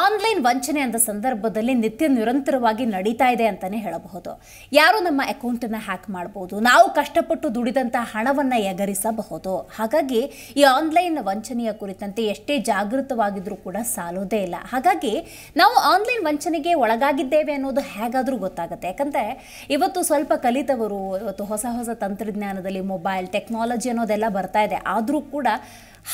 Online ವಂಚನೆ ಅಂದ ಸಂದರ್ಭದಲ್ಲಿ ನಿತ್ಯ ನಿರಂತರವಾಗಿ ನಡೀತಾ ಇದೆ ಅಂತಾನೆ ಹೇಳಬಹುದು ಯಾರು ನಮ್ಮ ಅಕೌಂಟನ್ನು ಹ್ಯಾಕ್ ಮಾಡಬಹುದು ನಾವು ಕಷ್ಟಪಟ್ಟು ದುಡಿದಂಥ ಹಣವನ್ನು ಎಗರಿಸಬಹುದು ಹಾಗಾಗಿ ಈ ಆನ್ಲೈನ್ ವಂಚನೆಯ ಕುರಿತಂತೆ ಎಷ್ಟೇ ಜಾಗೃತವಾಗಿದ್ದರೂ ಕೂಡ ಸಾಲೋದೇ ಇಲ್ಲ ಹಾಗಾಗಿ ನಾವು ಆನ್ಲೈನ್ ವಂಚನೆಗೆ ಒಳಗಾಗಿದ್ದೇವೆ ಅನ್ನೋದು ಹೇಗಾದರೂ ಗೊತ್ತಾಗುತ್ತೆ ಯಾಕಂದರೆ ಇವತ್ತು ಸ್ವಲ್ಪ ಕಲಿತವರು ಇವತ್ತು ಹೊಸ ಹೊಸ ತಂತ್ರಜ್ಞಾನದಲ್ಲಿ ಮೊಬೈಲ್ ಟೆಕ್ನಾಲಜಿ ಅನ್ನೋದೆಲ್ಲ ಬರ್ತಾ ಇದೆ ಆದರೂ ಕೂಡ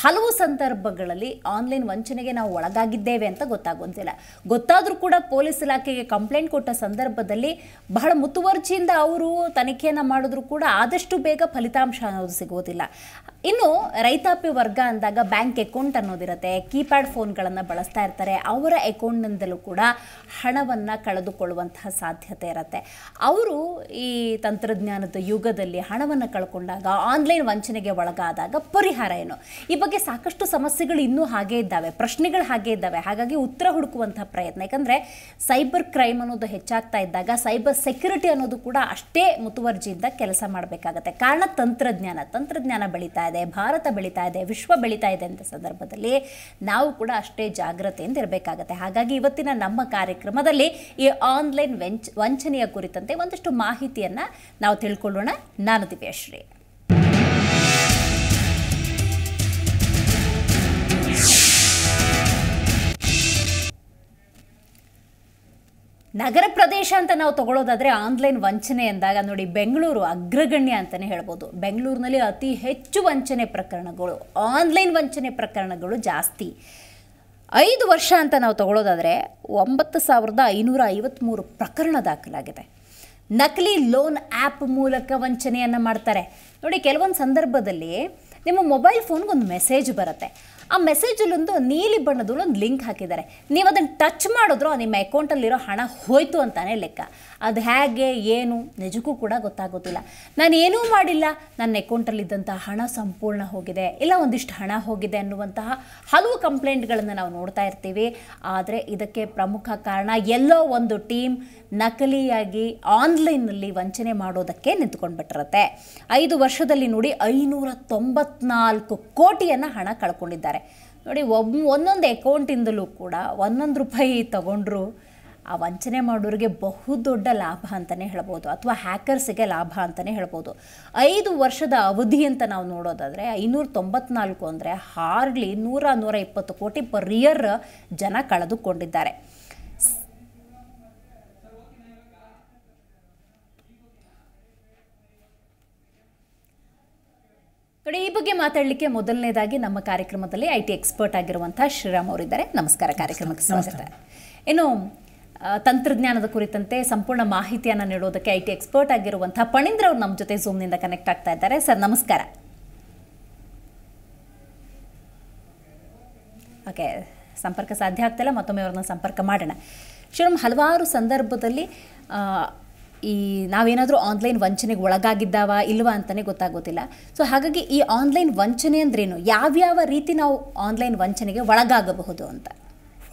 ಹಲವು ಸಂದರ್ಭಗಳಲ್ಲಿ ಆನ್ಲೈನ್ ವಂಚನೆಗೆ ನಾವು ಒಳಗಾಗಿದ್ದೇವೆ ಅಂತ ಗೊತ್ತಾಗುವಂತಿಲ್ಲ ಗೊತ್ತಾದರೂ ಕೂಡ ಪೊಲೀಸ್ ಇಲಾಖೆಗೆ ಕಂಪ್ಲೇಂಟ್ ಕೊಟ್ಟ ಸಂದರ್ಭದಲ್ಲಿ ಬಹಳ ಮುತುವರ್ಜಿಯಿಂದ ಅವರು ತನಿಖೆಯನ್ನು ಮಾಡಿದ್ರು ಕೂಡ ಆದಷ್ಟು ಬೇಗ ಫಲಿತಾಂಶ ಅನ್ನೋದು ಸಿಗೋದಿಲ್ಲ ಇನ್ನು ರೈತಾಪಿ ವರ್ಗ ಅಂದಾಗ ಬ್ಯಾಂಕ್ ಅಕೌಂಟ್ ಅನ್ನೋದಿರುತ್ತೆ ಕೀಪ್ಯಾಡ್ ಫೋನ್ಗಳನ್ನು ಬಳಸ್ತಾ ಇರ್ತಾರೆ ಅವರ ಅಕೌಂಟ್ನಿಂದಲೂ ಕೂಡ ಹಣವನ್ನು ಕಳೆದುಕೊಳ್ಳುವಂತಹ ಸಾಧ್ಯತೆ ಇರುತ್ತೆ ಅವರು ಈ ತಂತ್ರಜ್ಞಾನದ ಯುಗದಲ್ಲಿ ಹಣವನ್ನು ಕಳ್ಕೊಂಡಾಗ ಆನ್ಲೈನ್ ವಂಚನೆಗೆ ಒಳಗಾದಾಗ ಪರಿಹಾರ ಏನು ಈ ಬಗ್ಗೆ ಸಾಕಷ್ಟು ಸಮಸ್ಯೆಗಳು ಇನ್ನೂ ಹಾಗೆ ಇದ್ದಾವೆ ಪ್ರಶ್ನೆಗಳು ಹಾಗೆ ಇದ್ದಾವೆ ಹಾಗಾಗಿ ಉತ್ತರ ಹುಡುಕುವಂತಹ ಪ್ರಯತ್ನ ಯಾಕಂದರೆ ಸೈಬರ್ ಕ್ರೈಮ್ ಅನ್ನೋದು ಹೆಚ್ಚಾಗ್ತಾ ಇದ್ದಾಗ ಸೈಬರ್ ಸೆಕ್ಯುರಿಟಿ ಅನ್ನೋದು ಕೂಡ ಅಷ್ಟೇ ಮುತುವರ್ಜಿಯಿಂದ ಕೆಲಸ ಮಾಡಬೇಕಾಗತ್ತೆ ಕಾರಣ ತಂತ್ರಜ್ಞಾನ ತಂತ್ರಜ್ಞಾನ ಬೆಳೀತಾ ಇದೆ ಭಾರತ ಬೆಳೀತಾ ಇದೆ ವಿಶ್ವ ಬೆಳೀತಾ ಇದೆ ಅಂತ ಸಂದರ್ಭದಲ್ಲಿ ನಾವು ಕೂಡ ಅಷ್ಟೇ ಜಾಗ್ರತೆಯಿಂದ ಇರಬೇಕಾಗತ್ತೆ ಹಾಗಾಗಿ ಇವತ್ತಿನ ನಮ್ಮ ಕಾರ್ಯಕ್ರಮದಲ್ಲಿ ಈ ಆನ್ಲೈನ್ ವೆಂಚ್ ವಂಚನೆಯ ಕುರಿತಂತೆ ಒಂದಷ್ಟು ಮಾಹಿತಿಯನ್ನು ನಾವು ತಿಳ್ಕೊಳ್ಳೋಣ ನಾನು ದಿವ್ಯಾಶ್ರೀ ನಗರ ಪ್ರದೇಶ ಅಂತ ನಾವು ತಗೊಳ್ಳೋದಾದರೆ ಆನ್ಲೈನ್ ವಂಚನೆ ಅಂದಾಗ ನೋಡಿ ಬೆಂಗಳೂರು ಅಗ್ರಗಣ್ಯ ಅಂತಲೇ ಹೇಳ್ಬೋದು ಬೆಂಗಳೂರಿನಲ್ಲಿ ಅತಿ ಹೆಚ್ಚು ವಂಚನೆ ಪ್ರಕರಣಗಳು ಆನ್ಲೈನ್ ವಂಚನೆ ಪ್ರಕರಣಗಳು ಜಾಸ್ತಿ ಐದು ವರ್ಷ ಅಂತ ನಾವು ತಗೊಳ್ಳೋದಾದರೆ ಒಂಬತ್ತು ಸಾವಿರದ ಐನೂರ ಐವತ್ತ್ಮೂರು ಪ್ರಕರಣ ದಾಖಲಾಗಿದೆ ನಕಲಿ ಲೋನ್ ಆ್ಯಪ್ ಮೂಲಕ ವಂಚನೆಯನ್ನು ಮಾಡ್ತಾರೆ ನೋಡಿ ಕೆಲವೊಂದು ಸಂದರ್ಭದಲ್ಲಿ ನಿಮ್ಮ ಮೊಬೈಲ್ ಫೋನ್ಗೆ ಒಂದು ಮೆಸೇಜ್ ಬರುತ್ತೆ ಆ ಮೆಸೇಜಲ್ಲೊಂದು ನೀಲಿ ಬಣ್ಣದ ಒಂದು ಲಿಂಕ್ ಹಾಕಿದ್ದಾರೆ ನೀವು ಅದನ್ನ ಟಚ್ ಮಾಡಿದ್ರು ನಿಮ್ಮ ಅಕೌಂಟಲ್ಲಿರೋ ಹಣ ಹೋಯ್ತು ಅಂತಾನೆ ಲೆಕ್ಕ ಅದು ಹೇಗೆ ಏನು ನಿಜಕ್ಕೂ ಕೂಡ ಗೊತ್ತಾಗೋದಿಲ್ಲ ನಾನು ಏನೂ ಮಾಡಿಲ್ಲ ನನ್ನ ಅಕೌಂಟಲ್ಲಿದ್ದಂಥ ಹಣ ಸಂಪೂರ್ಣ ಹೋಗಿದೆ ಇಲ್ಲ ಒಂದಿಷ್ಟು ಹಣ ಹೋಗಿದೆ ಅನ್ನುವಂತಹ ಹಲವು ಕಂಪ್ಲೇಂಟ್ಗಳನ್ನು ನಾವು ನೋಡ್ತಾ ಇರ್ತೀವಿ ಆದರೆ ಇದಕ್ಕೆ ಪ್ರಮುಖ ಕಾರಣ ಎಲ್ಲೋ ಒಂದು ಟೀಮ್ ನಕಲಿಯಾಗಿ ಆನ್ಲೈನ್ನಲ್ಲಿ ವಂಚನೆ ಮಾಡೋದಕ್ಕೆ ಬಿಟ್ಟಿರುತ್ತೆ ಐದು ವರ್ಷದಲ್ಲಿ ನೋಡಿ ಐನೂರ ತೊಂಬತ್ನಾಲ್ಕು ಕೋಟಿಯನ್ನು ಹಣ ಕಳ್ಕೊಂಡಿದ್ದಾರೆ ನೋಡಿ ಒಬ್ ಒಂದೊಂದು ಅಕೌಂಟಿಂದಲೂ ಕೂಡ ಒಂದೊಂದು ರೂಪಾಯಿ ತಗೊಂಡ್ರು ಆ ವಂಚನೆ ಮಾಡೋರಿಗೆ ಬಹುದೊಡ್ಡ ಲಾಭ ಅಂತಲೇ ಹೇಳ್ಬೋದು ಅಥವಾ ಹ್ಯಾಕರ್ಸಿಗೆ ಲಾಭ ಅಂತಲೇ ಹೇಳ್ಬೋದು ಐದು ವರ್ಷದ ಅವಧಿ ಅಂತ ನಾವು ನೋಡೋದಾದರೆ ಐನೂರ ತೊಂಬತ್ನಾಲ್ಕು ಅಂದರೆ ಹಾರ್ಡ್ಲಿ ನೂರ ನೂರ ಇಪ್ಪತ್ತು ಕೋಟಿ ಪರ್ ಇಯರ್ ಜನ ಕಳೆದುಕೊಂಡಿದ್ದಾರೆ ನೋಡಿ ಈ ಬಗ್ಗೆ ಮಾತಾಡಲಿಕ್ಕೆ ಮೊದಲನೇದಾಗಿ ನಮ್ಮ ಕಾರ್ಯಕ್ರಮದಲ್ಲಿ ಐ ಟಿ ಎಕ್ಸ್ಪರ್ಟ್ ಆಗಿರುವಂತಹ ಶ್ರೀರಾಮ್ ಅವರಿದ್ದಾರೆ ನಮಸ್ಕಾರ ಕಾರ್ಯಕ್ರಮಕ್ಕೆ ಸ್ವಾಗತ ಏನು ತಂತ್ರಜ್ಞಾನದ ಕುರಿತಂತೆ ಸಂಪೂರ್ಣ ಮಾಹಿತಿಯನ್ನು ನೀಡೋದಕ್ಕೆ ಐ ಟಿ ಎಕ್ಸ್ಪರ್ಟ್ ಆಗಿರುವಂತಹ ಪಣೀಂದ್ರ ಅವರು ನಮ್ಮ ಜೊತೆ ಝೂಮ್ನಿಂದ ಕನೆಕ್ಟ್ ಆಗ್ತಾ ಇದ್ದಾರೆ ಸರ್ ನಮಸ್ಕಾರ ಓಕೆ ಸಂಪರ್ಕ ಸಾಧ್ಯ ಆಗ್ತಿಲ್ಲ ಮತ್ತೊಮ್ಮೆ ಅವ್ರನ್ನ ಸಂಪರ್ಕ ಮಾಡೋಣ ಶಿವಮ್ ಹಲವಾರು ಸಂದರ್ಭದಲ್ಲಿ ಈ ನಾವೇನಾದರೂ ಆನ್ಲೈನ್ ವಂಚನೆಗೆ ಒಳಗಾಗಿದ್ದಾವ ಇಲ್ವಾ ಅಂತಲೇ ಗೊತ್ತಾಗೋದಿಲ್ಲ ಸೊ ಹಾಗಾಗಿ ಈ ಆನ್ಲೈನ್ ವಂಚನೆ ಅಂದ್ರೇನು ಯಾವ್ಯಾವ ರೀತಿ ನಾವು ಆನ್ಲೈನ್ ವಂಚನೆಗೆ ಒಳಗಾಗಬಹುದು ಅಂತ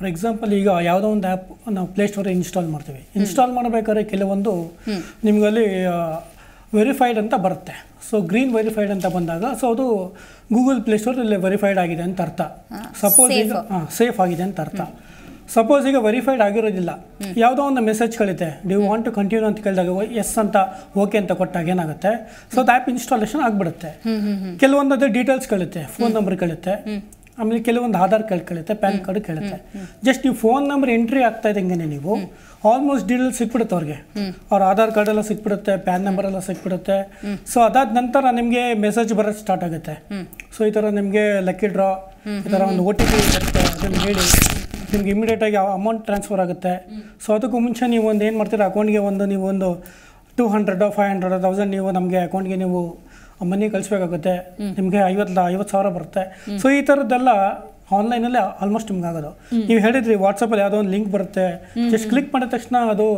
ಫಾರ್ ಎಕ್ಸಾಂಪಲ್ ಈಗ ಯಾವುದೋ ಒಂದು ಆ್ಯಪ್ ನಾವು ಪ್ಲೇಸ್ಟೋರ್ ಇನ್ಸ್ಟಾಲ್ ಮಾಡ್ತೀವಿ ಇನ್ಸ್ಟಾಲ್ ಮಾಡಬೇಕಾದ್ರೆ ಕೆಲವೊಂದು ನಿಮಗಲ್ಲಿ ವೆರಿಫೈಡ್ ಅಂತ ಬರುತ್ತೆ ಸೊ ಗ್ರೀನ್ ವೆರಿಫೈಡ್ ಅಂತ ಬಂದಾಗ ಸೊ ಅದು ಗೂಗಲ್ ಪ್ಲೇಸ್ಟೋರ್ ಇಲ್ಲಿ ವೆರಿಫೈಡ್ ಆಗಿದೆ ಅಂತ ಅರ್ಥ ಸಪೋಸ್ ಈಗ ಹಾಂ ಸೇಫ್ ಆಗಿದೆ ಅಂತ ಅರ್ಥ ಸಪೋಸ್ ಈಗ ವೆರಿಫೈಡ್ ಆಗಿರೋದಿಲ್ಲ ಯಾವುದೋ ಒಂದು ಮೆಸೇಜ್ ಕಳಿತೆ ಡ್ಯೂ ವಾಂಟ್ ಟು ಕಂಟಿನ್ಯೂ ಅಂತ ಕೇಳಿದಾಗ ಎಸ್ ಅಂತ ಓಕೆ ಅಂತ ಕೊಟ್ಟಾಗ ಏನಾಗುತ್ತೆ ಸೊ ಅದು ಆ್ಯಪ್ ಇನ್ಸ್ಟಾಲೇಷನ್ ಆಗಿಬಿಡುತ್ತೆ ಕೆಲವೊಂದು ಅದೇ ಡೀಟೇಲ್ಸ್ ಕಳುತ್ತೆ ಫೋನ್ ನಂಬರ್ ಕಳುತ್ತೆ ಆಮೇಲೆ ಕೆಲವೊಂದು ಆಧಾರ್ ಕಾರ್ಡ್ ಕೇಳುತ್ತೆ ಪ್ಯಾನ್ ಕಾರ್ಡ್ ಕೇಳುತ್ತೆ ಜಸ್ಟ್ ನೀವು ಫೋನ್ ನಂಬರ್ ಎಂಟ್ರಿ ಆಗ್ತಾ ಇದ್ದಂಗೆ ನೀವು ಆಲ್ಮೋಸ್ಟ್ ಡೀಟೇಲ್ಸ್ ಸಿಕ್ಬಿಡುತ್ತೆ ಅವ್ರಿಗೆ ಅವ್ರ ಆಧಾರ್ ಕಾರ್ಡ್ ಎಲ್ಲ ಸಿಕ್ಬಿಡುತ್ತೆ ಪ್ಯಾನ್ ನಂಬರ್ ಎಲ್ಲ ಸಿಕ್ಬಿಡುತ್ತೆ ಸೊ ಅದಾದ ನಂತರ ನಿಮಗೆ ಮೆಸೇಜ್ ಬರೋದು ಸ್ಟಾರ್ಟ್ ಆಗುತ್ತೆ ಸೊ ಈ ಥರ ನಿಮಗೆ ಲಕ್ಕಿ ಡ್ರಾ ಈ ಥರ ಒಂದು ಒ ಟಿ ಪಿ ಬರುತ್ತೆ ಅದನ್ನು ಹೇಳಿ ನಿಮ್ಗೆ ಆಗಿ ಅಮೌಂಟ್ ಟ್ರಾನ್ಸ್ಫರ್ ಆಗುತ್ತೆ ಸೊ ಅದಕ್ಕೂ ಮುಂಚೆ ನೀವು ಒಂದು ಏನು ಮಾಡ್ತೀರಾ ಅಕೌಂಟ್ಗೆ ಒಂದು ನೀವು ಒಂದು two hundred five hundred thousand ನೀವು ನಮಗೆ ಅಕೌಂಟ್ಗೆ ನೀವು ಮನೆ ಕಳಿಸ್ಬೇಕಾಗುತ್ತೆ ನಿಮಗೆ ಐವತ್ತು ಐವತ್ತು ಸಾವಿರ ಬರುತ್ತೆ ಸೊ ಈ ಥರದ್ದೆಲ್ಲ ಆನ್ಲೈನಲ್ಲಿ ಆಲ್ಮೋಸ್ಟ್ ನಿಮ್ಗೆ ಆಗೋದು ನೀವು ಹೇಳಿದ್ರಿ ವಾಟ್ಸಪ್ಪಲ್ಲಿ ಯಾವುದೋ ಒಂದು ಲಿಂಕ್ ಬರುತ್ತೆ ಜಸ್ಟ್ ಕ್ಲಿಕ್ ಮಾಡಿದ ತಕ್ಷಣ ಅದು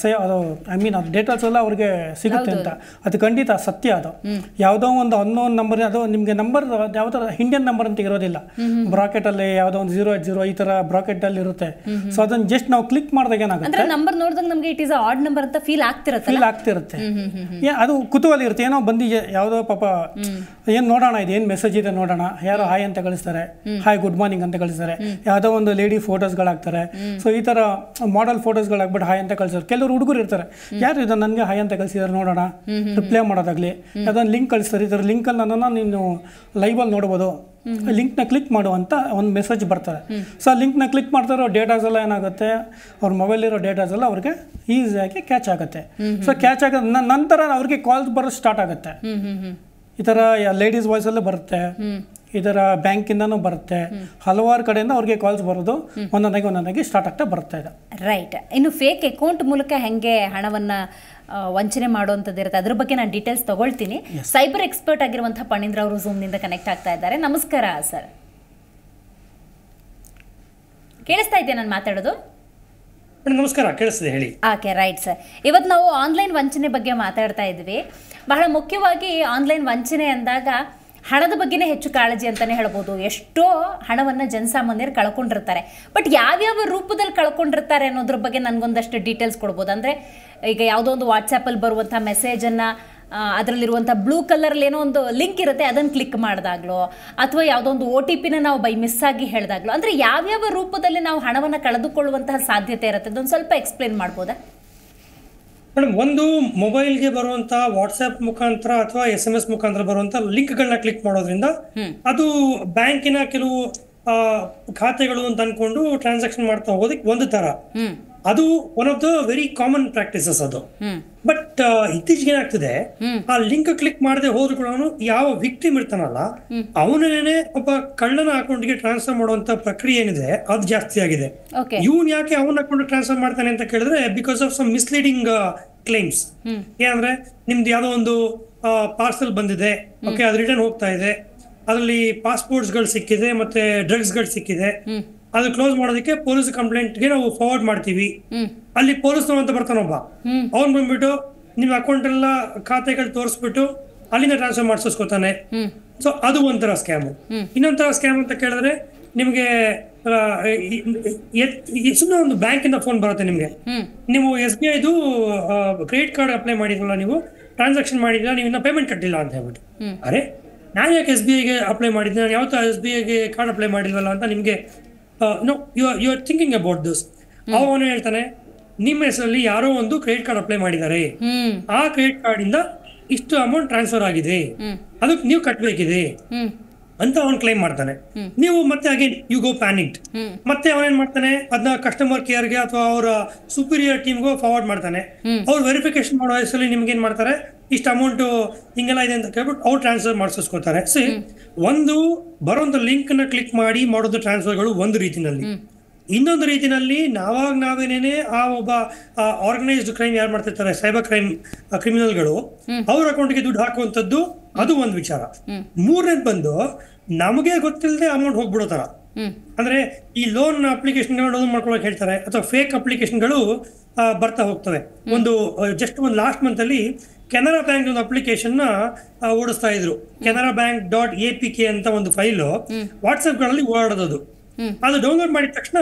ಸೇ ಅದು ಐ ಮೀನ್ ಅದು ಡೇಟಾಸ್ ಎಲ್ಲ ಅವ್ರಿಗೆ ಸಿಗುತ್ತೆ ಅಂತ ಅದು ಖಂಡಿತ ಸತ್ಯ ಅದು ಯಾವುದೋ ಒಂದು ಅನ್ನೋನ್ ನಂಬರ್ ಅದು ನಿಮಗೆ ನಂಬರ್ ಯಾವ ತರ ಇಂಡಿಯನ್ ನಂಬರ್ ಅಂತ ಇರೋದಿಲ್ಲ ಬ್ರಾಕೆಟ್ ಅಲ್ಲಿ ಯಾವುದೋ ಒಂದು ಜೀರೋ ಜೀರೋ ಈ ತರ ಬ್ರಾಕೆಟ್ ಅಲ್ಲಿ ಇರುತ್ತೆ ಸೊ ಅದನ್ನ ಜಸ್ಟ್ ನಾವು ಕ್ಲಿಕ್ ಮಾಡಿದಾಗ ಏನಾಗುತ್ತೆ ನಂಬರ್ ನೋಡಿದಾಗ ನಮಗೆ ಇಟ್ ಇಸ್ ಆಡ್ ನಂಬರ್ ಅಂತ ಫೀಲ್ ಆಗ್ತಿರುತ್ತೆ ಫೀಲ್ ಆಗ್ತಿರುತ್ತೆ ಅದು ಕುತೂಹಲ ಇರುತ್ತೆ ಏನೋ ಬಂದಿ ಯಾವುದೋ ಪಾಪ ಏನ್ ನೋಡೋಣ ಇದು ಏನ್ ಮೆಸೇಜ್ ಇದೆ ನೋಡೋಣ ಯಾರೋ ಹಾಯ್ ಅಂತ ಕಳಿಸ್ತಾರೆ ಹಾಯ್ ಗುಡ್ ಮಾರ್ನಿಂಗ್ ಅಂತ ಕಳಿಸ್ತಾರೆ ಯಾವುದೋ ಒಂದು ಲೇಡಿ ಫೋಟೋಸ್ಗಳಾಗ್ತಾರೆ ಸೊ ಈ ತರ ಮಾಡಲ್ ಫೋಟೋಸ್ ಫೋಟೋಸ್ಗಳಾಗ್ಬಿಟ್ಟು ಹಾಯ್ ಅಂತ ಕಳ್ಸೋರು ಕೆಲವರು ಹುಡುಗರು ಇರ್ತಾರೆ ಯಾರು ಇದು ನನಗೆ ಹೈ ಅಂತ ಕಳಿಸಿದಾರೆ ನೋಡೋಣ ರಿಪ್ಲೈ ಮಾಡೋದಾಗಲಿ ಯಾವುದೊಂದು ಲಿಂಕ್ ಕಳಿಸ್ತಾರೆ ಇದರ ಲಿಂಕಲ್ಲಿ ನನ್ನನ್ನು ನೀನು ಲೈವಲ್ಲಿ ನೋಡ್ಬೋದು ಲಿಂಕ್ನ ಕ್ಲಿಕ್ ಮಾಡುವಂತ ಅಂತ ಒಂದು ಮೆಸೇಜ್ ಬರ್ತಾರೆ ಸೊ ಆ ಲಿಂಕ್ನ ಕ್ಲಿಕ್ ಮಾಡ್ತಾರೋ ಡೇಟಾಸ್ ಎಲ್ಲ ಏನಾಗುತ್ತೆ ಅವ್ರ ಮೊಬೈಲ್ ಇರೋ ಡೇಟಾಸ್ ಎಲ್ಲ ಅವ್ರಿಗೆ ಈಸಿಯಾಗಿ ಕ್ಯಾಚ್ ಆಗುತ್ತೆ ಸೊ ಕ್ಯಾಚ್ ಆಗ ನಂತರ ಅವ್ರಿಗೆ ಕಾಲ್ಸ್ ಬರೋದು ಸ್ಟಾರ್ಟ್ ಆಗುತ್ತೆ ಈ ಥರ ಲೇಡೀಸ್ ವಾಯ್ಸಲ್ಲೇ ಬರುತ್ತೆ ಇದರ ಬ್ಯಾಂಕಿಂದನೂ ಬರುತ್ತೆ ಹಲವಾರು ಕಡೆಯಿಂದ ಅವ್ರಿಗೆ ಕಾಲ್ಸ್ ಬರೋದು ಒಂದೊಂದಾಗಿ ಒಂದೊಂದಾಗಿ ಸ್ಟಾರ್ಟ್ ಆಗ್ತಾ ಬರ್ತಾ ಇದೆ ರೈಟ್ ಇನ್ನು ಫೇಕ್ ಅಕೌಂಟ್ ಮೂಲಕ ಹೆಂಗೆ ಹಣವನ್ನು ವಂಚನೆ ಮಾಡುವಂಥದ್ದು ಇರುತ್ತೆ ಅದ್ರ ಬಗ್ಗೆ ನಾನು ಡೀಟೇಲ್ಸ್ ತಗೊಳ್ತೀನಿ ಸೈಬರ್ ಎಕ್ಸ್ಪರ್ಟ್ ಆಗಿರುವಂಥ ಪಣೀಂದ್ರ ಅವರು ಝೂಮ್ನಿಂದ ಕನೆಕ್ಟ್ ಆಗ್ತಾ ಇದ್ದಾರೆ ನಮಸ್ಕಾರ ಸರ್ ಕೇಳಿಸ್ತಾ ಇದ್ದೆ ನಾನು ಮಾತಾಡೋದು ನಮಸ್ಕಾರ ಕೇಳಿಸ್ತಿದೆ ಹೇಳಿ ಓಕೆ ರೈಟ್ ಸರ್ ಇವತ್ತು ನಾವು ಆನ್ಲೈನ್ ವಂಚನೆ ಬಗ್ಗೆ ಮಾತಾಡ್ತಾ ಇದ್ವಿ ಬಹಳ ಮುಖ್ಯವಾಗಿ ಆನ್ಲೈನ್ ವಂಚನೆ ಅಂದಾಗ ಹಣದ ಬಗ್ಗೆನೇ ಹೆಚ್ಚು ಕಾಳಜಿ ಅಂತಲೇ ಹೇಳ್ಬೋದು ಎಷ್ಟೋ ಹಣವನ್ನು ಜನಸಾಮಾನ್ಯರು ಕಳ್ಕೊಂಡಿರ್ತಾರೆ ಬಟ್ ಯಾವ್ಯಾವ ರೂಪದಲ್ಲಿ ಕಳ್ಕೊಂಡಿರ್ತಾರೆ ಅನ್ನೋದ್ರ ಬಗ್ಗೆ ನನಗೊಂದಷ್ಟು ಡೀಟೇಲ್ಸ್ ಕೊಡ್ಬೋದು ಅಂದರೆ ಈಗ ಯಾವುದೋ ಒಂದು ವಾಟ್ಸಪ್ಪಲ್ಲಿ ಬರುವಂಥ ಮೆಸೇಜನ್ನು ಅದರಲ್ಲಿರುವಂಥ ಬ್ಲೂ ಕಲರಲ್ಲಿ ಏನೋ ಒಂದು ಲಿಂಕ್ ಇರುತ್ತೆ ಅದನ್ನು ಕ್ಲಿಕ್ ಮಾಡಿದಾಗ್ಲೋ ಅಥವಾ ಯಾವುದೋ ಒಂದು ಒ ಟಿ ಪಿನ ನಾವು ಬೈ ಮಿಸ್ ಆಗಿ ಹೇಳಿದಾಗ್ಲೋ ಅಂದರೆ ಯಾವ್ಯಾವ ರೂಪದಲ್ಲಿ ನಾವು ಹಣವನ್ನು ಕಳೆದುಕೊಳ್ಳುವಂತಹ ಸಾಧ್ಯತೆ ಇರುತ್ತೆ ಅದೊಂದು ಸ್ವಲ್ಪ ಎಕ್ಸ್ಪ್ಲೇನ್ ಮಾಡ್ಬೋದಾ ಮೇಡಮ್ ಒಂದು ಮೊಬೈಲ್ಗೆ ಬರುವಂತ ವಾಟ್ಸ್ಆಪ್ ಮುಖಾಂತರ ಅಥವಾ ಎಸ್ ಎಂ ಎಸ್ ಮುಖಾಂತರ ಬರುವಂತ ಗಳನ್ನ ಕ್ಲಿಕ್ ಮಾಡೋದ್ರಿಂದ ಅದು ಬ್ಯಾಂಕಿನ ಕೆಲವು ಖಾತೆಗಳು ಅಂತ ಅನ್ಕೊಂಡು ಟ್ರಾನ್ಸಾಕ್ಷನ್ ಮಾಡ್ತಾ ಹೋಗೋದಕ್ಕೆ ಒಂದು ತರ ಅದು one of the very common practices ಅದು ಬಟ್ ಇತ್ತೀಚೆಗೆ ಏನಾಗ್ತದೆ ಆ ಲಿಂಕ್ ಕ್ಲಿಕ್ ಮಾಡದೆ ಹೋದ್ರು ಕೂಡ ಯಾವ ವಿಕ್ಟಿಮ್ ಇರ್ತಾನಲ್ಲ ಅವನೇನೆ ಒಬ್ಬ ಕಳ್ಳನ ಗೆ ಟ್ರಾನ್ಸ್ಫರ್ ಮಾಡುವಂತ ಪ್ರಕ್ರಿಯೆ ಏನಿದೆ ಅದು ಜಾಸ್ತಿ ಆಗಿದೆ ಇವನ್ ಯಾಕೆ ಅವನ ಅಕೌಂಟ್ ಟ್ರಾನ್ಸ್ಫರ್ ಮಾಡ್ತಾನೆ ಅಂತ ಕೇಳಿದ್ರೆ because of some misleading claims ಏನಂದ್ರೆ ನಿಮ್ದು ಯಾವ್ದೋ ಒಂದು ಪಾರ್ಸಲ್ ಬಂದಿದೆ ಓಕೆ ಅದು ರಿಟರ್ನ್ ಹೋಗ್ತಾ ಇದೆ ಅದರಲ್ಲಿ ಪಾಸ್ಪೋರ್ಟ್ಸ್ ಗಳು ಸಿಕ್ಕಿದೆ ಮತ್ತೆ ಡ್ರಗ್ಸ್ ಗಳು ಸಿಕ್ಕಿದೆ ಅದು ಕ್ಲೋಸ್ ಮಾಡೋದಕ್ಕೆ ಪೊಲೀಸ್ ಗೆ ನಾವು ಫಾರ್ವರ್ಡ್ ಮಾಡ್ತೀವಿ ಅಲ್ಲಿ ಪೊಲೀಸ್ ಅಂತ ಬರ್ತಾನೊಬ್ಬ ಅವ್ನ್ ಬಂದ್ಬಿಟ್ಟು ನಿಮ್ ಅಕೌಂಟ್ ಎಲ್ಲ ಖಾತೆಗಳು ತೋರಿಸ್ಬಿಟ್ಟು ಅಲ್ಲಿಂದ ಟ್ರಾನ್ಸ್ಫರ್ ಮಾಡಿಸ್ಕೊತಾನೆ ಸೊ ಅದು ಒಂಥರ ಸ್ಕ್ಯಾಮ್ ಇನ್ನೊಂಥರ ಸ್ಕ್ಯಾಮ್ ಅಂತ ಕೇಳಿದ್ರೆ ನಿಮಗೆ ಸುಮ್ಮನೆ ಒಂದು ಬ್ಯಾಂಕ್ ಇಂದ ಫೋನ್ ಬರುತ್ತೆ ನಿಮಗೆ ನೀವು ಎಸ್ ಬಿ ಐದು ಕ್ರೆಡಿಟ್ ಕಾರ್ಡ್ ಅಪ್ಲೈ ಮಾಡಿದ್ರಲ್ಲ ನೀವು ಟ್ರಾನ್ಸಾಕ್ಷನ್ ಮಾಡಿದ್ರ ನೀವು ಇನ್ನ ಪೇಮೆಂಟ್ ಕಟ್ಟಿಲ್ಲ ಅಂತ ಹೇಳ್ಬಿಟ್ಟು ಅರೆ ನಾನು ಯಾಕೆ ಎಸ್ ಬಿ ಐಗೆ ಅಪ್ಲೈ ಮಾಡಿದ್ದೆ ನಾನು ಯಾವತ್ತೂ ಎಸ್ ಬಿ ಐಗೆ ಕಾರ್ಡ್ ಅಪ್ಲೈ ಮಾಡಿಲ್ವಲ್ಲ ಅಂತ ನಿಮಗೆ no you you are thinking about this ಅವನು ಹೇಳ್ತಾನೆ ನಿಮ್ಮ ಹೆಸರಲ್ಲಿ ಯಾರೋ ಒಂದು ಕ್ರೆಡಿಟ್ ಕಾರ್ಡ್ ಅಪ್ಲೈ ಮಾಡಿದ್ದಾರೆ ಆ ಕ್ರೆಡಿಟ್ ಕಾರ್ಡ್ ಇಂದ ಇಷ್ಟು ಅಮೌಂಟ್ ಟ್ರಾನ್ಸ್ಫರ್ ಆಗಿದೆ ಅದಕ್ಕೆ ನೀವು ಕಟ್ಟಬೇಕಿದೆ ಅಂತ ಅವನು ಕ್ಲೈಮ್ ಮಾಡ್ತಾನೆ ನೀವು ಮತ್ತೆ ಅಗೇನ್ ಯು ಗೋ ಪ್ಯಾನಿಕ್ಡ್ ಮತ್ತೆ ಅವನೇನ್ ಮಾಡ್ತಾನೆ ಅದನ್ನ ಕಸ್ಟಮರ್ ಕೇರ್ಗೆ ಅಥವಾ ಅವರ ಸುಪೀರಿಯರ್ ಟೀಮ್ಗೂ ಫಾರ್ವರ್ಡ್ ಮಾಡ್ತಾನೆ ಅವ್ರು ವೆರಿಫಿಕೇಶನ್ ಮಾಡೋ ಹೆಸರಲ್ಲಿ ನಿಮ್ಗೆ ಏನ್ ಮಾಡ್ತಾರೆ ಇಷ್ಟು ಅಮೌಂಟ್ ಹಿಂಗೆಲ್ಲ ಇದೆ ಅಂತ ಕೇಳ್ಬಿಟ್ಟು ಅವ್ರು ಟ್ರಾನ್ಸ್ಫರ್ ಮಾಡಿಸ್ಕೋತಾರೆ ಸಿ ಒಂದು ಬರೋಂಥ ನ ಕ್ಲಿಕ್ ಮಾಡಿ ಮಾಡೋದು ಟ್ರಾನ್ಸ್ಫರ್ಗಳು ಒಂದು ರೀತಿನಲ್ಲಿ ಇನ್ನೊಂದು ರೀತಿನಲ್ಲಿ ನಾವಾಗ ನಾವೇನೇನೆ ಆ ಒಬ್ಬ ಆರ್ಗನೈಸ್ಡ್ ಕ್ರೈಮ್ ಯಾರು ಮಾಡ್ತಿರ್ತಾರೆ ಸೈಬರ್ ಕ್ರೈಮ್ ಕ್ರಿಮಿನಲ್ಗಳು ಅವ್ರ ಗೆ ದುಡ್ಡು ಹಾಕುವಂಥದ್ದು ಅದು ಒಂದು ವಿಚಾರ ಮೂರನೇದು ಬಂದು ನಮಗೆ ಗೊತ್ತಿಲ್ಲದೆ ಅಮೌಂಟ್ ಹೋಗ್ಬಿಡೋ ಅಂದ್ರೆ ಈ ಲೋನ್ ಅಪ್ಲಿಕೇಶನ್ ಮಾಡ್ಕೊಳಕ್ ಹೇಳ್ತಾರೆ ಅಥವಾ ಫೇಕ್ ಅಪ್ಲಿಕೇಶನ್ಗಳು ಬರ್ತಾ ಹೋಗ್ತವೆ ಒಂದು ಜಸ್ಟ್ ಒಂದು ಲಾಸ್ಟ್ ಮಂತ್ ಅಲ್ಲಿ ಕೆನರಾ ಬ್ಯಾಂಕ್ ಒಂದು ಅಪ್ಲಿಕೇಶನ್ ಓಡಿಸ್ತಾ ಇದ್ರು Canara bank dot A P K ಅಂತ ಒಂದು ಫೈಲು ಗಳಲ್ಲಿ ಓಡಾಡೋದು ಅದು ಡೌನ್ಲೋಡ್ ಮಾಡಿದ ತಕ್ಷಣ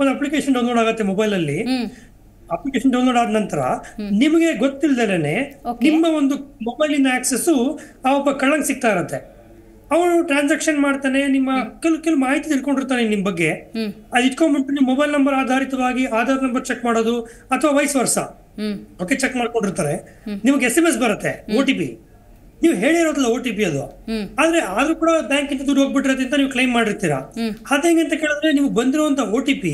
ಒಂದು ಅಪ್ಲಿಕೇಶನ್ ಡೌನ್ಲೋಡ್ ಆಗುತ್ತೆ ಅಲ್ಲಿ ಅಪ್ಲಿಕೇಶನ್ ಡೌನ್ಲೋಡ್ ಆದ ನಂತರ ನಿಮಗೆ ಗೊತ್ತಿಲ್ಲದೇನೆ ನಿಮ್ಮ ಒಂದು ಮೊಬೈಲಿನ ಆಕ್ಸೆಸ್ ಆ ಒಬ್ಬ ಕಳ್ಳಂಗ್ ಸಿಗ್ತಾ ಇರತ್ತೆ ಅವನು ಟ್ರಾನ್ಸಾಕ್ಷನ್ ಮಾಡ್ತಾನೆ ನಿಮ್ಮ ಕೆಲವು ಕೆಲವು ಮಾಹಿತಿ ತಿಳ್ಕೊಂಡಿರ್ತಾನೆ ನಿಮ್ಮ ಬಗ್ಗೆ ಅದು ಇಟ್ಕೊಂಡ್ಬಿಟ್ಟು ನಿಮ್ಮ ಮೊಬೈಲ್ ನಂಬರ್ ಆಧಾರಿತವಾಗಿ ಆಧಾರ್ ನಂಬರ್ ಚೆಕ್ ಮಾಡೋದು ಅಥವಾ ವಯಸ್ಸು ವರ್ಷ ಓಕೆ ಚೆಕ್ ಮಾಡ್ಕೊಂಡಿರ್ತಾರೆ ನಿಮ್ಗೆ ಎಸ್ ಎಂ ಎಸ್ ಬರುತ್ತೆ ಓ ಟಿ ಪಿ ನೀವು ಹೇಳಿರೋದಿಲ್ಲ ಓ ಟಿ ಪಿ ಅದು ಆದ್ರೆ ಆದ್ರೂ ಕೂಡ ಬ್ಯಾಂಕ್ ಇಂದ ದುಡ್ಡು ಹೋಗ್ಬಿಟ್ಟಿರತ್ತೆ ಅಂತ ನೀವು ಕ್ಲೈಮ್ ಮಾಡಿರ್ತೀರಾ ಅಂತ ಕೇಳಿದ್ರೆ ನೀವು ಬಂದಿರುವಂತ ಓ ಟಿ ಪಿ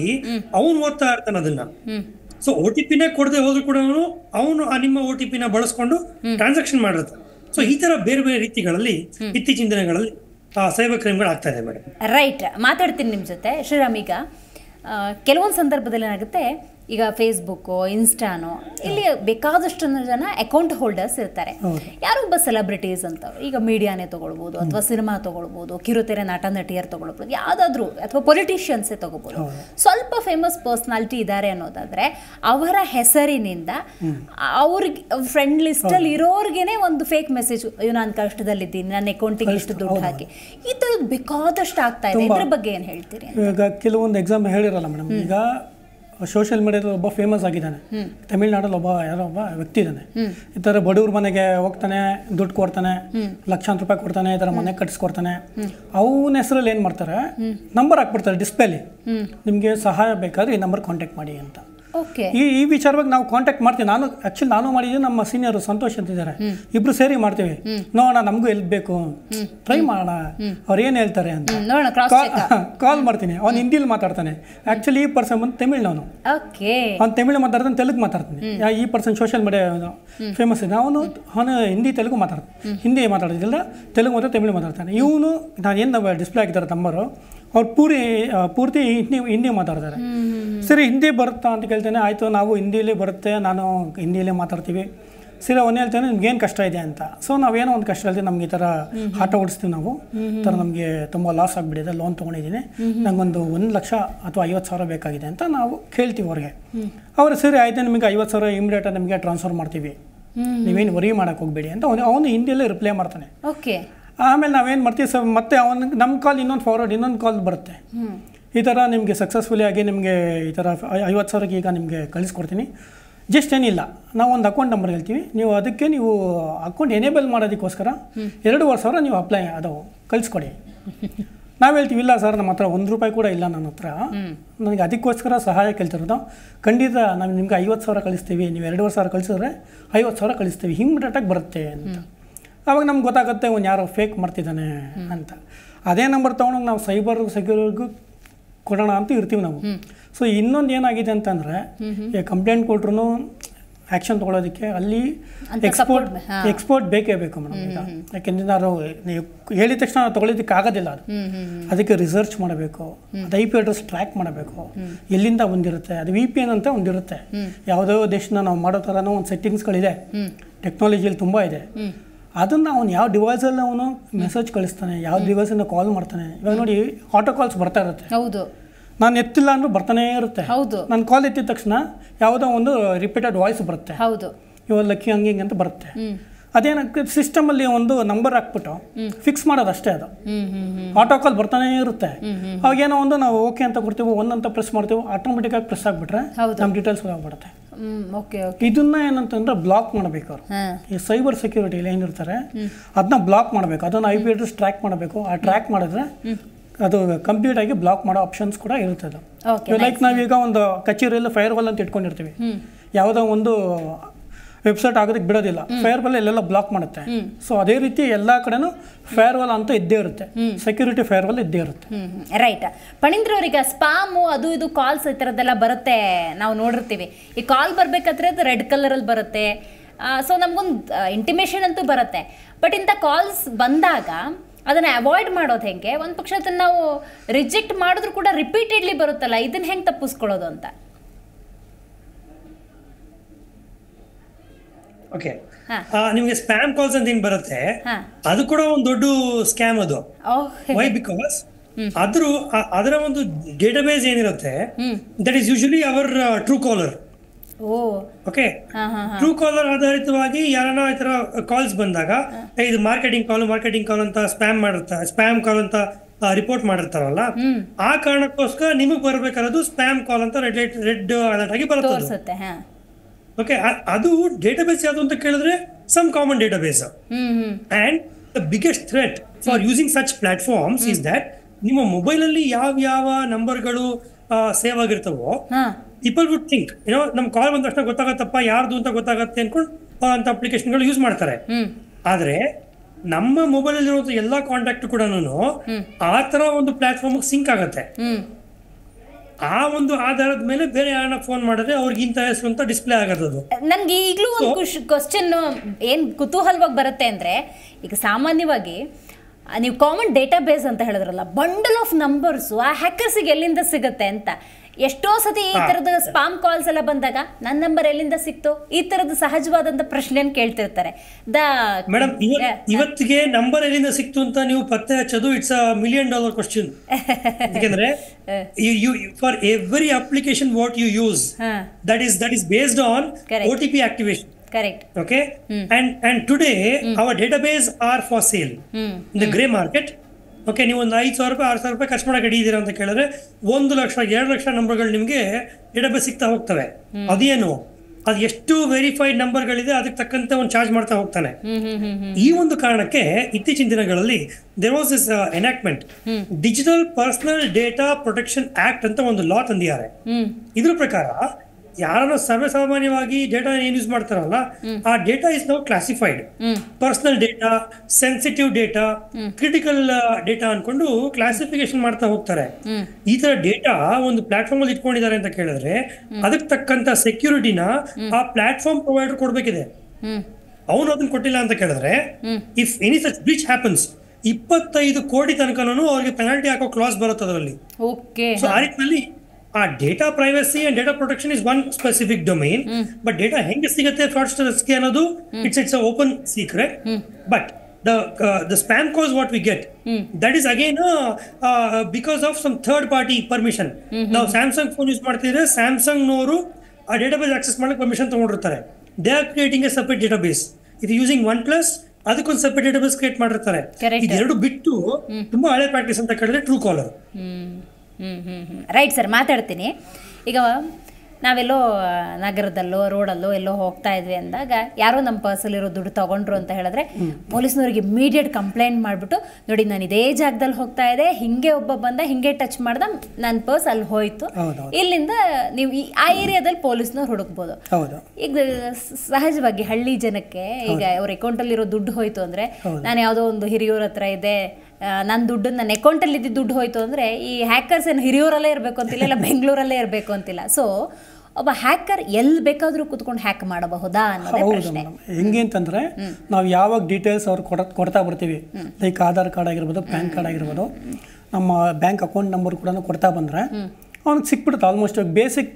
ಅವನು ಓದ್ತಾ ಇರ್ತಾನೆ ಅದನ್ನ ಸೊ ಓ ಟಿ ಪಿನೇ ಕೊಡದೆ ಹೋದ್ರು ಕೂಡ ಅವನು ನಿಮ್ಮ ಓ ಟಿ ಪಿನ ಬಳಸ್ಕೊಂಡು ಟ್ರಾನ್ಸಾಕ್ಷನ್ ಮಾಡಿರ್ತಾನೆ ಸೊ ಈ ತರ ಬೇರೆ ಬೇರೆ ರೀತಿಗಳಲ್ಲಿ ಇತ್ತೀಚಿನ ದಿನಗಳಲ್ಲಿ ಸೈಬರ್ ಕ್ರೈಮ್ಗಳು ಆಗ್ತಾ ಇದೆ ಮೇಡಮ್ ರೈಟ್ ಮಾತಾಡ್ತೀನಿ ನಿಮ್ಮ ಜೊತೆ ಶ್ರೀರಾಮ್ ಈಗ ಕೆಲವೊಂದು ಸಂದರ್ಭದಲ್ಲಿ ಏನಾಗುತ್ತೆ ಈಗ ಫೇಸ್ಬುಕ್ ಇನ್ಸ್ಟಾನೋ ಇಲ್ಲಿ ಬೇಕಾದಷ್ಟು ಜನ ಅಕೌಂಟ್ ಹೋಲ್ಡರ್ಸ್ ಇರ್ತಾರೆ ಯಾರೊಬ್ಬ ಸೆಲೆಬ್ರಿಟೀಸ್ ಅಂತ ಈಗ ಮೀಡಿಯಾನೇ ತಗೊಳ್ಬೋದು ಅಥವಾ ಸಿನಿಮಾ ತಗೊಳ್ಬೋದು ಕಿರುತೆರೆ ನಟ ನಟಿಯರ್ ತಗೊಳ್ಬೋದು ಯಾವುದಾದ್ರೂ ಅಥವಾ ಪೊಲಿಟಿಷಿಯನ್ಸೇ ತಗೋಬೋದು ಸ್ವಲ್ಪ ಫೇಮಸ್ ಪರ್ಸ್ನಾಲಿಟಿ ಇದ್ದಾರೆ ಅನ್ನೋದಾದ್ರೆ ಅವರ ಹೆಸರಿನಿಂದ ಅವ್ರಿಗೆ ಫ್ರೆಂಡ್ ಲಿಸ್ಟಲ್ಲಿ ಇರೋರ್ಗೇನೆ ಒಂದು ಫೇಕ್ ಮೆಸೇಜ್ ಅಯ್ಯೋ ನಾನು ಕಷ್ಟದಲ್ಲಿದ್ದೀನಿ ನನ್ನ ಅಕೌಂಟಿಗೆ ಇಷ್ಟು ದುಡ್ಡು ಹಾಕಿ ಈ ಥರದ್ದು ಬೇಕಾದಷ್ಟು ಆಗ್ತಾ ಇದೆ ಇದ್ರ ಬಗ್ಗೆ ಏನು ಹೇಳ್ತೀರಿ ಈಗ ಕೆಲವೊಂದು ಎಕ್ಸಾಮ್ ಹೇಳಿರಲ್ಲ ಮೇಡಮ್ ಈಗ ಸೋಷಿಯಲ್ ಮೀಡಿಯಾದಲ್ಲಿ ಒಬ್ಬ ಫೇಮಸ್ ಆಗಿದ್ದಾನೆ ತಮಿಳ್ನಾಡಲ್ಲಿ ಒಬ್ಬ ಯಾರೋ ಒಬ್ಬ ವ್ಯಕ್ತಿ ಇದ್ದಾನೆ ಈ ಥರ ಬಡವ್ರ ಮನೆಗೆ ಹೋಗ್ತಾನೆ ದುಡ್ಡು ಕೊಡ್ತಾನೆ ಲಕ್ಷಾಂತರ ರೂಪಾಯಿ ಕೊಡ್ತಾನೆ ಈ ಥರ ಮನೆ ಕಟ್ಟಿಸ್ಕೊಡ್ತಾನೆ ಅವನ ಹೆಸರಲ್ಲಿ ಏನು ಮಾಡ್ತಾರೆ ನಂಬರ್ ಹಾಕ್ಬಿಡ್ತಾರೆ ಡಿಸ್ಪ್ಲೇಲಿ ನಿಮಗೆ ಸಹಾಯ ಬೇಕಾದ್ರೆ ಈ ನಂಬರ್ ಕಾಂಟ್ಯಾಕ್ಟ್ ಮಾಡಿ ಅಂತ ಈ ಈ ವಿಚಾರವಾಗಿ ನಾವು ಕಾಂಟ್ಯಾಕ್ಟ್ ಮಾಡ್ತೀವಿ ನಾನು ಆ್ಯಕ್ಚುಲಿ ನಾನು ಮಾಡಿದ್ದು ನಮ್ಮ ಸೀನಿಯರ್ ಸಂತೋಷ್ ಅಂತಿದ್ದಾರೆ ಇಬ್ರು ಸೇರಿ ಮಾಡ್ತೀವಿ ನೋಡೋಣ ನಮಗೂ ಎಲ್ಲಿ ಬೇಕು ಟ್ರೈ ಮಾಡೋಣ ಅವ್ರು ಏನು ಹೇಳ್ತಾರೆ ಅಂತ ಕಾಲ್ ಮಾಡ್ತೀನಿ ಅವ್ನು ಹಿಂದಿಲಿ ಮಾತಾಡ್ತಾನೆ ಆಕ್ಚುಲಿ ಈ ಪರ್ಸನ್ ಬಂದು ತಮಿಳ್ ನಾನು ಅವ್ನು ತಮಿಳು ಮಾತಾಡ್ತಾನೆ ತೆಲುಗು ಮಾತಾಡ್ತೀನಿ ಈ ಪರ್ಸನ್ ಸೋಷಿಯಲ್ ಮೀಡಿಯಾ ಫೇಮಸ್ ಇದೆ ಅವನು ಅವನು ಹಿಂದಿ ತೆಲುಗು ಮಾತಾಡ್ತಾನೆ ಹಿಂದಿ ಮಾತಾಡೋದಿಲ್ಲ ತೆಲುಗು ಮತ್ತು ತಮಿಳು ಮಾತಾಡ್ತಾನೆ ಇವನು ನಾನು ಏನು ಡಿಸ್ಪ್ಲೇ ಆಗಿದ್ದಾರೆ ನಂಬರು ಅವ್ರು ಪೂರಿ ಪೂರ್ತಿ ಹಿಂದಿ ಹಿಂದಿ ಮಾತಾಡ್ತಾರೆ ಸರಿ ಹಿಂದಿ ಬರುತ್ತಾ ಅಂತ ಕೇಳ್ತೇನೆ ಆಯಿತು ನಾವು ಹಿಂದಿಯಲ್ಲಿ ಬರುತ್ತೆ ನಾನು ಹಿಂದಿಯಲ್ಲಿ ಮಾತಾಡ್ತೀವಿ ಸರಿ ಅವನು ಹೇಳ್ತಾನೆ ನಿಮ್ಗೇನು ಕಷ್ಟ ಇದೆ ಅಂತ ಸೊ ನಾವೇನೋ ಒಂದು ಕಷ್ಟ ಹೇಳ್ತೀವಿ ನಮ್ಗೆ ಈ ಥರ ಆಟ ಓಡಿಸ್ತೀವಿ ನಾವು ಈ ಥರ ನಮಗೆ ತುಂಬ ಲಾಸ್ ಆಗಿಬಿಟ್ಟಿದೆ ಲೋನ್ ತೊಗೊಂಡಿದ್ದೀನಿ ನಂಗೊಂದು ಒಂದು ಲಕ್ಷ ಅಥವಾ ಐವತ್ತು ಸಾವಿರ ಬೇಕಾಗಿದೆ ಅಂತ ನಾವು ಕೇಳ್ತೀವಿ ಅವ್ರಿಗೆ ಅವರು ಸರಿ ಆಯಿತು ನಿಮಗೆ ಐವತ್ತು ಸಾವಿರ ಇಮಿಡಿಯೇಟಾಗಿ ನಿಮಗೆ ಟ್ರಾನ್ಸ್ಫರ್ ಮಾಡ್ತೀವಿ ನೀವೇನು ವರಿ ಮಾಡೋಕ್ಕೆ ಹೋಗ್ಬೇಡಿ ಅಂತ ಅವನು ಅವನು ಹಿಂದಿಯಲ್ಲೇ ರಿಪ್ಲೈ ಮಾಡ್ತಾನೆ ಓಕೆ ಆಮೇಲೆ ನಾವೇನು ಮಾಡ್ತೀವಿ ಸರ್ ಮತ್ತೆ ಅವನಿಗೆ ನಮ್ಮ ಕಾಲ್ ಇನ್ನೊಂದು ಫಾರ್ವರ್ಡ್ ಇನ್ನೊಂದು ಕಾಲ್ ಬರುತ್ತೆ ಈ ಥರ ನಿಮಗೆ ಸಕ್ಸಸ್ಫುಲಿ ಆಗಿ ನಿಮಗೆ ಈ ಥರ ಐವತ್ತು ಸಾವಿರಕ್ಕೆ ಈಗ ನಿಮಗೆ ಕಳಿಸ್ಕೊಡ್ತೀನಿ ಜಸ್ಟ್ ಏನಿಲ್ಲ ನಾವು ಒಂದು ಅಕೌಂಟ್ ನಂಬರ್ ಹೇಳ್ತೀವಿ ನೀವು ಅದಕ್ಕೆ ನೀವು ಅಕೌಂಟ್ ಎನೇಬಲ್ ಮಾಡೋದಕ್ಕೋಸ್ಕರ ಎರಡೂವರೆ ಸಾವಿರ ನೀವು ಅಪ್ಲೈ ಅದಾವೆ ಕಳಿಸ್ಕೊಡಿ ನಾವು ಹೇಳ್ತೀವಿ ಇಲ್ಲ ಸರ್ ನಮ್ಮ ಹತ್ರ ಒಂದು ರೂಪಾಯಿ ಕೂಡ ಇಲ್ಲ ನನ್ನ ಹತ್ರ ನನಗೆ ಅದಕ್ಕೋಸ್ಕರ ಸಹಾಯ ಕೇಳ್ತಿರೋದು ಖಂಡಿತ ನಾವು ನಿಮಗೆ ಐವತ್ತು ಸಾವಿರ ಕಳಿಸ್ತೀವಿ ನೀವು ಎರಡೂವರೆ ಸಾವಿರ ಕಳಿಸಿದ್ರೆ ಐವತ್ತು ಸಾವಿರ ಕಳಿಸ್ತೀವಿ ಹಿಂಗೆ ಡಾಟಾಗಿ ಬರುತ್ತೆ ಅಂತ ಆವಾಗ ನಮ್ಗೆ ಗೊತ್ತಾಗುತ್ತೆ ಒಂದು ಯಾರೋ ಫೇಕ್ ಮಾಡ್ತಿದ್ದಾನೆ ಅಂತ ಅದೇ ನಂಬರ್ ತೊಗೊಂಡೋಗಿ ನಾವು ಸೈಬರ್ ಸೆಕ್ಯೂರಿಗೂ ಕೊಡೋಣ ಅಂತ ಇರ್ತೀವಿ ನಾವು ಸೊ ಇನ್ನೊಂದು ಏನಾಗಿದೆ ಅಂತಂದರೆ ಕಂಪ್ಲೇಂಟ್ ಕೊಟ್ರು ಆ್ಯಕ್ಷನ್ ತೊಗೊಳೋದಕ್ಕೆ ಅಲ್ಲಿ ಎಕ್ಸ್ಪೋರ್ಟ್ ಎಕ್ಸ್ಪೋರ್ಟ್ ಬೇಕೇ ಬೇಕು ಮೇಡಮ್ ಈಗ ಯಾಕೆಂದ್ರೆ ನಾವು ಹೇಳಿದ ತಕ್ಷಣ ತೊಗೊಳೋದಕ್ಕೆ ಆಗೋದಿಲ್ಲ ಅದು ಅದಕ್ಕೆ ರಿಸರ್ಚ್ ಮಾಡಬೇಕು ಅದು ಐ ಪಿ ಅಡ್ರೆಸ್ ಟ್ರ್ಯಾಕ್ ಮಾಡಬೇಕು ಎಲ್ಲಿಂದ ಒಂದಿರುತ್ತೆ ಅದು ವಿ ಪಿ ಎನ್ ಅಂತ ಒಂದಿರುತ್ತೆ ಯಾವುದೋ ದೇಶನ ನಾವು ಮಾಡೋ ಥರನೂ ಒಂದು ಸೆಟ್ಟಿಂಗ್ಸ್ಗಳಿದೆ ಟೆಕ್ನಾಲಜಿಯಲ್ಲಿ ತುಂಬ ಇದೆ ಅದನ್ನು ಅವನು ಯಾವ ಡಿವೈಸಲ್ಲಿ ಅವನು ಮೆಸೇಜ್ ಕಳಿಸ್ತಾನೆ ಯಾವ ಡಿವೈಸನ್ನು ಕಾಲ್ ಮಾಡ್ತಾನೆ ಇವಾಗ ನೋಡಿ ಆಟೋ ಕಾಲ್ಸ್ ಬರ್ತಾ ಇರುತ್ತೆ ಹೌದು ನಾನು ಎತ್ತಿಲ್ಲ ಅಂದ್ರೆ ಬರ್ತಾನೇ ಇರುತ್ತೆ ಹೌದು ನಾನು ಕಾಲ್ ಎತ್ತಿದ ತಕ್ಷಣ ಯಾವುದೋ ಒಂದು ರಿಪೀಟೆಡ್ ವಾಯ್ಸ್ ಬರುತ್ತೆ ಹೌದು ಇವಾಗ ಲಕ್ಕಿ ಹಂಗೆ ಹಿಂಗೆ ಅಂತ ಬರುತ್ತೆ ಅದೇನಕ್ಕೆ ಸಿಸ್ಟಮಲ್ಲಿ ಒಂದು ನಂಬರ್ ಹಾಕ್ಬಿಟ್ಟು ಫಿಕ್ಸ್ ಮಾಡೋದು ಅಷ್ಟೇ ಅದು ಆಟೋ ಕಾಲ್ ಬರ್ತಾನೆ ಇರುತ್ತೆ ಅವಾಗೇನೋ ಒಂದು ನಾವು ಓಕೆ ಅಂತ ಕೊಡ್ತೀವಿ ಒಂದಂತ ಪ್ರೆಸ್ ಮಾಡ್ತೀವಿ ಆಟೋಮೆಟಿಕ್ ಆಗಿ ಪ್ರೆಸ್ ಆಗಿಬಿಟ್ರೆ ನಮ್ಮ ಡೀಟೇಲ್ಸ್ ಹೋಗ್ಬಿಡುತ್ತೆ ಇದನ್ನ ಏನಂತಂದ್ರೆ ಬ್ಲಾಕ್ ಮಾಡಬೇಕು ಅವ್ರು ಈ ಸೈಬರ್ ಸೆಕ್ಯೂರಿಟಿಯಲ್ಲಿ ಏನಿರ್ತಾರೆ ಅದನ್ನ ಬ್ಲಾಕ್ ಮಾಡಬೇಕು ಅದನ್ನ ಐ ಪಿ ಅಡ್ರೆಸ್ ಟ್ರ್ಯಾಕ್ ಮಾಡಬೇಕು ಆ ಟ್ರ್ಯಾಕ್ ಮಾಡಿದ್ರೆ ಅದು ಕಂಪ್ಲೀಟ್ ಆಗಿ ಬ್ಲಾಕ್ ಮಾಡೋ ಆಪ್ಷನ್ಸ್ ಕೂಡ ಇರುತ್ತೆ ಲೈಕ್ ನಾವೀಗ ಒಂದು ಕಚೇರಿಯಲ್ಲಿ ಫೈರ್ ವಾಲ್ ಅಂತ ಇಟ್ಕೊಂಡಿರ್ತೀವಿ ಯಾವುದೋ ಒಂದು ವೆಬ್ಸೈಟ್ ಆಗೋದಕ್ಕೆ ಬಿಡೋದಿಲ್ಲ ಫೈರ್ ಫೇರ್ವೆಲ್ ಎಲ್ಲೆಲ್ಲ ಬ್ಲಾಕ್ ಮಾಡುತ್ತೆ ಸೊ ಅದೇ ರೀತಿ ಎಲ್ಲ ಕಡೆನೂ ಫೇರ್ವೆಲ್ ಅಂತ ಇದ್ದೇ ಇರುತ್ತೆ ಸೆಕ್ಯೂರಿಟಿ ಫೇರ್ವೆಲ್ ಇದ್ದೇ ಇರುತ್ತೆ ರೈಟ್ ಪಣೀಂದ್ರ ಅವರಿಗೆ ಸ್ಪಾಮು ಅದು ಇದು ಕಾಲ್ಸ್ ಈ ಥರದ್ದೆಲ್ಲ ಬರುತ್ತೆ ನಾವು ನೋಡಿರ್ತೀವಿ ಈ ಕಾಲ್ ಬರಬೇಕಾದ್ರೆ ಅದು ರೆಡ್ ಕಲರಲ್ಲಿ ಬರುತ್ತೆ ಸೊ ನಮಗೊಂದು ಇಂಟಿಮೇಷನ್ ಅಂತೂ ಬರುತ್ತೆ ಬಟ್ ಇಂಥ ಕಾಲ್ಸ್ ಬಂದಾಗ ಅದನ್ನ ಅವಾಯ್ಡ್ ಮಾಡೋದು ಹೆಂಗೆ ಒಂದು ಪಕ್ಷ ಅದನ್ನ ನಾವು ರಿಜೆಕ್ಟ್ ಮಾಡಿದ್ರು ಕೂಡ ರಿಪೀಟೆಡ್ಲಿ ಬರುತ್ತಲ್ಲ ಇದನ್ನ ಹೆಂಗೆ ತಪ್ಪಿಸ್ಕೊಳ್ಳೋದು ಅಂತ ಓಕೆ ನಿಮಗೆ ಸ್ಪ್ಯಾಮ್ ಕಾಲ್ಸ್ ಅಂತ ಏನ್ ಬರುತ್ತೆ ಅದು ಕೂಡ ಒಂದು ದೊಡ್ಡ ಸ್ಕ್ಯಾಮ್ ಅದು ವೈ ಬಿಕಾಸ್ ಅದ್ರ ಅದರ ಒಂದು ಡೇಟಾಬೇಸ್ ಏನಿರುತ್ತೆ that is usually our Truecaller okay Truecaller ಆಧಾರಿತವಾಗಿ ಯಾರನ್ನ ಈ ತರ ಕಾಲ್ಸ್ ಬಂದಾಗ ಇದು ಮಾರ್ಕೆಟಿಂಗ್ ಕಾಲ್ ಮಾರ್ಕೆಟಿಂಗ್ ಕಾಲ್ ಅಂತ ಸ್ಪ್ಯಾಮ್ ಮಾಡಿರ್ತಾರೆ ಸ್ಪ್ಯಾಮ್ ಕಾಲ್ ಅಂತ ರಿಪೋರ್ಟ್ ಮಾಡಿರ್ತಾರಲ್ಲ ಆ ಕಾರಣಕ್ಕೋಸ್ಕರ ನಿಮಗ್ ಬರಬೇಕಾದ್ದು ಸ್ಪ್ಯಾಮ್ ಕಾಲ್ ಅಂತ ರೆಡ್ ರೆಡ್ ಅಲರ್ಟ್ ಆಗಿ ಬರುತ್ತೆ ಓಕೆ ಅದು ಡೇಟಾಬೇಸ್ ಯಾವುದು ಅಂತ ಕೇಳಿದ್ರೆ some common database and the biggest threat for using such platforms is that ನಿಮ್ಮ ಮೊಬೈಲ್ ಅಲ್ಲಿ ಯಾವ ಯಾವ ನಂಬರ್ಗಳು ಸೇವ್ ಆಗಿರ್ತವೋ ಪೀಪಲ್ ವುಡ್ ಥಿಂಕ್ ಏನೋ ನಮ್ ಕಾಲ್ ಬಂದ ತಕ್ಷಣ ಗೊತ್ತಾಗತ್ತಪ್ಪ ಯಾರ್ದು ಅಂತ ಗೊತ್ತಾಗತ್ತೆ ಅನ್ಕೊಂಡು ಅಂತ ಗಳು ಯೂಸ್ ಮಾಡ್ತಾರೆ ಆದ್ರೆ ನಮ್ಮ ಮೊಬೈಲ್ ಅಲ್ಲಿ ಎಲ್ಲಾ ಕಾಂಟ್ಯಾಕ್ಟ್ ಕೂಡ ಆ ತರ ಒಂದು ಪ್ಲಾಟ್ಫಾರ್ಮ್ ಸಿಂಕ್ ಆಗತ್ತೆ ಆ ಒಂದು ಆಧಾರದ ಮೇಲೆ ಬೇರೆ ಯಾರನ್ನ ಫೋನ್ ಮಾಡಿದ್ರೆ ಅವ್ರಿಗೆ ಇಂಥ ಹೆಸರು ಅಂತ ಡಿಸ್ಪ್ಲೇ ಆಗೋದು ನನ್ಗೆ ಈಗಲೂ ಒಂದು ಕ್ವಶನ್ ಏನು ಕುತೂಹಲವಾಗಿ ಬರುತ್ತೆ ಅಂದರೆ ಈಗ ಸಾಮಾನ್ಯವಾಗಿ ನೀವು ಕಾಮನ್ ಡೇಟಾ ಬೇಸ್ ಅಂತ ಹೇಳಿದ್ರಲ್ಲ ಬಂಡಲ್ ಆಫ್ ನಂಬರ್ಸು ಆ ಹ್ಯಾಕರ್ಸಿಗೆ ಎಲ್ಲಿಂದ ಸಿಗುತ್ತೆ ಅಂತ ಎಷ್ಟೋ ಸತಿ ಈ ತರದ ಸ್ಪಾಮ್ ಕಾಲ್ಸ್ ಎಲ್ಲ ಬಂದಾಗ ನನ್ನ ನಂಬರ್ ಎಲ್ಲಿಂದ ಸಿಕ್ತು ಈ ತರದ ಸಹಜವಾದಂತ ಪ್ರಶ್ನೆ ಕೇಳ್ತಿರ್ತಾರೆ ದ ಮೇಡಮ್ ಇವತ್ತಿಗೆ ನಂಬರ್ ಎಲ್ಲಿಂದ ಸಿಕ್ತು ಅಂತ ನೀವು ಪತ್ತೆ ಹಚ್ಚೋದು it's a million dollar question ಯಾಕಂದ್ರೆ you for every application what you use that is that is based on O T P activation Correct. Okay. And And and today mm. our database are for sale grey in okay ನೀವು ಒಂದು ಐದು ಸಾವಿರ ರೂಪಾಯಿ ಆರು ಸಾವಿರ ರೂಪಾಯಿ ಖರ್ಚು ಮಾಡೋಕೆ ಇಡೀದ್ದೀರಾ ಅಂತ ಕೇಳಿದ್ರೆ ಒಂದು ಲಕ್ಷ ಎರಡು ಲಕ್ಷ ನಂಬರ್ಗಳು ನಿಮಗೆ ಎಡಬೆ ಸಿಗ್ತಾ ಹೋಗ್ತವೆ ಅದೇನು ಅದು ಎಷ್ಟು ವೆರಿಫೈಡ್ ನಂಬರ್ಗಳಿದೆ ಅದಕ್ಕೆ ತಕ್ಕಂತೆ ಒಂದು ಚಾರ್ಜ್ ಮಾಡ್ತಾ ಹೋಗ್ತಾನೆ ಈ ಒಂದು ಕಾರಣಕ್ಕೆ ಇತ್ತೀಚಿನ ದಿನಗಳಲ್ಲಿ there was is enactment digital personal data protection act ಅಂತ ಒಂದು ಲಾ ತಂದಿದ್ದಾರೆ ಇದ್ರ ಪ್ರಕಾರ ಯಾರು ಸಾಮಾನ್ಯವಾಗಿ ಡೇಟಾ ಏನ್ ಯೂಸ್ ಮಾಡ್ತಾರಲ್ಲ ಆ ಡೇಟಾ ಇಸ್ ನಾವು classified personal data sensitive data critical data ಅನ್ಕೊಂಡು ಕ್ಲಾಸಿಫಿಕೇಶನ್ ಮಾಡ್ತಾ ಹೋಗ್ತಾರೆ ಈ ತರ ಡೇಟಾ ಒಂದು ಪ್ಲಾಟ್ಫಾರ್ಮ್ ಅಲ್ಲಿ ಇಟ್ಕೊಂಡಿದ್ದಾರೆ ಅಂತ ಕೇಳಿದ್ರೆ ಅದಕ್ಕೆ ತಕ್ಕಂತ ಸೆಕ್ಯೂರಿಟಿನ ಆ ಪ್ಲಾಟ್ಫಾರ್ಮ್ ಪ್ರೊವೈಡರ್ ಕೊಡ್ಬೇಕಿದೆ ಅವನು ಅದನ್ನ ಕೊಟ್ಟಿಲ್ಲ ಅಂತ ಕೇಳಿದ್ರೆ if any such breach happens ಇಪ್ಪತ್ತೈದು ಕೋಟಿ ತನಕನೂ ಅವ್ರಿಗೆ ಪೆನಾಲ್ಟಿ ಹಾಕೋ ಕ್ಲಾಸ್ ಬರುತ್ತೆ ಅದರಲ್ಲಿ ಆ ರೀತಿಯಲ್ಲಿ ಆ data privacy and data protection is one specific domain but data ಹೆಂಗೆ ಸಿಗುತ್ತೆ ಫ್ರಾಡ್ಸ್ಟರ್ಸ್ಗೆ ಅನ್ನೋದು it's it's open secret but the the spam calls what we get that is again because of some third party permission ನಾವು Samsung phone use ಮಾಡ್ತಿದ್ರೆ Samsung ಸ್ಯಾಮ್ಸಂಗ್ನವರು ಆ database base access ಮಾಡಕ್ಕೆ permission ತಗೊಂಡಿರ್ತಾರೆ they are creating a separate data base ಇದು using OnePlus ಅದಕ್ಕೊಂದು separate database create ಮಾಡಿರ್ತಾರೆ ಇದೆರಡು ಬಿಟ್ಟು ತುಂಬಾ ಹಳೆ ಪ್ರಾಕ್ಟೀಸ್ ಅಂತ ಕೇಳಿದ್ರೆ Truecaller hmm hmm hmm right sir ಮಾತಾಡ್ತೀನಿ ಈಗ ನಾವೆಲ್ಲೋ ನಗರದಲ್ಲೋ ರೋಡಲ್ಲೋ ಎಲ್ಲೋ ಹೋಗ್ತಾ ಇದ್ವಿ ಅಂದಾಗ ಯಾರೋ ನಮ್ಮ ಪರ್ಸಲ್ಲಿರೋ ದುಡ್ಡು ತಗೊಂಡ್ರು ಅಂತ ಹೇಳಿದ್ರೆ ಪೊಲೀಸ್ನವ್ರಿಗೆ ಇಮಿಡಿಯೇಟ್ ಕಂಪ್ಲೇಂಟ್ ಮಾಡಿಬಿಟ್ಟು ನೋಡಿ ನಾನು ಇದೇ ಜಾಗದಲ್ಲಿ ಹೋಗ್ತಾ ಇದೆ ಹಿಂಗೆ ಒಬ್ಬ ಬಂದ ಹಿಂಗೆ ಟಚ್ ಮಾಡ್ದ ನನ್ನ ಪರ್ಸ್ ಅಲ್ಲಿ ಹೋಯ್ತು ಇಲ್ಲಿಂದ ನೀವು ಆ ಏರಿಯಾದಲ್ಲಿ ಪೊಲೀಸ್ನವ್ರು ಹುಡುಕ್ಬೋದು ಈಗ ಸಹಜವಾಗಿ ಹಳ್ಳಿ ಜನಕ್ಕೆ ಈಗ ಅವ್ರ ಅಕೌಂಟಲ್ಲಿರೋ ದುಡ್ಡು ಹೋಯ್ತು ಅಂದ್ರೆ ನಾನು ಯಾವುದೋ ಒಂದು ಹಿರಿಯೂರ ಹತ್ರ ಇದೆ ನನ್ನ ದುಡ್ಡು ನನ್ನ ಅಕೌಂಟಲ್ಲಿ ಇದ್ದ ದುಡ್ಡು ಹೋಯಿತು ಅಂದರೆ ಈ ಹ್ಯಾಕರ್ಸ್ ಏನು ಹಿರಿಯೂರಲ್ಲೇ ಇರಬೇಕು ಅಂತಿಲ್ಲ ಇಲ್ಲ ಬೆಂಗಳೂರಲ್ಲೇ ಇರಬೇಕು ಅಂತಿಲ್ಲ ಸೊ ಒಬ್ಬ ಹ್ಯಾಕರ್ ಎಲ್ಲಿ ಬೇಕಾದರೂ ಕೂತ್ಕೊಂಡು ಹ್ಯಾಕ್ ಮಾಡಬಹುದಾ ಹೌದು ಹೆಂಗೆ ಅಂತಂದರೆ ನಾವು ಯಾವಾಗ ಡೀಟೇಲ್ಸ್ ಅವ್ರು ಕೊಡ ಕೊಡ್ತಾ ಬರ್ತೀವಿ ಲೈಕ್ ಆಧಾರ್ ಕಾರ್ಡ್ ಆಗಿರ್ಬೋದು ಪ್ಯಾನ್ ಕಾರ್ಡ್ ಆಗಿರ್ಬೋದು ನಮ್ಮ ಬ್ಯಾಂಕ್ ಅಕೌಂಟ್ ನಂಬರ್ ಕೂಡ ಕೊಡ್ತಾ ಬಂದರೆ ಅವ್ನಿಗೆ ಸಿಕ್ಬಿಡುತ್ತೆ ಆಲ್ಮೋಸ್ಟ್ ಬೇಸಿಕ್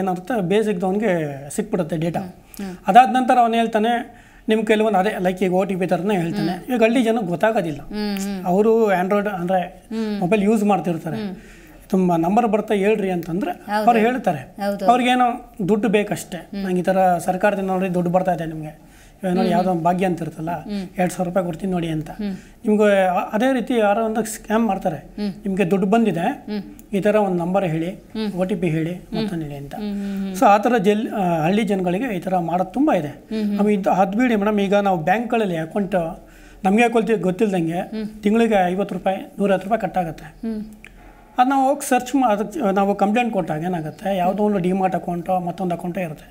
ಏನಾಗುತ್ತೆ ಬೇಸಿಕ್ದು ಅವನಿಗೆ ಸಿಕ್ಬಿಡುತ್ತೆ ಡೇಟಾ ಅದಾದ ನಂತರ ಅವನು ಹೇಳ್ತಾನೆ ನಿಮ್ಮ ಕೆಲವೊಂದು ಅದೇ ಲೈಕ್ ಈಗ ಓ ಟಿ ಪಿ ಥರನೇ ಹೇಳ್ತಾನೆ ಈಗ ಹಳ್ಳಿ ಜನ ಗೊತ್ತಾಗೋದಿಲ್ಲ ಅವರು ಆಂಡ್ರಾಯ್ಡ್ ಅಂದರೆ ಮೊಬೈಲ್ ಯೂಸ್ ಮಾಡ್ತಿರ್ತಾರೆ ತುಂಬ ನಂಬರ್ ಬರ್ತಾ ಹೇಳ್ರಿ ಅಂತಂದ್ರೆ ಅವ್ರು ಹೇಳ್ತಾರೆ ಅವ್ರಿಗೇನೋ ದುಡ್ಡು ಬೇಕಷ್ಟೇ ನಂಗೆ ಈ ಥರ ಸರ್ಕಾರದಿಂದ ನೋಡಿ ದುಡ್ಡು ಬರ್ತಾ ಇದೆ ನಿಮಗೆ ನೋಡಿ ಯಾವುದೋ ಒಂದು ಭಾಗ್ಯ ಅಂತ ಇರುತ್ತಲ್ಲ ಎರಡು ಸಾವಿರ ರೂಪಾಯಿ ಕೊಡ್ತೀನಿ ನೋಡಿ ಅಂತ ನಿಮ್ಗೆ ಅದೇ ರೀತಿ ಯಾರೋ ಒಂದು ಸ್ಕ್ಯಾಮ್ ಮಾಡ್ತಾರೆ ನಿಮಗೆ ದುಡ್ಡು ಬಂದಿದೆ ಈ ಥರ ಒಂದು ನಂಬರ್ ಹೇಳಿ ಒ ಟಿ ಪಿ ಹೇಳಿ ಮೊತ್ತ ಹೇಳಿ ಅಂತ ಸೊ ಆ ಥರ ಜಲ್ ಹಳ್ಳಿ ಜನಗಳಿಗೆ ಈ ಥರ ಮಾಡೋದು ತುಂಬ ಇದೆ ನಮಗೆ ಇದು ಅದು ಬಿಡಿ ಮೇಡಮ್ ಈಗ ನಾವು ಬ್ಯಾಂಕ್ಗಳಲ್ಲಿ ಅಕೌಂಟ್ ನಮಗೆ ಕೊಲ್ತಿ ಗೊತ್ತಿಲ್ದಂಗೆ ತಿಂಗಳಿಗೆ ಐವತ್ತು ರೂಪಾಯಿ ನೂರೈವತ್ತು ರೂಪಾಯಿ ಕಟ್ಟಾಗತ್ತೆ ಅದು ನಾವು ಹೋಗಿ ಸರ್ಚ್ ಅದಕ್ಕೆ ನಾವು ಕಂಪ್ಲೇಂಟ್ ಕೊಟ್ಟಾಗ ಏನಾಗುತ್ತೆ ಯಾವುದೋ ಒಂದು ಡಿಮಾರ್ಟ್ ಅಕೌಂಟೋ ಮತ್ತೊಂದು ಅಕೌಂಟೋ ಇರುತ್ತೆ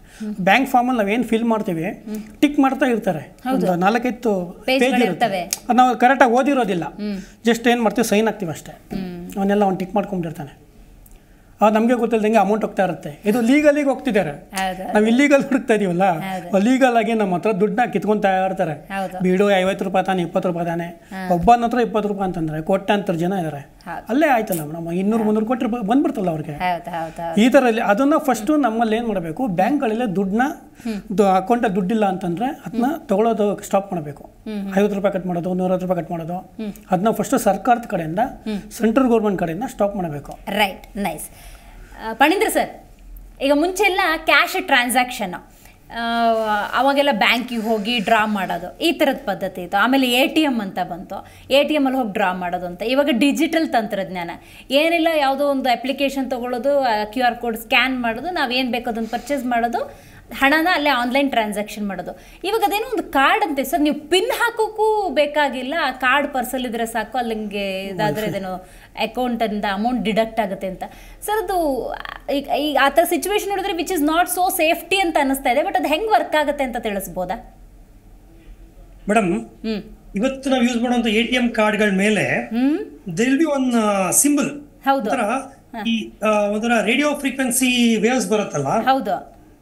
ಬ್ಯಾಂಕ್ ಫಾರ್ಮಲ್ಲಿ ನಾವು ಏನು ಫಿಲ್ ಮಾಡ್ತೀವಿ ಟಿಕ್ ಮಾಡ್ತಾ ಇರ್ತಾರೆ ಒಂದು ನಾಲ್ಕೈದು ಪೇಜ್ ಇರ್ತವೆ ಅದು ನಾವು ಕರೆಕ್ಟಾಗಿ ಓದಿರೋದಿಲ್ಲ ಜಸ್ಟ್ ಏನು ಮಾಡ್ತೀವಿ ಸೈನ್ ಹಾಕ್ತೀವಿ ಅಷ್ಟೇ ಅವನ್ನೆಲ್ಲ ಅವ್ನು ಟಿಕ್ ಮಾಡ್ಕೊಂಡಿರ್ತಾನೆ ನಮಗೆ ಗೊತ್ತಿಲ್ಲದಂಗೆ ಅಮೌಂಟ್ ಹೋಗ್ತಾ ಇರುತ್ತೆ ಇದು ಲೀಗಲಿಗೆ ಹೋಗ್ತಿದ್ದಾರೆ ನಾವು ಇಲ್ಲಿಗಲ್ ಹುಡುಕ್ತಾ ಇದೀವಲ್ಲ ಲೀಗಲ್ ಆಗಿ ನಮ್ಮ ಹತ್ರ ದುಡ್ಡನ್ನ ಕಿತ್ಕೊಂತ ಇರ್ತಾರೆ ಬೀಡು ಐವತ್ತು ರೂಪಾಯಿ ತಾನೆ ಇಪ್ಪತ್ತು ರೂಪಾಯಿ ತಾನೆ ಒಬ್ಬನ ಹತ್ರ ಇಪ್ಪತ್ತು ರೂಪಾಯಿ ಅಂತಂದ್ರೆ ಕೊಟ್ಟಂತರ ಜನ ಇದಾರೆ ಅಲ್ಲೇ ಆಯ್ತಲ್ಲ ಮೇಡಮ್ ಇನ್ನೂರು ಮುನ್ನೂರು ಕೋಟಿ ರೂಪಾಯಿ ಬಂದ್ಬಿಡ್ತಲ್ಲ ಅವ್ರಿಗೆ ಈ ಥರ ಅದನ್ನ ಫಸ್ಟು ನಮ್ಮಲ್ಲಿ ಏನು ಮಾಡಬೇಕು ಬ್ಯಾಂಕ್ಗಳಲ್ಲೇ ದುಡ್ಡನ್ನ ಅಕೌಂಟ ದುಡ್ಡಿಲ್ಲ ಅಂತಂದರೆ ಅದನ್ನ ತಗೊಳ್ಳೋದು ಸ್ಟಾಪ್ ಮಾಡಬೇಕು ಐವತ್ತು ರೂಪಾಯಿ ಕಟ್ ಮಾಡೋದು ನೂರೈವತ್ತು ರೂಪಾಯಿ ಕಟ್ ಮಾಡೋದು ಅದನ್ನ ಫಸ್ಟ್ ಸರ್ಕಾರದ ಕಡೆಯಿಂದ ಸೆಂಟ್ರಲ್ ಗೌರ್ಮೆಂಟ್ ಕಡೆಯಿಂದ ಸ್ಟಾಪ್ ಮಾಡಬೇಕು ರೈಟ್ ನೈಸ್ ಪಣೀಂದ್ರ ಸರ್ ಈಗ ಮುಂಚೆಲ್ಲ ಕ್ಯಾಶ್ ಟ್ರಾನ್ಸಾಕ್ಷನ್ ಅವಾಗೆಲ್ಲ ಬ್ಯಾಂಕಿಗೆ ಹೋಗಿ ಡ್ರಾ ಮಾಡೋದು ಈ ಥರದ ಪದ್ಧತಿ ಇತ್ತು ಆಮೇಲೆ ಎ ಟಿ ಎಮ್ ಅಂತ ಬಂತು ಎ ಟಿ ಎಮ್ಮಲ್ಲಿ ಹೋಗಿ ಡ್ರಾ ಮಾಡೋದು ಅಂತ ಇವಾಗ ಡಿಜಿಟಲ್ ತಂತ್ರಜ್ಞಾನ ಏನಿಲ್ಲ ಯಾವುದೋ ಒಂದು ಅಪ್ಲಿಕೇಶನ್ ತೊಗೊಳ್ಳೋದು ಕ್ಯೂ ಆರ್ ಕೋಡ್ ಸ್ಕ್ಯಾನ್ ಮಾಡೋದು ನಾವು ಏನು ಬೇಕೋ ಅದನ್ನು ಪರ್ಚೇಸ್ ಮಾಡೋದು ಹಣನ ಅಲ್ಲೇ ಆನ್ಲೈನ್ ಟ್ರಾನ್ಸಾಕ್ಷನ್ ಮಾಡೋದು ಇವಾಗ ಅದೇನೋ ಒಂದು ಕಾರ್ಡ್ ಅಂತೆ ಸರ್ ನೀವು ಪಿನ್ ಹಾಕೋಕ್ಕೂ ಬೇಕಾಗಿಲ್ಲ ಆ ಕಾರ್ಡ್ ಪರ್ಸಲ್ ಇದ್ರೆ ಸಾಕು ಅಲ್ಲಿ ಹಿಂಗೆ ಇದಾದರೆ ಇದೇನು ಅಕೌಂಟಿಂದ ಅಮೌಂಟ್ ಡಿಡಕ್ಟ್ ಆಗುತ್ತೆ ಅಂತ ಸರ್ ಅದು ಈಗ ಈಗ ಆ ಥರ ಸಿಚುವೇಶನ್ ನೋಡಿದ್ರೆ which is not so safety ಅಂತ ಅನಿಸ್ತಾ ಇದೆ ಬಟ್ ಅದು ಹೆಂಗೆ ವರ್ಕ್ ಆಗುತ್ತೆ ಅಂತ ತಿಳಿಸ್ಬೋದಾ ಮೇಡಮ್ ಇವತ್ತು ನಾವು ಯೂಸ್ ಮಾಡುವಂತ ಎ ಟಿ ಎಂ ಕಾರ್ಡ್ಗಳ ಮೇಲೆ ದೇರ್ ಬಿ ಒನ್ ಸಿಂಬಲ್ ಹೌದು ಈ ಒಂಥರ ರೇಡಿಯೋ ಫ್ರೀಕ್ವೆನ್ಸಿ ವೇವ್ಸ್ ಬರುತ್ತಲ್ಲ ಹೌದು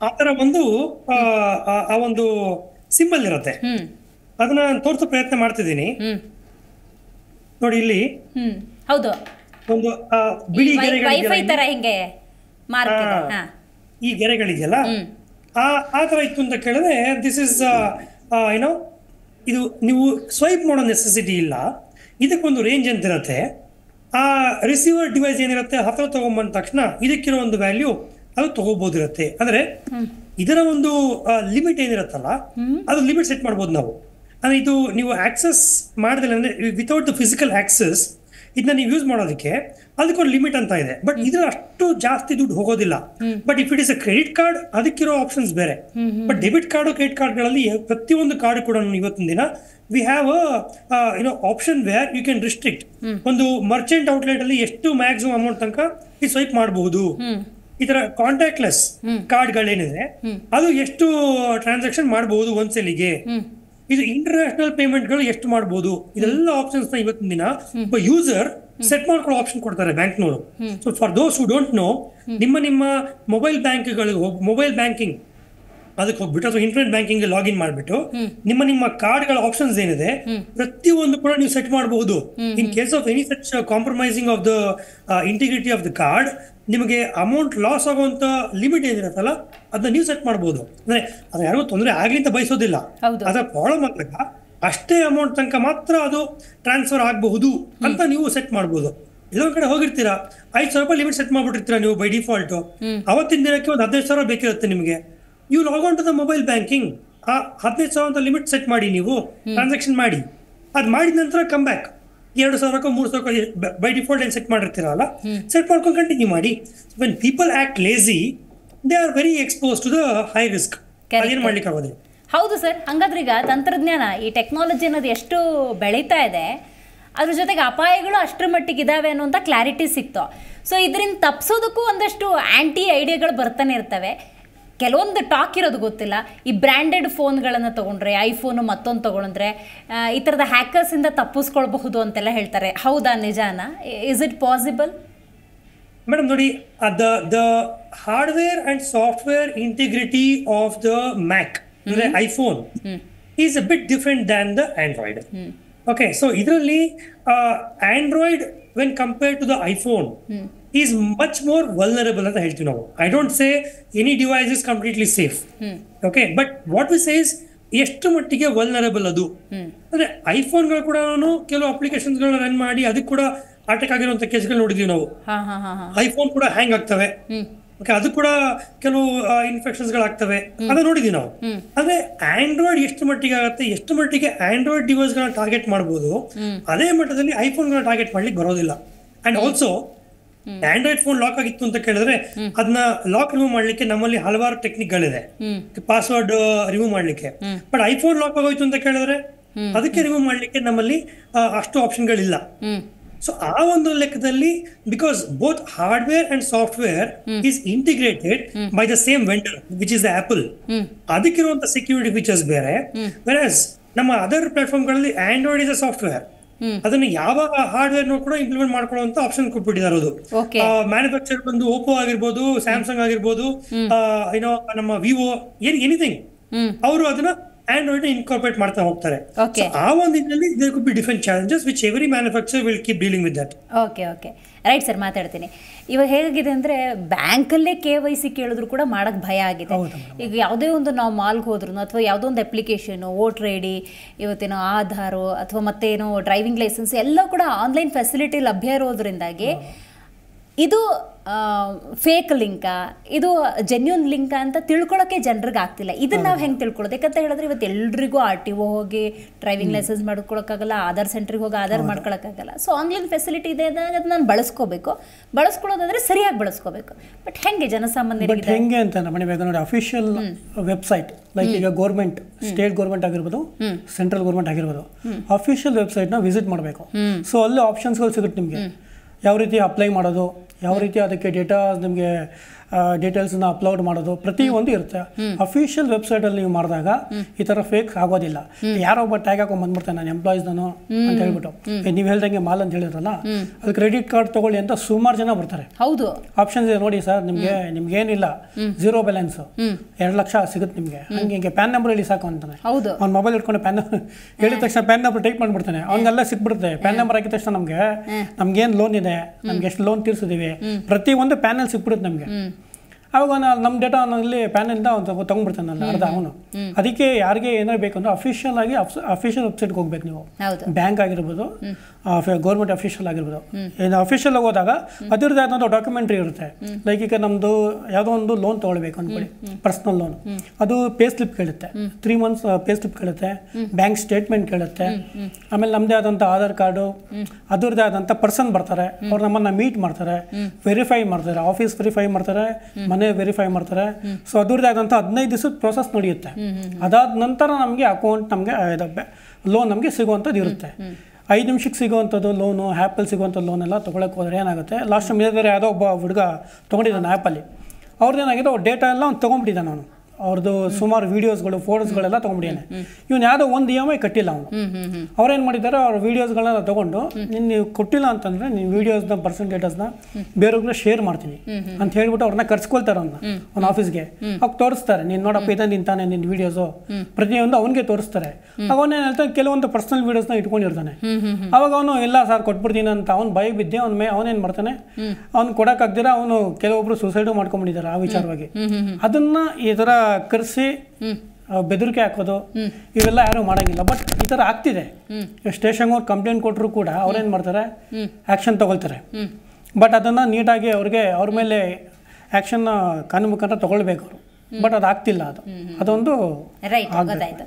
ಆತರ ಒಂದು ಆ ಒಂದು ಸಿಂಬಲ್ ಇರುತ್ತೆ ಅದನ್ನ ತೋರ್ಸೋ ಪ್ರಯತ್ನ ಮಾಡ್ತಿದ್ದೀನಿ ನೋಡಿ ಇಲ್ಲಿ ಹೌದು ಒಂದು ಬಿಳಿ ವೈಫೈ ಈ ಗೆರೆಗಳಿದೆಯಲ್ಲ ಆ ಆ ತರ ಇತ್ತು ಅಂತ ಕೇಳಿದ್ರೆ ದಿಸ್ ಇಸ್ ಏನೋ ಇದು ನೀವು ಸ್ವೈಪ್ ಮಾಡೋ ನೆಸೆಸಿಟಿ ಇಲ್ಲ ಇದಕ್ಕೊಂದು ರೇಂಜ್ ಅಂತ ಇರುತ್ತೆ ಆ ರಿಸೀವರ್ ಡಿವೈಸ್ ಏನಿರುತ್ತೆ ಹತ್ರ ತಗೊಂಬಂದ ತಕ್ಷಣ ಇದಕ್ಕಿರೋ ಒಂದು ವ್ಯಾಲ್ಯೂ ಅದು ತಗೋಬೋದಿರುತ್ತೆ ಅಂದ್ರೆ ಇದರ ಒಂದು ಲಿಮಿಟ್ ಏನಿರುತ್ತಲ್ಲ ಅದು ಲಿಮಿಟ್ ಸೆಟ್ ಮಾಡ್ಬೋದು ನಾವು ಅಂದ್ರೆ ಇದು ನೀವು ಆಕ್ಸೆಸ್ ಮಾಡಿದ್ರೆ ಅಂದ್ರೆ ವಿತೌಟ್ ದ ಫಿಸಿಕಲ್ ಆಕ್ಸೆಸ್ ಇದನ್ನ ನೀವು ಯೂಸ್ ಮಾಡೋದಕ್ಕೆ ಅದಕ್ಕೊಂದು ಲಿಮಿಟ್ ಅಂತ ಇದೆ ಬಟ್ ಇದ್ರ ಅಷ್ಟು ಜಾಸ್ತಿ ದುಡ್ಡು ಹೋಗೋದಿಲ್ಲ but if it is a credit card ಅದಕ್ಕಿರೋ ಆಪ್ಷನ್ಸ್ ಬೇರೆ ಬಟ್ ಡೆಬಿಟ್ ಕಾರ್ಡ್ ಕ್ರೆಡಿಟ್ ಕಾರ್ಡ್ಗಳಲ್ಲಿ ಪ್ರತಿಯೊಂದು ಕಾರ್ಡ್ ಕೂಡ ಇವತ್ತಿನ ದಿನ we have you know option where you can restrict ಒಂದು ಮರ್ಚೆಂಟ್ ಔಟ್ಲೆಟ್ ಅಲ್ಲಿ ಎಷ್ಟು ಮ್ಯಾಕ್ಸಿಮಮ್ ಅಮೌಂಟ್ ತನಕ ಈ ಸ್ವೈಪ್ ಮಾಡಬಹುದು ಈ ತರ ಕಾಂಟ್ಯಾಕ್ಟ್ಲೆಸ್ ಏನಿದೆ ಅದು ಎಷ್ಟು ಟ್ರಾನ್ಸಾಕ್ಷನ್ ಮಾಡಬಹುದು ಒಂದ್ಸಲಿಗೆ ಇದು ಇಂಟರ್ನ್ಯಾಷನಲ್ ಗಳು ಎಷ್ಟು ಮಾಡಬಹುದು ಇದೆಲ್ಲ ಆಪ್ಷನ್ಸ್ ನ ಇವತ್ತಿನ ದಿನ ಒಬ್ಬ ಯೂಸರ್ ಸೆಟ್ ಮಾಡ್ಕೊಳ್ಳೋ ಆಪ್ಷನ್ ಕೊಡ್ತಾರೆ ಬ್ಯಾಂಕ್ನವರು ಸೊ ಫಾರ್ ದೋಸ್ ಹು ಡೋಂಟ್ ನೋ ನಿಮ್ಮ ನಿಮ್ಮ ಮೊಬೈಲ್ ಬ್ಯಾಂಕ್ ಹೋಗಿ ಮೊಬೈಲ್ ಬ್ಯಾಂಕಿಂಗ್ ಅದಕ್ಕೆ ಹೋಗ್ಬಿಟ್ಟು ಅಥವಾ ಇಂಟರ್ನೆಟ್ ಬ್ಯಾಂಕಿಂಗ್ ಲಾಗಿನ್ ಮಾಡ್ಬಿಟ್ಟು ನಿಮ್ಮ ನಿಮ್ಮ ಕಾರ್ಡ್ಗಳ ಆಪ್ಷನ್ಸ್ ಏನಿದೆ ಪ್ರತಿಯೊಂದು ಕೂಡ ನೀವು ಸೆಟ್ ಮಾಡಬಹುದು in case of any such compromising of the integrity of the card ನಿಮಗೆ ಅಮೌಂಟ್ ಲಾಸ್ ಆಗುವಂತ ಲಿಮಿಟ್ ಏನಿರುತ್ತಲ್ಲ ಅದನ್ನ ನೀವು ಸೆಟ್ ಮಾಡ್ಬೋದು ಅಂದ್ರೆ ಅದು ಯಾರಿಗೂ ತೊಂದರೆ ಆಗಲಿ ಅಂತ ಬಯಸೋದಿಲ್ಲ ಅದರ ಪ್ರಾಬ್ಲಮ್ ಆದಾಗ ಅಷ್ಟೇ ಅಮೌಂಟ್ ತನಕ ಮಾತ್ರ ಅದು ಟ್ರಾನ್ಸ್ಫರ್ ಆಗಬಹುದು ಅಂತ ನೀವು ಸೆಟ್ ಮಾಡ್ಬೋದು ಇಲ್ಲೊಂದ್ ಕಡೆ ಹೋಗಿರ್ತೀರಾ ಐದು ಸಾವಿರ ರೂಪಾಯಿ ಲಿಮಿಟ್ ಸೆಟ್ ಮಾಡ್ಬಿಟ್ಟಿರ್ತೀರಾ ನೀವು ಬೈ ಡಿಫಾಲ್ಟ್ ಅವತ್ತಿನ ದಿನಕ್ಕೆ ಒಂದು ಹದಿನೈದು ಸಾವಿರ ಬೇಕಿರುತ್ತೆ ನಿಮಗೆ ನೀವು log on to the mobile banking ಆ ಹದಿನೈದು ಸಾವಿರ ಅಂತ ಲಿಮಿಟ್ ಸೆಟ್ ಮಾಡಿ ನೀವು ಟ್ರಾನ್ಸಾಕ್ಷನ್ ಮಾಡಿ ಅದು ಮಾಡಿದ ನಂತರ ಕಮ್ ಬ್ಯಾಕ್ ಎರಡು ಸಾವಿರಕ್ಕೋ ಮೂರು ಸಾವಿರಕ್ಕೋ ಬೈ ಡಿಫಾಲ್ಟ್ ಏನು ಸೆಟ್ ಮಾಡಿರ್ತೀರಲ್ಲ ಸೆಟ್ ಮಾಡ್ಕೊಂಡು ಕಂಟಿನ್ಯೂ ಮಾಡಿ when people act lazy they are very expose to the high risk ಅದೇನು ಮಾಡ್ಲಿಕ್ಕೆ ಆಗೋದಿಲ್ಲ ಹೌದು ಸರ್ ಹಂಗಾದ್ರೆ ಈಗ ತಂತ್ರಜ್ಞಾನ ಈ ಟೆಕ್ನಾಲಜಿ ಅನ್ನೋದು ಎಷ್ಟು ಬೆಳೀತಾ ಇದೆ ಅದ್ರ ಜೊತೆಗೆ ಅಪಾಯಗಳು ಅಷ್ಟರ ಮಟ್ಟಿಗೆ ಇದಾವೆ ಅನ್ನೋಂಥ ಕ್ಲಾರಿಟಿ ಸಿಕ್ತು ಸೊ ಇದರಿಂದ ತಪ್ಪಿಸೋದಕ್ಕೂ ಒಂದಷ್ಟು ಆ್ಯಂಟಿ ಐಡಿಯಾಗಳು ಬರ್ತಾನೆ ಇರ್ತವೆ ಕೆಲವೊಂದು ಟಾಕ್ ಇರೋದು ಗೊತ್ತಿಲ್ಲ ಈ ಬ್ರ್ಯಾಂಡೆಡ್ ಫೋನ್ಗಳನ್ನು ತೊಗೊಂಡ್ರೆ ಐಫೋನು ಮತ್ತೊಂದು ತೊಗೊಂಡ್ರೆ ಈ ಥರದ ಹ್ಯಾಕರ್ಸಿಂದ ತಪ್ಪಿಸ್ಕೊಳ್ಬಹುದು ಅಂತೆಲ್ಲ ಹೇಳ್ತಾರೆ ಹೌದಾ ನಿಜಾನ ಇಸ್ ಇಟ್ ಪಾಸಿಬಲ್ ಮೇಡಮ್ ನೋಡಿ the the hardware and software integrity of the Mac ಅಂದರೆ iPhone is a bit different than the Android okay so ಇದರಲ್ಲಿ Android when compare to the iPhone is much more vulnerable ಅಂತ ಹೇಳ್ತೀವಿ ನಾವು I don't say any device is completely safe okay but what we says ಎಷ್ಟು ಮಟ್ಟಿಗೆ vulnerable ಅದು ಅಂದ್ರೆ ಐಫೋನ್ಗಳು ಕೂಡ ಕೆಲವು ಅಪ್ಲಿಕೇಶನ್ ರನ್ ಮಾಡಿ ಅದಕ್ಕೆ ಕೂಡ ಅಟ್ಯಾಕ್ ಆಗಿರುವಂತ ಕೇಸ್ಗಳು ನೋಡಿದ್ವಿ ನಾವು ಐಫೋನ್ ಕೂಡ ಹ್ಯಾಂಗ್ ಆಗ್ತವೆ ಓಕೆ ಅದು ಕೂಡ ಕೆಲವು ಇನ್ಫೆಕ್ಷನ್ಸ್ ಗಳಾಗ್ತವೆ ಅದ ನೋಡಿದೀವಿ ನಾವು ಅಂದ್ರೆ ಆಂಡ್ರಾಯ್ಡ್ ಎಷ್ಟು ಮಟ್ಟಿಗೆ ಆಗುತ್ತೆ ಎಷ್ಟು ಮಟ್ಟಿಗೆ ಆಂಡ್ರಾಯ್ಡ್ ಡಿವೈಸ್ ಗಳನ್ನ ಟಾರ್ಗೆಟ್ ಮಾಡಬಹುದು ಅದೇ ಮಟ್ಟದಲ್ಲಿ ಐಫೋನ್ ಗಳನ್ನ ಟಾರ್ಗೆಟ್ ಮಾಡ್ಲಿಕ್ಕೆ ಬರೋದಿಲ್ಲ and also Android phone lock ಆಗಿತ್ತು ಅಂತ ಕೇಳಿದ್ರೆ ಅದನ್ನ ಲಾಕ್ ರಿಮೂವ್ ಮಾಡ್ಲಿಕ್ಕೆ ನಮ್ಮಲ್ಲಿ ಹಲವಾರು ಟೆಕ್ನಿಕ್ ಗಳಿದೆ ಪಾಸ್ವರ್ಡ್ ರಿಮೂವ್ ಮಾಡ್ಲಿಕ್ಕೆ ಬಟ್ ಐಫೋನ್ ಲಾಕ್ ಆಗೋಯ್ತು ಅಂತ ಕೇಳಿದ್ರೆ ಅದಕ್ಕೆ ರಿಮೂವ್ ಮಾಡ್ಲಿಕ್ಕೆ ನಮ್ಮಲ್ಲಿ ಅಷ್ಟು ಆಪ್ಷನ್ಗಳಿಲ್ಲ ಸೊ ಆ ಒಂದು ಲೆಕ್ಕದಲ್ಲಿ because both hardware and software is integrated by the same vendor which is Apple ಅದಕ್ಕಿರುವಂತಹ ಸೆಕ್ಯೂರಿಟಿ ಫೀಚರ್ಸ್ ಬೇರೆ ವೆರಸ್ ನಮ್ಮ ಅದರ್ ಪ್ಲಾಟ್ಫಾರ್ಮ್ಗಳಲ್ಲಿ ಆಂಡ್ರಾಯ್ಡ್ ಇಸ್ ಅ ಸಾಫ್ಟ್ವೇರ್ ಅದನ್ನ ಯಾವ ಹಾರ್ಡ್ವೇರ್ ಕೂಡ ಇಂಪ್ಲಿಮೆಂಟ್ ಮಾಡ್ಕೊಳ್ಳುವಂತ ಆಪ್ಷನ್ ಕೊಟ್ಬಿಟ್ಟಿದ್ದಾರೆ ಅದು ಮ್ಯಾನುಫ್ಯಾಕ್ಚರ್ ಬಂದು ಓಪೋ ಆಗಿರ್ಬೋದು ಸ್ಯಾಮ್ಸಂಗ್ ಆಗಿರ್ಬೋದು ಏನೋ ನಮ್ಮ ವಿವೋ ಏನ್ ಎನಿಥಿಂಗ್ ಅವರು ಅದನ್ನ ಆಂಡ್ರಾಯ್ಡ್ ಇನ್ಕಾರ್ಪೊರೇಟ್ ಮಾಡ್ತಾ ಹೋಗ್ತಾರೆ ಆ ಒಂದು ಇದರಲ್ಲಿ be different challenges which every manufacture will keep dealing with that okay okay right sir ಮಾತಾಡ್ತೀನಿ ಇವಾಗ ಹೇಗಿದೆ ಅಂದರೆ ಬ್ಯಾಂಕಲ್ಲೇ ಕೆ ವೈ ಸಿ ಕೇಳಿದ್ರು ಕೂಡ ಮಾಡೋಕ್ಕೆ ಭಯ ಆಗಿದೆ ಈಗ ಯಾವುದೇ ಒಂದು ನಾವು ಮಾಲ್ಗೆ ಹೋದ್ರು ಅಥವಾ ಯಾವುದೋ ಒಂದು ಅಪ್ಲಿಕೇಶನ್ ವೋಟ್ರ್ ಐ ಡಿ ಇವತ್ತೇನೋ ಆಧಾರು ಅಥವಾ ಮತ್ತೇನೋ ಡ್ರೈವಿಂಗ್ ಲೈಸೆನ್ಸ್ ಎಲ್ಲ ಕೂಡ ಆನ್ಲೈನ್ ಫೆಸಿಲಿಟಿ ಲಭ್ಯ ಇರೋದ್ರಿಂದಾಗಿ ಇದು ಫೇಕ್ ಲಿಂಕ ಇದು ಜೆನ್ಯೂನ್ ಲಿಂಕ ಅಂತ ತಿಳ್ಕೊಳ್ಳೋಕೆ ಜನರಿಗೆ ಆಗ್ತಿಲ್ಲ ಇದನ್ನ ನಾವು ಹೆಂಗೆ ತಿಳ್ಕೊಳ್ಳೋದು ಯಾಕಂತ ಹೇಳಿದ್ರೆ ಇವತ್ತು ಎಲ್ರಿಗೂ ಆರ್ ಟಿ ಒ ಹೋಗಿ ಡ್ರೈವಿಂಗ್ ಲೈಸೆನ್ಸ್ ಮಾಡ್ಕೊಳಕ್ಕಾಗಲ್ಲ ಆಧಾರ್ ಸೆಂಟ್ರಿಗೆ ಹೋಗಿ ಆಧಾರ್ ಮಾಡ್ಕೊಳಕ್ಕಾಗಲ್ಲ ಸೊ ಆನ್ಲೈನ್ ಫೆಸಿಲಿಟಿ ಇದೆ ಅದನ್ನ ನಾನು ಬಳಸ್ಕೋಬೇಕು ಬಳಸ್ಕೊಳ್ಳೋದಾದ್ರೆ ಸರಿಯಾಗಿ ಬಳಸ್ಕೋಬೇಕು ಬಟ್ ಹೆಂಗೆ ಜನಸಾಮಾನ್ಯರಿಗೆ ಹೆಂಗೆ ಅಂತ ಮಣಿಬೇಕು ನೋಡಿ ಅಫಿಷಿಯಲ್ ವೆಬ್ಸೈಟ್ ಲೈಕ್ ಈಗ ಗೋರ್ಮೆಂಟ್ ಸ್ಟೇಟ್ ಗೋರ್ಮೆಂಟ್ ಆಗಿರ್ಬೋದು ಸೆಂಟ್ರಲ್ ಗೌರ್ಮೆಂಟ್ ಆಗಿರ್ಬೋದು ಅಫಿಷಿಯಲ್ ನ ವಿಸಿಟ್ ಮಾಡಬೇಕು ಸೊ ಅಲ್ಲಿ ಆಪ್ಷನ್ಸ್ಗಳು ಸಿಗುತ್ತೆ ನಿಮಗೆ ಯಾವ ರೀತಿ ಅಪ್ಲೈ ಮಾಡೋದು ಯಾವ ರೀತಿ ಅದಕ್ಕೆ ಡೇಟಾ ನಿಮಗೆ ಡೀಟೇಲ್ಸ್ನ ಅಪ್ಲೋಡ್ ಮಾಡೋದು ಪ್ರತಿ ಒಂದು ಇರುತ್ತೆ ಅಫಿಷಿಯಲ್ ಅಲ್ಲಿ ನೀವು ಮಾಡಿದಾಗ ಈ ತರ ಫೇಕ್ ಆಗೋದಿಲ್ಲ ಯಾರೋ ಒಬ್ಬ ಟ್ಯಾಗ್ ಹಾಕೊಂಡ್ ಬಂದ್ಬಿಡ್ತಾನೆ ನಾನು ಎಂಪ್ಲಾಯೀಸ್ ನಾನು ಅಂತ ಹೇಳ್ಬಿಟ್ಟು ನೀವು ಹೇಳ್ದಂಗೆ ಮಾಲ್ ಅಂತ ಹೇಳಿದ್ರಲ್ಲ ಅದು ಕ್ರೆಡಿಟ್ ಕಾರ್ಡ್ ತಗೊಳ್ಳಿ ಅಂತ ಸುಮಾರು ಜನ ಬರ್ತಾರೆ ಹೌದು ಆಪ್ಷನ್ಸ್ ಇದೆ ನೋಡಿ ಸರ್ ನಿಮಗೆ ನಿಮ್ಗೆ ಏನಿಲ್ಲ ಝೀರೋ ಬ್ಯಾಲೆನ್ಸ್ ಎರಡು ಲಕ್ಷ ಸಿಗುತ್ತೆ ನಿಮಗೆ ಹಂಗೆ ಹಿಂಗೆ ಪ್ಯಾನ್ ನಂಬರ್ ಹೇಳಿ ಸಾಕು ಅಂತಾನೆ ಅವ್ನ ಮೊಬೈಲ್ ಇಟ್ಕೊಂಡು ಪ್ಯಾನ್ ಹೇಳಿದ ತಕ್ಷಣ ಪ್ಯಾನ್ ನಂಬರ್ ಟೈಪ್ ಮಾಡ್ಬಿಡ್ತಾನೆ ಅವ್ನಿಗೆಲ್ಲ ಸಿಕ್ಬಿಡುತ್ತೆ ಪ್ಯಾನ್ ನಂಬರ್ ಹಾಕಿದ ತಕ್ಷಣ ನಮಗೆ ಏನು ಲೋನ್ ಇದೆ ನಮ್ಗೆ ಎಷ್ಟು ಲೋನ್ ತೀರ್ಸಿದೀವಿ ಪ್ರತಿ ಒಂದು ಪ್ಯಾನ್ ಸಿಕ್ಬಿಡುತ್ತೆ ನಮಗೆ ಅವಾಗ ನಾನು ನಮ್ಮ ಡೇಟಾ ಪ್ಯಾನ್ ಇಂದ ಒಂದು ಅರ್ಧ ಅವನು ಅದಕ್ಕೆ ಯಾರಿಗೆ ಏನಾರು ಬೇಕಂದ್ರೆ ಅಫಿಷಿಯಲ್ ಆಗಿ ಅಫಿಷಿಯಲ್ ವೆಬ್ಸೈಟ್ಗೆ ಹೋಗ್ಬೇಕು ನೀವು ಬ್ಯಾಂಕ್ ಆಗಿರ್ಬೋದು ಗೌರ್ಮೆಂಟ್ ಅಫಿಷಿಯಲ್ ಆಗಿರ್ಬೋದು ಏನು ಅಫಿಷಿಯಲ್ ಹೋದಾಗ ಅದಿರದಂತ ಡಾಕ್ಯುಮೆಂಟ್ರಿ ಇರುತ್ತೆ ಲೈಕ್ ಈಗ ನಮ್ದು ಯಾವುದೋ ಒಂದು ಲೋನ್ ತಗೊಳ್ಬೇಕು ಅನ್ಕೊಳ್ಳಿ ಪರ್ಸನಲ್ ಲೋನ್ ಅದು ಪೇ ಸ್ಲಿಪ್ ಕೇಳುತ್ತೆ ತ್ರೀ ಮಂತ್ಸ್ ಪೇ ಸ್ಲಿಪ್ ಕೇಳುತ್ತೆ ಬ್ಯಾಂಕ್ ಸ್ಟೇಟ್ಮೆಂಟ್ ಕೇಳುತ್ತೆ ಆಮೇಲೆ ನಮ್ದೇ ಆದಂತ ಆಧಾರ್ ಕಾರ್ಡು ಅದರದ್ದೇ ಆದಂತ ಪರ್ಸನ್ ಬರ್ತಾರೆ ಅವ್ರು ನಮ್ಮನ್ನ ಮೀಟ್ ಮಾಡ್ತಾರೆ ವೆರಿಫೈ ಮಾಡ್ತಾರೆ ಆಫೀಸ್ ವೆರಿಫೈ ಮಾಡ್ತಾರೆ ಮನೆ ಅದನ್ನೇ ವೆರಿಫೈ ಮಾಡ್ತಾರೆ ಸೊ ಅದರದ್ದಾದಂಥ ಹದಿನೈದು ದಿವಸದ ಪ್ರೊಸೆಸ್ ನಡೆಯುತ್ತೆ ಅದಾದ ನಂತರ ನಮಗೆ ಅಕೌಂಟ್ ನಮಗೆ ಲೋನ್ ನಮಗೆ ಸಿಗುವಂಥದ್ದು ಇರುತ್ತೆ ಐದು ನಿಮಿಷಕ್ಕೆ ಸಿಗುವಂಥದ್ದು ಲೋನು ಆ್ಯಪಲ್ಲಿ ಸಿಗುವಂಥ ಲೋನ್ ಎಲ್ಲ ತೊಗೊಳಕ್ಕೆ ಹೋದರೆ ಏನಾಗುತ್ತೆ ಲಾಸ್ಟ್ ಟೈಮ್ ಬೇರೆ ಬೇರೆ ಯಾವುದೋ ಒಬ್ಬ ಹುಡುಗ ತೊಗೊಂಡಿದ್ದಾನೆ ಆ್ಯಪಲ್ಲಿ ಅವ್ರದ್ದು ಏನಾಗಿದೆ ಡೇಟಾ ಎಲ್ಲ ಅವ್ನು ತೊಗೊಂಡ್ಬಿಟ್ಟಿದ್ದಾನೆ ಅವನು ಅವ್ರದ್ದು ಸುಮಾರು ವೀಡಿಯೋಸ್ಗಳು ಫೋಟೋಸ್ಗಳೆಲ್ಲ ತೊಗೊಂಡಿದ್ದಾನೆ ಇವನು ಯಾವುದೋ ಒಂದು ಇ ಎಮ್ ಐ ಕಟ್ಟಿಲ್ಲ ಅವನು ಅವ್ರೇನು ಮಾಡಿದಾರೆ ಅವ್ರ ವೀಡಿಯೋಸ್ಗಳನ್ನ ತಗೊಂಡು ನಿನ್ನ ಕೊಟ್ಟಿಲ್ಲ ಅಂತಂದರೆ ನಿನ್ನ ವೀಡಿಯೋಸ್ನ ಪರ್ಸೆಂಟೇಜಸ್ನ ಬೇರೆಯವ್ರನ್ನ ಶೇರ್ ಮಾಡ್ತೀನಿ ಅಂತ ಹೇಳ್ಬಿಟ್ಟು ಅವ್ರನ್ನ ಕರ್ಸ್ಕೊಳ್ತಾರೆ ಅವ್ನ ಅವ್ನ ಆಫೀಸ್ಗೆ ಅವಾಗ ತೋರಿಸ್ತಾರೆ ನೀನು ನೋಡಪ್ಪ ಇದ ನಿನ್ ತಾನೆ ನಿನ್ನ ವೀಡಿಯೋಸು ಪ್ರತಿಯೊಂದು ಅವನಿಗೆ ತೋರಿಸ್ತಾರೆ ಅವಾಗ ಅವನೇನು ಹೇಳ್ತಾನೆ ಕೆಲವೊಂದು ಪರ್ಸನಲ್ ವೀಡಿಯೋಸ್ನ ಇಟ್ಕೊಂಡಿರ್ತಾನೆ ಅವಾಗ ಅವನು ಎಲ್ಲ ಸಾರ್ ಕೊಟ್ಬಿಡ್ತೀನಿ ಅಂತ ಅವ್ನು ಭಯ ಬಿದ್ದೆ ಅವ್ನ ಮೇ ಅವನೇನು ಮಾಡ್ತಾನೆ ಅವ್ನು ಕೊಡೋಕ್ಕಾಗ್ದಿರ ಅವನು ಕೆಲವೊಬ್ರು ಸುಸೈಡ್ ಮಾಡ್ಕೊಂಡ್ಬಿಟ್ಟಿದ್ದಾರೆ ಆ ವಿಚಾರವಾಗಿ ಅದನ್ನ ಈ ತರ ಕರೆಸಿ ಬೆದರಿಕೆ ಹಾಕೋದು ಇವೆಲ್ಲ ಯಾರು ಮಾಡಂಗಿಲ್ಲ ಬಟ್ ಈ ಥರ ಆಗ್ತಿದೆ ಸ್ಟೇಷನ್ ಅವ್ರು ಕಂಪ್ಲೇಂಟ್ ಕೊಟ್ಟರು ಕೂಡ ಅವ್ರೇನು ಮಾಡ್ತಾರೆ ಆ್ಯಕ್ಷನ್ ತೊಗೊಳ್ತಾರೆ ಬಟ್ ಅದನ್ನು ನೀಟಾಗಿ ಅವ್ರಿಗೆ ಅವ್ರ ಮೇಲೆ ಆ್ಯಕ್ಷನ್ ಕಾನೂನು ಮುಖಾಂತರ ತೊಗೊಳ್ಬೇಕು ಅವರು ಬಟ್ ಅದು ಆಗ್ತಿಲ್ಲ ಅದು ಅದೊಂದು ರೈಟ್ ಗೊತ್ತಾಯ್ತು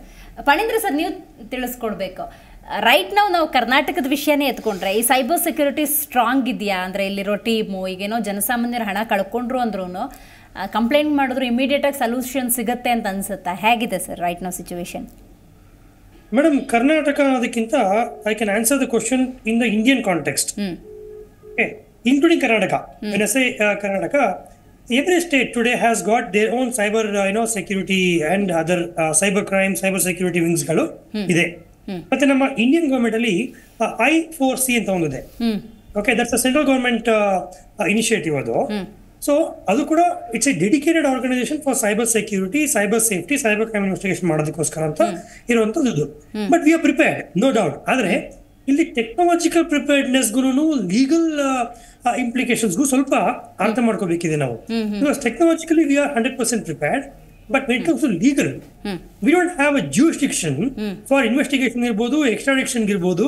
ಸರ್ ನೀವು ತಿಳಿಸ್ಕೊಡ್ಬೇಕು ರೈಟ್ ನಾವು ನಾವು ಕರ್ನಾಟಕದ ವಿಷಯನೇ ಎತ್ಕೊಂಡ್ರೆ ಈ ಸೈಬರ್ ಸೆಕ್ಯೂರಿಟಿ ಸ್ಟ್ರಾಂಗ್ ಇದೆಯಾ ಅಂದರೆ ಇಲ್ಲಿರೋ ಟೀಮು ಈಗೇನೋ ಜನಸಾಮಾನ್ಯರು ಹಣ ಕಳ್ಕೊಂಡ್ರು ಅಂದ್ರೂ ಕಂಪ್ಲೇಂಟ್ ಮಾಡಿದ್ರು ಇಮಿಡಿಯೇಟ್ ಆಗಿ ಸೊಲ್ಯೂಷನ್ ಸಿಗುತ್ತೆ ಅಂತ ಅನ್ಸುತ್ತಾ ಹೇಗಿದೆ sir right no situation madam Karnataka ಅನ್ನೋದಕ್ಕಿಂತ I can answer the question in the Indian context including Karnataka Karnataka every state today has got their own cyber you know security and other cyber crime cyber security wings ಗಳು ಇದೆ ಮತ್ತೆ ನಮ್ಮ Indian government ಅಲ್ಲಿ I four C ಅಂತ ಒಂದಿದೆ okay that's central government initiative ಅದು so ಅದು ಕೂಡ it's a dedicated organisation for cyber security cyber safety cyber crime investigation ಮಾಡೋದಕ್ಕೋಸ್ಕರ ಅಂತ ಇರುವಂತದ್ದು but we are prepared no doubt ಆದ್ರೆ ಇಲ್ಲಿ ಟೆಕ್ನಾಲಜಿಕಲ್ ಪ್ರಿಪೇರ್ಡ್ನೆಸ್ಗೂ ಲೀಗಲ್ ಇಂಪ್ಲಿಕೇಶನ್ಸ್ಗೂ ಸ್ವಲ್ಪ ಅರ್ಥ ಮಾಡ್ಕೋಬೇಕಿದೆ ನಾವು technologically we are hundred percent prepared but when it comes to legal we don't have a jurisdiction for investigation ಇರ್ಬೋದು ಎಕ್ಸ್ಟ್ರಾಡಿಕ್ಷನ್ ಇರ್ಬೋದು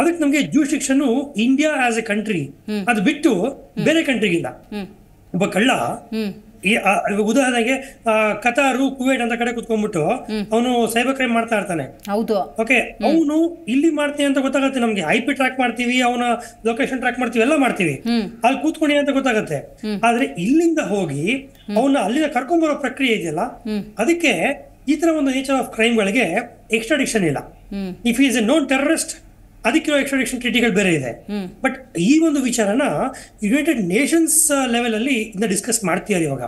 ಅದಕ್ಕೆ ನಮಗೆ jurisdiction India as a country ಅದು ಬಿಟ್ಟು ಬೇರೆ ಕಂಟ್ರಿಗಿಲ್ಲ ಒಬ್ಬ ಕಳ್ಳ ಈ ಉದಾಹರಣೆಗೆ ಕತಾರು ಕುವೇಟ್ ಅಂತ ಕಡೆ ಕುತ್ಕೊಂಡ್ಬಿಟ್ಟು ಅವನು ಸೈಬರ್ ಕ್ರೈಮ್ ಮಾಡ್ತಾ ಇರ್ತಾನೆ ಹೌದು ಓಕೆ ಅವನು ಇಲ್ಲಿ ಮಾಡ್ತೀನಿ ಅಂತ ಗೊತ್ತಾಗುತ್ತೆ ನಮ್ಗೆ ಐ ಪಿ ಟ್ರ್ಯಾಕ್ ಮಾಡ್ತೀವಿ ಅವನ ಲೊಕೇಶನ್ ಟ್ರ್ಯಾಕ್ ಮಾಡ್ತೀವಿ ಎಲ್ಲ ಮಾಡ್ತೀವಿ ಅಲ್ಲಿ ಕೂತ್ಕೊಂಡಿ ಅಂತ ಗೊತ್ತಾಗುತ್ತೆ ಆದ್ರೆ ಇಲ್ಲಿಂದ ಹೋಗಿ ಅವನ ಅಲ್ಲಿಂದ ಬರೋ ಪ್ರಕ್ರಿಯೆ ಇದೆಯಲ್ಲ ಅದಕ್ಕೆ ಈ ತರ ಒಂದು ನೇಚರ್ ಆಫ್ ಕ್ರೈಮ್ಗಳಿಗೆ ಎಕ್ಸ್ಟ್ರಾಡಿಕ್ಷನ್ ಇಲ್ಲ if is a known terrorist ಅದಕ್ಕಿರೋ ಎಕ್ಸ್ಟ್ರಾಡಿಕ್ಷನ್ ಟ್ರೀಟಿಗಳು ಬೇರೆ ಇದೆ ಬಟ್ ಈ ಒಂದು ವಿಚಾರನ ಯುನೈಟೆಡ್ ನೇಷನ್ಸ್ ಲೆವೆಲ್ ಅಲ್ಲಿ ಇದನ್ನ ಡಿಸ್ಕಸ್ ಮಾಡ್ತಿದ್ದಾರೆ ಇವಾಗ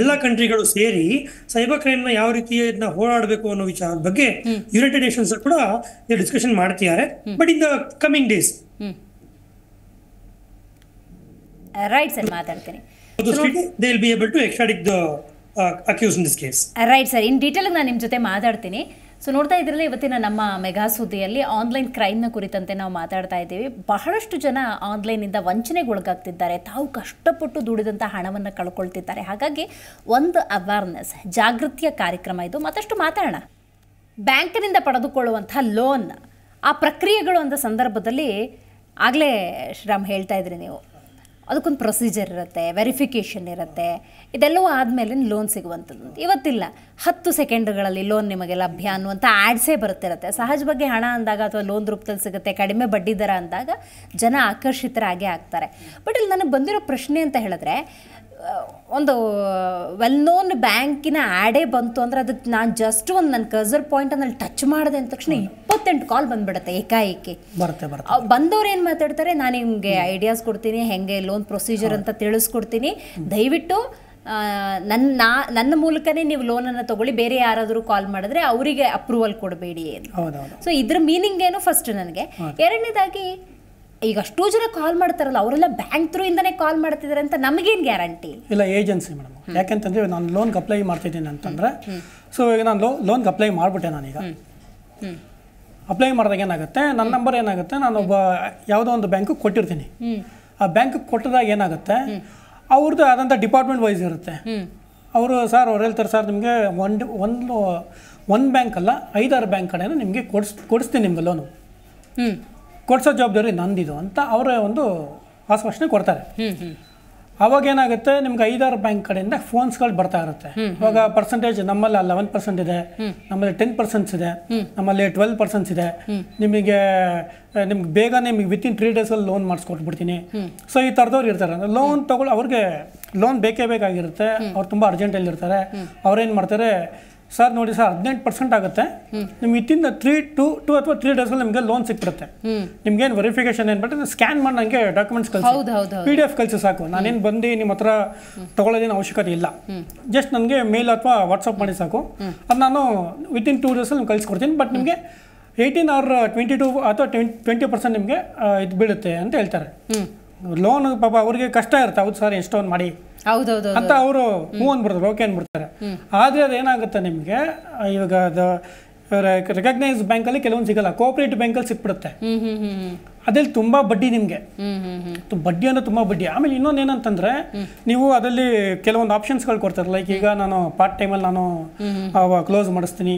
ಎಲ್ಲಾ ಕಂಟ್ರಿಗಳು ಸೇರಿ ಸೈಬರ್ ಕ್ರೈಮ್ ನ ಯಾವ ರೀತಿ ಇದನ್ನ ಹೋರಾಡಬೇಕು ಅನ್ನೋ ವಿಚಾರ ಬಗ್ಗೆ ಯುನೈಟೆಡ್ ನೇಷನ್ಸ್ ಕೂಡ ಡಿಸ್ಕಷನ್ ಮಾಡ್ತಿದ್ದಾರೆ but in the coming days right sir ಮಾತಾಡ್ತೀನಿ they be to the accuse in this case right sir in detail ನಾನು ನಿಮ್ಮ ಜೊತೆ ಮಾತಾಡ್ತೀನಿ ಸೊ ನೋಡ್ತಾ ಇದ್ರಲ್ಲಿ ಇವತ್ತಿನ ನಮ್ಮ ಮೆಗಾ ಸುದ್ದಿಯಲ್ಲಿ ಆನ್ಲೈನ್ ಕ್ರೈಮ್ನ ಕುರಿತಂತೆ ನಾವು ಮಾತಾಡ್ತಾ ಇದ್ದೀವಿ ಬಹಳಷ್ಟು ಜನ ಆನ್ಲೈನಿಂದ ವಂಚನೆಗೆ ಒಳಗಾಗ್ತಿದ್ದಾರೆ ತಾವು ಕಷ್ಟಪಟ್ಟು ದುಡಿದಂಥ ಹಣವನ್ನು ಕಳ್ಕೊಳ್ತಿದ್ದಾರೆ ಹಾಗಾಗಿ ಒಂದು ಅವೇರ್ನೆಸ್ ಜಾಗೃತಿಯ ಕಾರ್ಯಕ್ರಮ ಇದು ಮತ್ತಷ್ಟು ಮಾತಾಡೋಣ ಬ್ಯಾಂಕಿನಿಂದ ಪಡೆದುಕೊಳ್ಳುವಂಥ ಲೋನ್ ಆ ಪ್ರಕ್ರಿಯೆಗಳು ಅಂದ ಸಂದರ್ಭದಲ್ಲಿ ಆಗಲೇ ಶ್ರೀರಾಮ್ ಹೇಳ್ತಾ ಇದ್ರಿ ನೀವು ಅದಕ್ಕೊಂದು ಪ್ರೊಸೀಜರ್ ಇರುತ್ತೆ ವೆರಿಫಿಕೇಷನ್ ಇರುತ್ತೆ ಇದೆಲ್ಲವೂ ಆದಮೇಲೆ ಲೋನ್ ಸಿಗುವಂಥದ್ದು ಇವತ್ತಿಲ್ಲ ಹತ್ತು ಸೆಕೆಂಡ್ಗಳಲ್ಲಿ ಲೋನ್ ನಿಮಗೆ ಲಭ್ಯ ಅನ್ನುವಂಥ ಆ್ಯಡ್ಸೇ ಬರುತ್ತಿರುತ್ತೆ ಸಹಜವಾಗಿ ಹಣ ಅಂದಾಗ ಅಥವಾ ಲೋನ್ ರೂಪದಲ್ಲಿ ಸಿಗುತ್ತೆ ಕಡಿಮೆ ಬಡ್ಡಿ ದರ ಅಂದಾಗ ಜನ ಆಕರ್ಷಿತರಾಗೇ ಆಗ್ತಾರೆ ಬಟ್ ಇಲ್ಲಿ ನನಗೆ ಬಂದಿರೋ ಪ್ರಶ್ನೆ ಅಂತ ಹೇಳಿದ್ರೆ ಒಂದು ವೆಲ್ ನೋನ್ ಬ್ಯಾಂಕಿನ ಆ್ಯಡೇ ಬಂತು ಅಂದರೆ ಅದಕ್ಕೆ ನಾನು ಜಸ್ಟ್ ಒಂದು ನನ್ನ ಕರ್ಸರ್ ಪಾಯಿಂಟ್ ಅಲ್ಲಿ ಟಚ್ ಮಾಡಿದೆ ಅಂದ ತಕ್ಷಣ ಇಪ್ಪತ್ತೆಂಟು ಕಾಲ್ ಬಂದ್ಬಿಡುತ್ತೆ ಏಕಾಏಕಿ ಬರುತ್ತೆ ಬರುತ್ತೆ ಬಂದವ್ರು ಏನು ಮಾತಾಡ್ತಾರೆ ನಾನು ನಿಮಗೆ ಐಡಿಯಾಸ್ ಕೊಡ್ತೀನಿ ಹೆಂಗೆ ಲೋನ್ ಪ್ರೊಸೀಜರ್ ಅಂತ ತಿಳಿಸ್ಕೊಡ್ತೀನಿ ದಯವಿಟ್ಟು ನನ್ನ ನಾ ನನ್ನ ಮೂಲಕನೇ ನೀವು ಲೋನನ್ನು ತಗೊಳ್ಳಿ ಬೇರೆ ಯಾರಾದರೂ ಕಾಲ್ ಮಾಡಿದ್ರೆ ಅವರಿಗೆ ಅಪ್ರೂವಲ್ ಕೊಡಬೇಡಿ ಏನು ಸೊ ಇದ್ರ ಮೀನಿಂಗ್ ಏನು ಫಸ್ಟ್ ನನಗೆ ಎರಡನೇದಾಗಿ ಈಗ ಅಷ್ಟೋ ಜನ ಕಾಲ್ ಮಾಡ್ತಾರಲ್ಲ ಅವರೆಲ್ಲ ಬ್ಯಾಂಕ್ ಥ್ರೂ ಇಂದನೇ ಕಾಲ್ ಮಾಡ್ತಿದ್ದಾರೆ ಅಂತ ನಮಗೇನು ಗ್ಯಾರಂಟಿ ಇಲ್ಲ ಏಜೆನ್ಸಿ ಮೇಡಮ್ ಯಾಕೆಂತಂದ್ರೆ ನಾನು ಲೋನ್ಗೆ ಅಪ್ಲೈ ಮಾಡ್ತಿದ್ದೀನಿ ಅಂತಂದ್ರೆ ಸೊ ಈಗ ನಾನು ಲೋ ಲೋನ್ಗೆ ಅಪ್ಲೈ ಮಾಡಿಬಿಟ್ಟೆ ನಾನೀಗ ಅಪ್ಲೈ ಮಾಡಿದಾಗ ಏನಾಗುತ್ತೆ ನನ್ನ ನಂಬರ್ ಏನಾಗುತ್ತೆ ನಾನು ಒಬ್ಬ ಯಾವುದೋ ಒಂದು ಬ್ಯಾಂಕಿಗೆ ಕೊಟ್ಟಿರ್ತೀನಿ ಆ ಬ್ಯಾಂಕಿಗೆ ಕೊಟ್ಟದಾಗ ಏನಾಗುತ್ತೆ ಅವ್ರದ್ದು ಆದಂಥ ಡಿಪಾರ್ಟ್ಮೆಂಟ್ ವೈಸ್ ಇರುತ್ತೆ ಅವರು ಸರ್ ಅವ್ರು ಹೇಳ್ತಾರೆ ಸರ್ ನಿಮಗೆ ಒಂದು ಒಂದು ಒಂದು ಬ್ಯಾಂಕ್ ಅಲ್ಲ ಐದಾರು ಬ್ಯಾಂಕ್ ಕಡೆನೂ ನಿಮಗೆ ಕೊಡಿಸ್ ಕೊಡಿಸ್ತೀನಿ ನಿಮಗೆ ಲೋನು ಕೊಡಿಸೋ ಜವಾಬ್ದಾರಿ ನಂದಿದು ಅಂತ ಅವರ ಒಂದು ಆಶ್ವಾಸನೆ ಕೊಡ್ತಾರೆ ಅವಾಗ ಏನಾಗುತ್ತೆ ನಿಮ್ಗೆ ಐದಾರು ಬ್ಯಾಂಕ್ ಕಡೆಯಿಂದ ಫೋನ್ಸ್ಗಳು ಬರ್ತಾ ಇರುತ್ತೆ ಇವಾಗ ಪರ್ಸೆಂಟೇಜ್ ನಮ್ಮಲ್ಲಿ ಲೆವೆನ್ ಪರ್ಸೆಂಟ್ ಇದೆ ನಮ್ಮಲ್ಲಿ ಟೆನ್ ಪರ್ಸೆಂಟ್ಸ್ ಇದೆ ನಮ್ಮಲ್ಲಿ ಟ್ವೆಲ್ ಪರ್ಸೆಂಟ್ಸ್ ಇದೆ ನಿಮಗೆ ನಿಮ್ಗೆ ಬೇಗ ನಿಮಗೆ ವಿತಿನ್ ತ್ರೀ ಡೇಸಲ್ಲಿ ಲೋನ್ ಮಾಡಿಸ್ಕೊಟ್ಬಿಡ್ತೀನಿ ಸೊ ಈ ಥರದವ್ರು ಇರ್ತಾರೆ ಲೋನ್ ತಗೊಳ್ಳಿ ಅವ್ರಿಗೆ ಲೋನ್ ಬೇಕೇ ಬೇಕಾಗಿರುತ್ತೆ ಅವ್ರು ತುಂಬ ಅರ್ಜೆಂಟಲ್ಲಿ ಇರ್ತಾರೆ ಅವ್ರೇನು ಮಾಡ್ತಾರೆ ಸರ್ ನೋಡಿ ಸರ್ ಹದಿನೆಂಟು ಪರ್ಸೆಂಟ್ ಆಗುತ್ತೆ ನಿಮ್ಗೆ ಇತ್ತಿಂದ ತ್ರೀ ಟು ಟು ಅಥವಾ ತ್ರೀ ಡೇಸಲ್ಲಿ ನಿಮಗೆ ಲೋನ್ ಸಿಕ್ಬಿಡುತ್ತೆ ನಿಮ್ಗೆ ಏನು ವೆರಿಫಿಕೇಶನ್ ಏನು ಬಿಟ್ಟರೆ ಸ್ಕ್ಯಾನ್ ಮಾಡಿ ನನಗೆ ಡಾಕ್ಯುಮೆಂಟ್ಸ್ ಕಳಿಸಿ ಪಿ ಡಿ ಎಫ್ ಕಳಿಸಿ ಸಾಕು ನಾನೇನು ಬಂದು ನಿಮ್ಮ ಹತ್ರ ತೊಗೊಳ್ಳೋದೇನು ಅವಶ್ಯಕತೆ ಇಲ್ಲ ಜಸ್ಟ್ ನನಗೆ ಮೇಲ್ ಅಥವಾ ವಾಟ್ಸಪ್ ಮಾಡಿ ಸಾಕು ಅದು ನಾನು ವಿತಿನ್ ಟೂ ಡೇಸಲ್ಲಿ ನಿಮ್ಗೆ ಕಳಿಸ್ಕೊಡ್ತೀನಿ ಬಟ್ ನಿಮಗೆ ಏಯ್ಟೀನ್ ಆರ್ ಟ್ವೆಂಟಿ ಟು ಅಥವಾ ಟ್ವೆಂಟಿ ಪರ್ಸೆಂಟ್ ನಿಮಗೆ ಇದು ಬೀಳುತ್ತೆ ಅಂತ ಹೇಳ್ತಾರೆ ಲೋನ್ ಪಾಪ ಅವ್ರಿಗೆ ಕಷ್ಟ ಇರುತ್ತೆ ಹೌದು ಸರ್ ಎಷ್ಟೊಂದು ಮಾಡಿ ಅಂತ ಅವರು ಹೂ ಬಿಡ್ತಾರೆ ಓಕೆ ಆದ್ರೆ ಆದ್ರೆ ಅದೇನಾಗುತ್ತೆ ನಿಮ್ಗೆ ಇವಾಗ ಅದು ರೆಕಗ್ನೈಸ್ ಅಲ್ಲಿ ಕೆಲವೊಂದು ಸಿಗಲ್ಲ ಕೋಆಪರೇಟಿವ್ ಅಲ್ಲಿ ಸಿಕ್ಬಿಡುತ್ತೆ ಅದ್ರಲ್ಲಿ ತುಂಬಾ ಬಡ್ಡಿ ನಿಮ್ಗೆ ಬಡ್ಡಿ ಅಂದ್ರೆ ತುಂಬಾ ಬಡ್ಡಿ ಆಮೇಲೆ ಇನ್ನೊಂದು ಏನಂತಂದ್ರೆ ನೀವು ಅದರಲ್ಲಿ ಕೆಲವೊಂದು ಆಪ್ಷನ್ಸ್ ಗಳು ಕೊಡ್ತಾರೆ ಲೈಕ್ ಈಗ ನಾನು ಪಾರ್ಟ್ ಟೈಮ್ ಅಲ್ಲಿ ನಾನು ಕ್ಲೋಸ್ ಮಾಡಿಸ್ತೀನಿ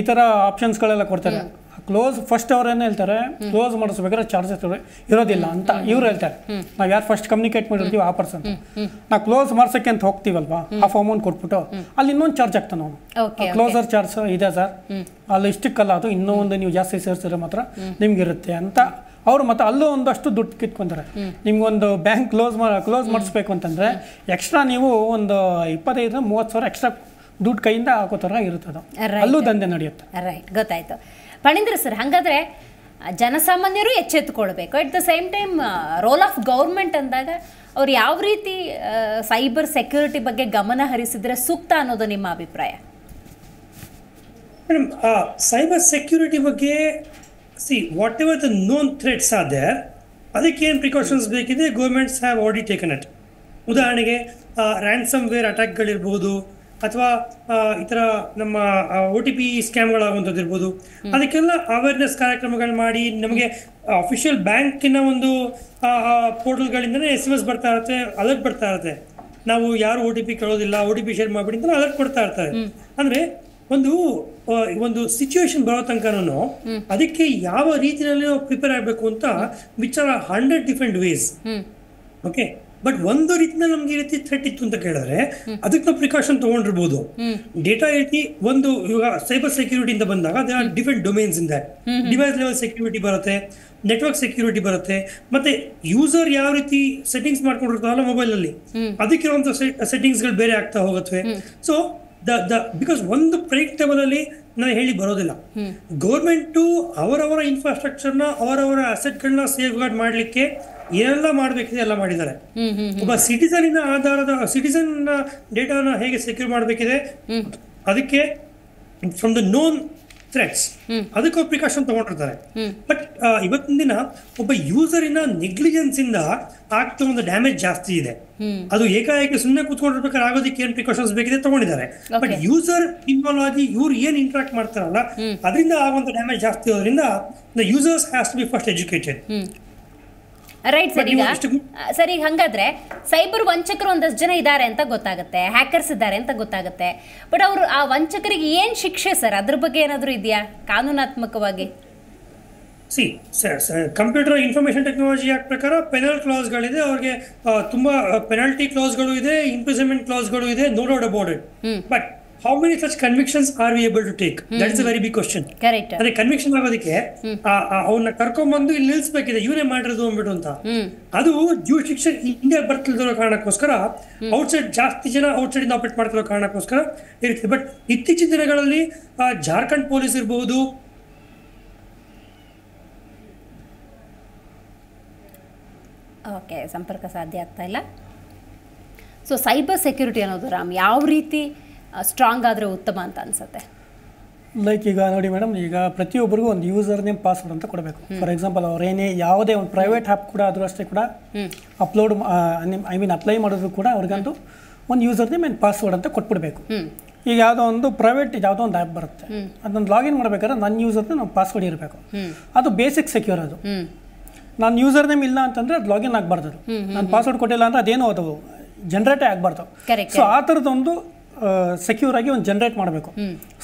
ಈ ತರ ಆಪ್ಷನ್ಸ್ ಗಳೆಲ್ಲ ಕೊಡ್ತಾರೆ ಕ್ಲೋಸ್ ಫಸ್ಟ್ ಏನು ಹೇಳ್ತಾರೆ ಕ್ಲೋಸ್ ಮಾಡಿಸ್ಬೇಕಾದ್ರೆ ಚಾರ್ಜಸ್ ಇರೋದಿಲ್ಲ ಅಂತ ಇವ್ರು ಹೇಳ್ತಾರೆ ನಾವು ಯಾರು ಫಸ್ಟ್ ಕಮ್ಯುನಿಕೇಟ್ ಮಾಡಿರ್ತೀವಿ ಆ ಪರ್ಸನ್ ನಾವು ಕ್ಲೋಸ್ ಮಾಡ್ಸಕ್ಕೆ ಅಂತ ಹೋಗ್ತೀವಲ್ವಾ ಹಾಫ್ ಅಮೌಂಟ್ ಕೊಟ್ಬಿಟ್ಟು ಅಲ್ಲಿ ಇನ್ನೊಂದು ಚಾರ್ಜ್ ಆಗ್ತಾನೆ ಅವನು ಕ್ಲೋಸರ್ ಚಾರ್ಜ್ ಇದೆ ಸರ್ ಅಲ್ಲಿ ಇಷ್ಟಕ್ಕಲ್ಲ ಅದು ಇನ್ನೂ ಒಂದು ನೀವು ಜಾಸ್ತಿ ಸೇರಿಸಿದ್ರೆ ಮಾತ್ರ ಇರುತ್ತೆ ಅಂತ ಅವರು ಮತ್ತೆ ಅಲ್ಲೂ ಒಂದಷ್ಟು ದುಡ್ಡು ಕಿತ್ಕೊಂತಾರೆ ನಿಮ್ಗೊಂದು ಬ್ಯಾಂಕ್ ಕ್ಲೋಸ್ ಕ್ಲೋಸ್ ಮಾಡಿಸ್ಬೇಕು ಅಂತಂದ್ರೆ ಎಕ್ಸ್ಟ್ರಾ ನೀವು ಒಂದು ಇಪ್ಪತ್ತೈದು ಮೂವತ್ತು ಸಾವಿರ ಎಕ್ಸ್ಟ್ರಾ ದುಡ್ಡು ಕೈಯಿಂದ ಹಾಕೋ ಥರ ಇರುತ್ತದೆ ಅಲ್ಲೂ ದಂಧೆ ನಡೆಯುತ್ತೆ ರೈಟ್ ಗೊತ್ತಾಯ್ತು ಪಣೀಂದ್ರ ಸರ್ ಹಾಗಾದರೆ ಜನಸಾಮಾನ್ಯರು ಎಚ್ಚೆತ್ತುಕೊಳ್ಬೇಕು at the same time role of government ಅಂದಾಗ ಅವ್ರು ಯಾವ ರೀತಿ ಸೈಬರ್ ಸೆಕ್ಯೂರಿಟಿ ಬಗ್ಗೆ ಗಮನ ಹರಿಸಿದ್ರೆ ಸೂಕ್ತ ಅನ್ನೋದು ನಿಮ್ಮ ಅಭಿಪ್ರಾಯ ಮೇಡಮ್ ಸೈಬರ್ ಸೆಕ್ಯೂರಿಟಿ ಬಗ್ಗೆ see whatever the known threats ಆದ ಅದಕ್ಕೆ ಏನು ಪ್ರಿಕಾಷನ್ಸ್ ಬೇಕಿದೆ governments have already taken it ಉದಾಹರಣೆಗೆ ರ್ಯಾನ್ಸಮ್ ವೇರ್ ಅಟ್ಯಾಕ್ಗಳಿರ್ಬೋದು ಅಥವಾ ಈ ನಮ್ಮ ಓ ಟಿ ಪಿ ಸ್ಕ್ಯಾಮ್ಗಳಾಗುವಂಥದ್ದು ಇರ್ಬೋದು ಅದಕ್ಕೆಲ್ಲ ಅವೇರ್ನೆಸ್ ಕಾರ್ಯಕ್ರಮಗಳು ಮಾಡಿ ನಮಗೆ ಅಫಿಷಿಯಲ್ ಬ್ಯಾಂಕಿನ ಒಂದು ಪೋರ್ಟಲ್ಗಳಿಂದನೇ ಎಸ್ ಎಮ್ ಎಸ್ ಬರ್ತಾ ಇರುತ್ತೆ ಅಲರ್ಟ್ ಬರ್ತಾ ಇರುತ್ತೆ ನಾವು ಯಾರು ಒ ಟಿ ಪಿ ಕೇಳೋದಿಲ್ಲ ಒ ಟಿ ಪಿ ಶೇರ್ ಮಾಡಿಬಿಡಿ ಅಂತ ಅಲರ್ಟ್ ಕೊಡ್ತಾ ಇರ್ತಾರೆ ಅಂದ್ರೆ ಒಂದು ಒಂದು ಸಿಚುವೇಶನ್ ಬರೋ ತನಕನೂ ಅದಕ್ಕೆ ಯಾವ ರೀತಿಯಲ್ಲಿ ಪ್ರಿಪೇರ್ ಆಗಬೇಕು ಅಂತ which are hundred different ways okay but ಒಂದು ರೀತಿಯಲ್ಲಿ ನಮ್ಗೆ ಈ ರೀತಿ ಥ್ರೆಟ್ ಇತ್ತು ಅಂತ ಕೇಳಿದ್ರೆ ಅದಕ್ಕೆ ನಾವು ಪ್ರಿಕಾಷನ್ ತಗೊಂಡಿರ್ಬೋದು ಡೇಟಾ ಐಟಿ ಒಂದು ಇವಾಗ ಸೈಬರ್ ಸೆಕ್ಯೂರಿಟಿ ಇಂದ ಬಂದಾಗ ದೇ ಆರ್ ಡಿಫ್ರೆಂಟ್ ಡೊಮೇನ್ಸ್ ಇಂದ ಡಿವೈಸ್ ಲೆವೆಲ್ ಸೆಕ್ಯೂರಿಟಿ ಬರುತ್ತೆ ನೆಟ್ವರ್ಕ್ ಸೆಕ್ಯೂರಿಟಿ ಬರುತ್ತೆ ಮತ್ತೆ ಯೂಸರ್ ಯಾವ ರೀತಿ ಸೆಟ್ಟಿಂಗ್ಸ್ ಮಾಡ್ಕೊಂಡಿರ್ತಾವಲ್ಲ ಮೊಬೈಲ್ ಅಲ್ಲಿ ಅದಕ್ಕಿರುವಂತಹ ಸೆಟ್ಟಿಂಗ್ಸ್ ಗಳು ಬೇರೆ ಆಗ್ತಾ ಹೋಗುತ್ತವೆ ಸೊ ದ ದ ಬಿಕಾಸ್ ಒಂದು ಪ್ರೈಕ್ ಅಲ್ಲಿ ನಾನು ಹೇಳಿ ಬರೋದಿಲ್ಲ ಗೌರ್ಮೆಂಟು ಅವರವರ ಇನ್ಫ್ರಾಸ್ಟ್ರಕ್ಚರ್ನ ಅವರವರ ಅಸೆಟ್ಗಳನ್ನ ಸೇಫ್ ಗಾರ್ಡ್ ಮಾಡಲಿಕ್ಕೆ ಏನೆಲ್ಲ ಮಾಡಬೇಕಿದೆ ಎಲ್ಲ ಮಾಡಿದ್ದಾರೆ ಒಬ್ಬ ಇಂದ ಆಧಾರದ ಸಿಟಿಸನ್ ಡೇಟಾನ ಹೇಗೆ ಸೆಕ್ಯೂರ್ ಮಾಡಬೇಕಿದೆ ಅದಕ್ಕೆ ಫ್ರಮ್ ದ ನೋನ್ ಥ್ರೆಟ್ಸ್ ಅದಕ್ಕೆ ಪ್ರಿಕಾಷನ್ ತಗೊಂಡಿರ್ತಾರೆ ಬಟ್ ಇವತ್ತಿನ ದಿನ ಒಬ್ಬ ಯೂಸರಿನ ನೆಗ್ಲಿಜೆನ್ಸ್ ಇಂದ ಆಗ್ತಾ ಒಂದು ಡ್ಯಾಮೇಜ್ ಜಾಸ್ತಿ ಇದೆ ಅದು ಏಕಾಏಕಿ ಸುಮ್ಮನೆ ಕೂತ್ಕೊಂಡಿರ್ಬೇಕಾದ್ರೆ ಆಗೋದಕ್ಕೆ ಏನ್ ಪ್ರಿಕಾಷನ್ಸ್ ಬೇಕಿದೆ ತಗೊಂಡಿದ್ದಾರೆ ಬಟ್ ಯೂಸರ್ ಇನ್ವಾಲ್ವ್ ಆಗಿ ಇವ್ರು ಏನ್ ಇಂಟ್ರಾಕ್ಟ್ ಮಾಡ್ತಾರಲ್ಲ ಅದರಿಂದ ಆಗುವಂತ ಡ್ಯಾಮೇಜ್ ಜಾಸ್ತಿ ಇರೋದ್ರಿಂದ the users has to be first educated right sir ಈಗ ಸರಿ ಹಂಗಾದ್ರೆ ಸೈಬರ್ ವಂಚಕರು ಒಂದಷ್ಟು ಜನ ಇದ್ದಾರೆ ಅಂತ ಗೊತ್ತಾಗುತ್ತೆ ಹ್ಯಾಕರ್ಸ್ ಇದ್ದಾರೆ ಅಂತ ಗೊತ್ತಾಗುತ್ತೆ ಬಟ್ ಅವರು ಆ ವಂಚಕರಿಗೆ ಏನ್ ಶಿಕ್ಷೆ ಸರ್ ಅದ್ರ ಬಗ್ಗೆ ಏನಾದರೂ ಇದೆಯಾ ಕಾನೂನಾತ್ಮಕವಾಗಿ see sir computer information technology act ಪ್ರಕಾರ ಪೆನಲ್ ಕ್ಲಾಸ್ಗಳಿದೆ ಅವ್ರಿಗೆ ತುಂಬಾ ಪೆನಾಲ್ಟಿ ಕ್ಲಾಸ್ಗಳು ಇದೆ ಇಂಪ್ರಿಸನ್ಮೆಂಟ್ ಕ್ಲಾಸ್ಗಳು ಇದೆ no doubt about but how many such convictions are we able to take that is a very big question ಅದೇ ಕನ್ವಿಕ್ಷನ್ ಆಗೋದಕ್ಕೆ hmm. ಅವನ್ನ ಕರ್ಕೊಂಡ್ಬಂದು ಇಲ್ಲಿ ನಿಲ್ಸ್ಬೇಕಿದೆ ಇವನೇ ಮಾಡಿರೋದು ಅಂದ್ಬಿಟ್ಟು ಅಂತ ಅದು ಜ್ಯೂ ಶಿಕ್ಷಣ ಇಂಡಿಯಾ ಬರ್ತಿಲ್ದಿರೋ ಕಾರಣಕ್ಕೋಸ್ಕರ ಔಟ್ಸೈಡ್ ಜಾಸ್ತಿ ಜನ ಔಟ್ಸೈಡ್ ಇಂದ ಆಪರೇಟ್ ಮಾಡ್ತಿರೋ ಕಾರಣಕ್ಕೋಸ್ಕರ ಇರುತ್ತೆ ಬಟ್ ಇತ್ತೀಚಿನ ದಿನಗಳಲ್ಲಿ ಜಾರ್ಖಂಡ್ ಪೊಲೀಸ್ ಇರಬಹುದು ಓಕೆ ಸಂಪರ್ಕ ಸಾಧ್ಯ ಆಗ್ತಾ ಇಲ್ಲ ಸೊ ಸೈಬರ್ ಸೆಕ್ಯೂರಿಟಿ ಅನ್ನೋದು ರಾಮ್ ಯಾವ ರೀತಿ ಸ್ಟ್ರಾಂಗ್ ಆದರೆ ಉತ್ತಮ ಅಂತ ಅನಿಸುತ್ತೆ ಲೈಕ್ ಈಗ ನೋಡಿ ಮೇಡಮ್ ಈಗ ಪ್ರತಿಯೊಬ್ಬರಿಗೂ ಒಂದು ಯೂಸರ್ ನೇಮ್ ಪಾಸ್ವರ್ಡ್ ಅಂತ ಕೊಡಬೇಕು ಫಾರ್ ಎಕ್ಸಾಂಪಲ್ ಅವರೇನೇ ಯಾವುದೇ ಒಂದು ಪ್ರೈವೇಟ್ ಆ್ಯಪ್ ಕೂಡ ಆದರೂ ಅಷ್ಟೇ ಕೂಡ ಅಪ್ಲೋಡ್ ಐ ಮೀನ್ ಅಪ್ಲೈ ಮಾಡಿದ್ರು ಕೂಡ ಅವ್ರಿಗಂದು ಒಂದು ಯೂಸರ್ ನೇಮ್ ಏನು ಪಾಸ್ವರ್ಡ್ ಅಂತ ಕೊಟ್ಬಿಡ್ಬೇಕು ಈಗ ಯಾವುದೋ ಒಂದು ಪ್ರೈವೇಟ್ ಯಾವುದೋ ಒಂದು ಆ್ಯಪ್ ಬರುತ್ತೆ ಅದನ್ನು ಲಾಗಿನ್ ಮಾಡಬೇಕಾದ್ರೆ ನನ್ನ ಯೂಸರ್ ನಮ್ಮ ಪಾಸ್ವರ್ಡ್ ಇರಬೇಕು ಅದು ಬೇಸಿಕ್ ಸೆಕ್ಯೂರ್ ಅದು ನನ್ನ ಯೂಸರ್ ನೇಮ್ ಇಲ್ಲ ಅಂತಂದರೆ ಅದು ಲಾಗಿನ್ ಆಗಬಾರ್ದು ನಾನು ಪಾಸ್ವರ್ಡ್ ಕೊಟ್ಟಿಲ್ಲ ಅಂತ ಅದೇನೋ ಅದು ಜನರೇಟೇ ಆಗಬಾರ್ದು ಸೊ ಆ ಥರದೊಂದು ಸೆಕ್ಯೂರ್ ಆಗಿ ಒಂದು ಜನ್ರೇಟ್ ಮಾಡಬೇಕು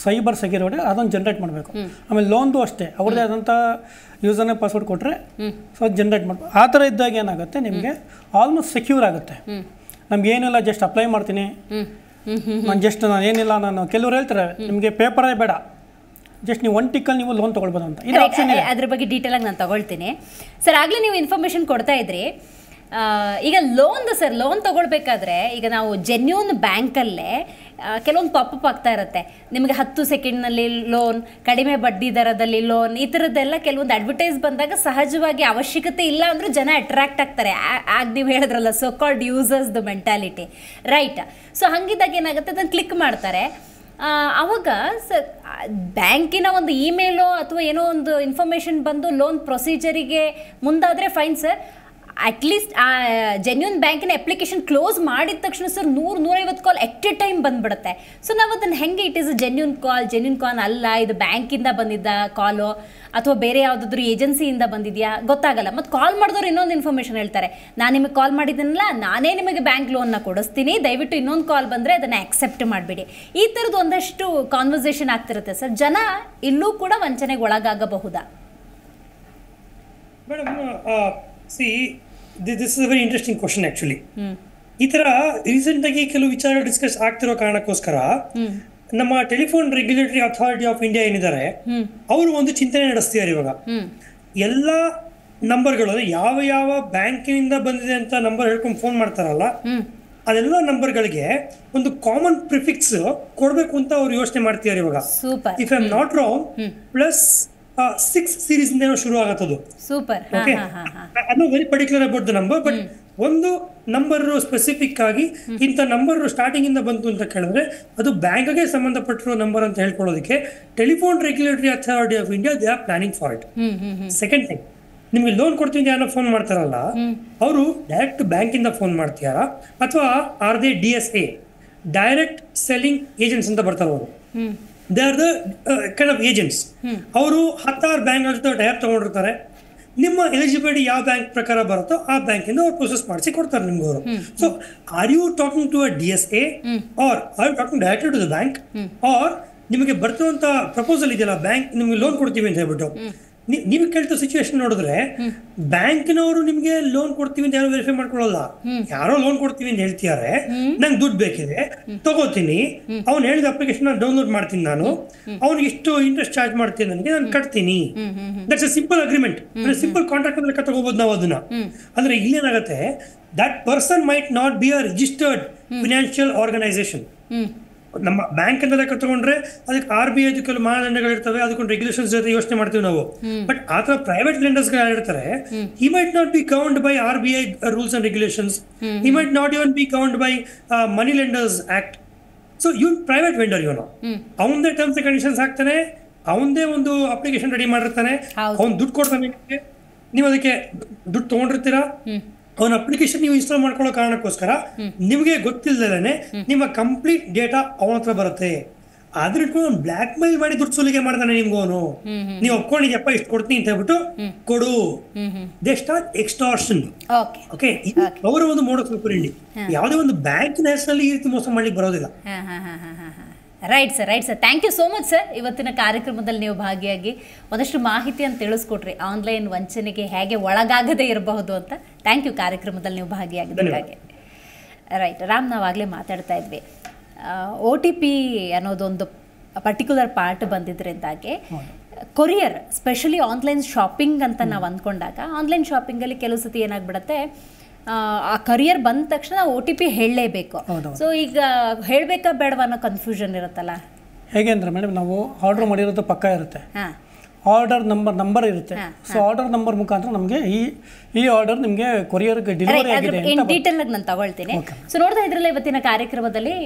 ಸೈಬರ್ ಆಗಿ ಅದೊಂದು ಜನ್ರೇಟ್ ಮಾಡಬೇಕು ಆಮೇಲೆ ಲೋನ್ದು ಅಷ್ಟೇ ಅವ್ರದ್ದೇ ಆದಂಥ ಯೂಸರ್ನೇ ಪಾಸ್ವರ್ಡ್ ಕೊಟ್ಟರೆ ಸೊ ಅದು ಜನ್ರೇಟ್ ಮಾಡಬೇಕು ಆ ಥರ ಇದ್ದಾಗ ಏನಾಗುತ್ತೆ ನಿಮಗೆ ಆಲ್ಮೋಸ್ಟ್ ಸೆಕ್ಯೂರ್ ಆಗುತ್ತೆ ನಮ್ಗೆ ಏನಿಲ್ಲ ಜಸ್ಟ್ ಅಪ್ಲೈ ಮಾಡ್ತೀನಿ ನಾನು ಜಸ್ಟ್ ನಾನು ಏನಿಲ್ಲ ನಾನು ಕೆಲವರು ಹೇಳ್ತಾರೆ ನಿಮಗೆ ಪೇಪರೇ ಬೇಡ ಜಸ್ಟ್ ನೀವು ಒನ್ ಟಿಕ್ಕಲ್ಲಿ ನೀವು ಲೋನ್ ತೊಗೊಳ್ಬೋದು ಅಂತ ಇದು ಅದ್ರ ಬಗ್ಗೆ ಆಗಿ ನಾನು ತಗೊಳ್ತೀನಿ ಸರ್ ಆಗಲೇ ನೀವು ಇನ್ಫಾರ್ಮೇಷನ್ ಕೊಡ್ತಾ ಇದ್ರಿ ಈಗ ಲೋನ್ದು ಸರ್ ಲೋನ್ ತಗೊಳ್ಬೇಕಾದ್ರೆ ಈಗ ನಾವು ಜೆನ್ಯೂನ್ ಬ್ಯಾಂಕಲ್ಲೇ ಕೆಲವೊಂದು ಅಪ್ ಆಗ್ತಾ ಇರುತ್ತೆ ನಿಮಗೆ ಹತ್ತು ಸೆಕೆಂಡ್ನಲ್ಲಿ ಲೋನ್ ಕಡಿಮೆ ಬಡ್ಡಿ ದರದಲ್ಲಿ ಲೋನ್ ಈ ಥರದ್ದೆಲ್ಲ ಕೆಲವೊಂದು ಅಡ್ವರ್ಟೈಸ್ ಬಂದಾಗ ಸಹಜವಾಗಿ ಅವಶ್ಯಕತೆ ಇಲ್ಲ ಅಂದರೂ ಜನ ಅಟ್ರಾಕ್ಟ್ ಆಗ್ತಾರೆ ಆಗ ನೀವು ಹೇಳಿದ್ರಲ್ಲ so called users the mentality right so ಹಾಗಿದ್ದಾಗ ಏನಾಗುತ್ತೆ ಅದನ್ನು ಕ್ಲಿಕ್ ಮಾಡ್ತಾರೆ ಅವಾಗ ಸ ಬ್ಯಾಂಕಿನ ಒಂದು ಇಮೇಲೋ ಅಥವಾ ಏನೋ ಒಂದು ಇನ್ಫಾರ್ಮೇಷನ್ ಬಂದು ಲೋನ್ ಪ್ರೊಸೀಜರಿಗೆ ಮುಂದಾದರೆ ಫೈನ್ ಸರ್ ಅಟ್ಲೀಸ್ಟ್ ಆ ಜೆನ್ಯೂನ್ ಬ್ಯಾಂಕಿನ ಅಪ್ಲಿಕೇಶನ್ ಕ್ಲೋಸ್ ಮಾಡಿದ ತಕ್ಷಣ ಸರ್ ನೂರು ನೂರೈವತ್ತು ಕಾಲ್ ಎಟ್ ಎ ಟೈಮ್ ಬಂದ್ಬಿಡುತ್ತೆ ಸೊ ನಾವು ಅದನ್ನು ಹೆಂಗೆ it is a genuine call genuine call ಅಲ್ಲ ಇದು ಬ್ಯಾಂಕಿಂದ ಬಂದಿದ್ದ ಕಾಲು ಅಥವಾ ಬೇರೆ ಯಾವುದಾದ್ರೂ ಏಜೆನ್ಸಿಯಿಂದ ಬಂದಿದೆಯಾ ಗೊತ್ತಾಗಲ್ಲ ಮತ್ತು ಕಾಲ್ ಮಾಡಿದವ್ರು ಇನ್ನೊಂದು ಇನ್ಫಾರ್ಮೇಷನ್ ಹೇಳ್ತಾರೆ ನಾನು ನಿಮಗೆ ಕಾಲ್ ಮಾಡಿದ್ದೀನಲ್ಲ ನಾನೇ ನಿಮಗೆ ಬ್ಯಾಂಕ್ ಲೋನ್ನ ಕೊಡಿಸ್ತೀನಿ ದಯವಿಟ್ಟು ಇನ್ನೊಂದು ಕಾಲ್ ಬಂದರೆ ಅದನ್ನು ಅಕ್ಸೆಪ್ಟ್ ಮಾಡಿಬಿಡಿ ಈ ಥರದ್ದು ಒಂದಷ್ಟು ಕಾನ್ವರ್ಸೇಷನ್ ಆಗ್ತಿರುತ್ತೆ ಸರ್ ಜನ ಇಲ್ಲೂ ಕೂಡ ವಂಚನೆಗೆ ಒಳಗಾಗಬಹುದಾ madam see this is very interesting question actually ಈ ತರ ರೀಸೆಂಟ್ ಆಗಿ ಕೆಲವು ವಿಚಾರ ಡಿಸ್ಕಸ್ ಆಗ್ತಿರೋ ಕಾರಣಕ್ಕೋಸ್ಕರ ನಮ್ಮ telephone regulatory authority of India ಏನಿದ್ದಾರೆ ಅವರು ಒಂದು ಚಿಂತನೆ ನಡೆಸ್ತಿದ್ದಾರೆ ಇವಾಗ ಎಲ್ಲ ನಂಬರ್ಗಳು ಯಾವ ಯಾವ ಬ್ಯಾಂಕಿನಿಂದ ಬಂದಿದೆ ಅಂತ ನಂಬರ್ ಹೇಳ್ಕೊಂಡು ಫೋನ್ ಮಾಡ್ತಾರಲ್ಲ ಅದೆಲ್ಲ ನಂಬರ್ಗಳಿಗೆ ಒಂದು ಕಾಮನ್ ಪ್ರಿಫಿಕ್ಸ್ ಕೊಡಬೇಕು ಅಂತ ಅವ್ರು ಯೋಚನೆ ಮಾಡ್ತಿದ್ದಾರೆ ಇವಾಗ if I not wrong plus six series ಇಂದ ಶುರು ಆಗತ್ತದು ಸೂಪರ್ ಓಕೆ ಅದು very particular about the number but ಒಂದು ನಂಬರ್ ಸ್ಪೆಸಿಫಿಕ್ ಆಗಿ ಇಂಥ ನಂಬರ್ ಸ್ಟಾರ್ಟಿಂಗ್ ಇಂದ ಬಂತು ಅಂತ ಕೇಳಿದ್ರೆ ಅದು ಬ್ಯಾಂಕ್ಗೆ ಸಂಬಂಧಪಟ್ಟಿರೋ ನಂಬರ್ ಅಂತ ಹೇಳ್ಕೊಳ್ಳೋದಕ್ಕೆ telephone regulatory authority of India they are planning for it second thing ನಿಮಗೆ ಲೋನ್ ಕೊಡ್ತೀನಿ ಯಾರೋ ಫೋನ್ ಮಾಡ್ತಾರಲ್ಲ ಅವರು ಡೈರೆಕ್ಟ್ ಬ್ಯಾಂಕ್ ಇಂದ ಫೋನ್ ಮಾಡ್ತೀಯಾರ ಅಥವಾ or they D S A direct selling agents ಅಂತ ಬರ್ತಾರೆ ಅವರು they are the kind of agents ಅವರು ಹತ್ತಾರು ಬ್ಯಾಂಕ್ ಜೊತೆ ಟೈಪ್ ತೊಗೊಂಡಿರ್ತಾರೆ ನಿಮ್ಮ ಎಲಿಜಿಬಿಲಿಟಿ ಯಾವ ಬ್ಯಾಂಕ್ ಪ್ರಕಾರ ಬರುತ್ತೋ ಆ ಬ್ಯಾಂಕಿಂದ ಅವ್ರು ಪ್ರೊಸೆಸ್ ಮಾಡಿಸಿ ಕೊಡ್ತಾರೆ ನಿಮ್ಗೆ ಅವರು so are you talking to a D S A or or you talking direct to the bank or ನಿಮಗೆ ಬರ್ತಿರುವಂತಹ ಪ್ರಪೋಸಲ್ ಇದೆಯಲ್ಲ ಬ್ಯಾಂಕ್ ನಿಮಗೆ ಲೋನ್ ಕೊಡ್ತೀವಿ ಅಂತ ಹೇಳ್ಬಿಟ್ಟು ನೀವು ಕೇಳ್ತಾ ಸಿಚುವೇಶನ್ ನೋಡಿದ್ರೆ ಬ್ಯಾಂಕಿನವರು ನಿಮಗೆ ಲೋನ್ ಕೊಡ್ತೀವಿ ಅಂತ ಯಾರು ವೆರಿಫೈ ಮಾಡ್ಕೊಳ್ಳಲ್ಲ ಯಾರೋ ಲೋನ್ ಕೊಡ್ತೀವಿ ಅಂತ ಹೇಳ್ತಿದ್ದಾರೆ ನಂಗೆ ದುಡ್ಡು ಬೇಕಿದೆ ತಗೋತೀನಿ ಅವ್ನು ಹೇಳಿದ ಅಪ್ಲಿಕೇಶನ್ ಡೌನ್ಲೋಡ್ ಮಾಡ್ತೀನಿ ನಾನು ಅವ್ನಿಗೆ ಇಷ್ಟು ಇಂಟ್ರೆಸ್ಟ್ ಚಾರ್ಜ್ ಮಾಡ್ತೀನಿ ನನಗೆ ನಾನು ಕಟ್ತೀನಿ ದಟ್ಸ್ ಅ ಸಿಂಪಲ್ ಅಗ್ರಿಮೆಂಟ್ ಅಂದ್ರೆ ಸಿಂಪಲ್ ಕಾಂಟ್ರಾಕ್ಟ್ ಲೆಕ್ಕ ತಗೋಬಹುದು ನಾವು ಅದನ್ನ ಅಂದ್ರೆ ಇಲ್ಲೇನಾಗತ್ತೆ that person might not be a registered financial organisation ನಮ್ಮ ಬ್ಯಾಂಕ್ ಅಂತ ಲೆಕ್ಕ ತಗೊಂಡ್ರೆ ಅದಕ್ಕೆ ಆರ್ ಬಿ ಐ ಕೆಲವು ಇರ್ತವೆ ಅದಕ್ಕೊಂದು ರೆಗ್ಯುಲೇಷನ್ಸ್ ಜೊತೆ ಯೋಚನೆ ಮಾಡ್ತೀವಿ ನಾವು ಬಟ್ ಆ ತರ ಪ್ರೈವೇಟ್ ಲೆಂಡರ್ಸ್ ಇರ್ತಾರೆ he might not be count by R B I rules and regulations he might not even be count by money lenders act so ಇವ್ ಪ್ರೈವೇಟ್ ವೆಂಡರ್ ಇವನು ಅವನದೇ ಟರ್ಮ್ಸ್ ಅಂಡ್ ಕಂಡೀಷನ್ಸ್ ಹಾಕ್ತಾನೆ ಅವನದೇ ಒಂದು application ready ಮಾಡಿರ್ತಾನೆ ಅವ್ನು ದುಡ್ಡು ಕೊಡ್ತಾನೆ ನೀವು ಅದಕ್ಕೆ ದುಡ್ಡು ತಗೊಂಡಿರ್ತೀರಾ ಅವನ ಅಪ್ಲಿಕೇಶನ್ ನೀವು ಇನ್ಸ್ಟಾಲ್ ಮಾಡ್ಕೊಳ್ಳೋ ಕಾರಣಕ್ಕೋಸ್ಕರ ನಿಮಗೆ ಗೊತ್ತಿಲ್ಲದೇನೆ ನಿಮ್ಮ ಕಂಪ್ಲೀಟ್ ಡೇಟಾ ಅವನ ಹತ್ರ ಬರುತ್ತೆ ಆದ್ರೆ ಇಟ್ಕೊಂಡು ಬ್ಲಾಕ್ ಮೇಲ್ ಮಾಡಿ ದುಡ್ಡು ಸುಲಿಗೆ ಮಾಡ್ತಾನೆ ಅವನು ನೀವು ಒಪ್ಕೊಂಡಿದ್ಯಪ್ಪ ಇಷ್ಟು ಕೊಡ್ತೀನಿ ಅಂತ ಹೇಳ್ಬಿಟ್ಟು ಕೊಡು ದೆಸ್ಟ್ ಎಕ್ಸ್ಟಾರ್ಷನ್ ಓಕೆ ಅವರ ಒಂದು ಮೋಡ ತಿಳ್ಕೊಂಡು ಯಾವುದೇ ಒಂದು ಬ್ಯಾಂಕ್ ಹೆಸರಲ್ಲಿ ಈ ರೀತಿ ಮೋಸ ಮಾಡ್ಲಿಕ್ಕೆ ಬರೋದಿಲ್ಲ right sir right sir thank you so much sir ಇವತ್ತಿನ ಕಾರ್ಯಕ್ರಮದಲ್ಲಿ ನೀವು ಭಾಗಿಯಾಗಿ ಒಂದಷ್ಟು ಮಾಹಿತಿಯನ್ನು ತಿಳಿಸ್ಕೊಟ್ರಿ ಆನ್ಲೈನ್ ವಂಚನೆಗೆ ಹೇಗೆ ಒಳಗಾಗದೇ ಇರಬಹುದು ಅಂತ ಥ್ಯಾಂಕ್ ಯು ಕಾರ್ಯಕ್ರಮದಲ್ಲಿ ನೀವು ಭಾಗಿಯಾಗಿದ್ದಾಗೆ ರೈಟ್ ರಾಮ್ ನಾವಾಗಲೇ ಮಾತಾಡ್ತಾ ಇದ್ವಿ ಓ ಟಿ ಪಿ ಅನ್ನೋದೊಂದು ಪರ್ಟಿಕ್ಯುಲರ್ ಪಾರ್ಟ್ ಬಂದಿದ್ದರಿಂದಾಗಿ ಕೊರಿಯರ್ ಸ್ಪೆಷಲಿ ಆನ್ಲೈನ್ ಶಾಪಿಂಗ್ ಅಂತ ನಾವು ಅಂದ್ಕೊಂಡಾಗ ಆನ್ಲೈನ್ ಶಾಪಿಂಗಲ್ಲಿ ಕೆಲವು ಸತಿ ಏನಾಗ್ಬಿಡತ್ತೆ ಆ ಕರಿಯರ್ ಬಂದ ತಕ್ಷಣ ಒ ಟಿ ಪಿ ಹೇಳಲೇಬೇಕು ಸೊ ಈಗ ಹೇಳಬೇಕಾ ಬೇಡವಾ ಅನ್ನೋ ಕನ್ಫ್ಯೂಷನ್ ಇರುತ್ತಲ್ಲ ಹೇಗೆ ಅಂದರೆ ಮೇಡಮ್ ನಾವು ಆರ್ಡರ್ ಮಾಡಿರೋದು ಪಕ್ಕ ಇರುತ್ತೆ ಆರ್ಡರ್ ನಂಬರ್ ನಂಬರ್ ಇರುತ್ತೆ ಸೊ ಆರ್ಡರ್ ನಂಬರ್ ಮುಖಾಂತರ ನಮಗೆ ಈ ಈ ಆರ್ಡರ್ ನಿಮಗೆ ಕೊರಿಯರ್ ಡೆಲಿವರಿ ಆಗಿದೆ ಅಂತ ಡೀಟೇಲ್ ಆಗಿ ನಾನು ತಗೊಳ್ತೀನಿ ಸೊ ನೋಡ್ತಾ ಇದ್ರಲ್ಲ ಇವತ್ತಿನ ಕಾರ್ಯಕ್ರಮದಲ್ಲಿ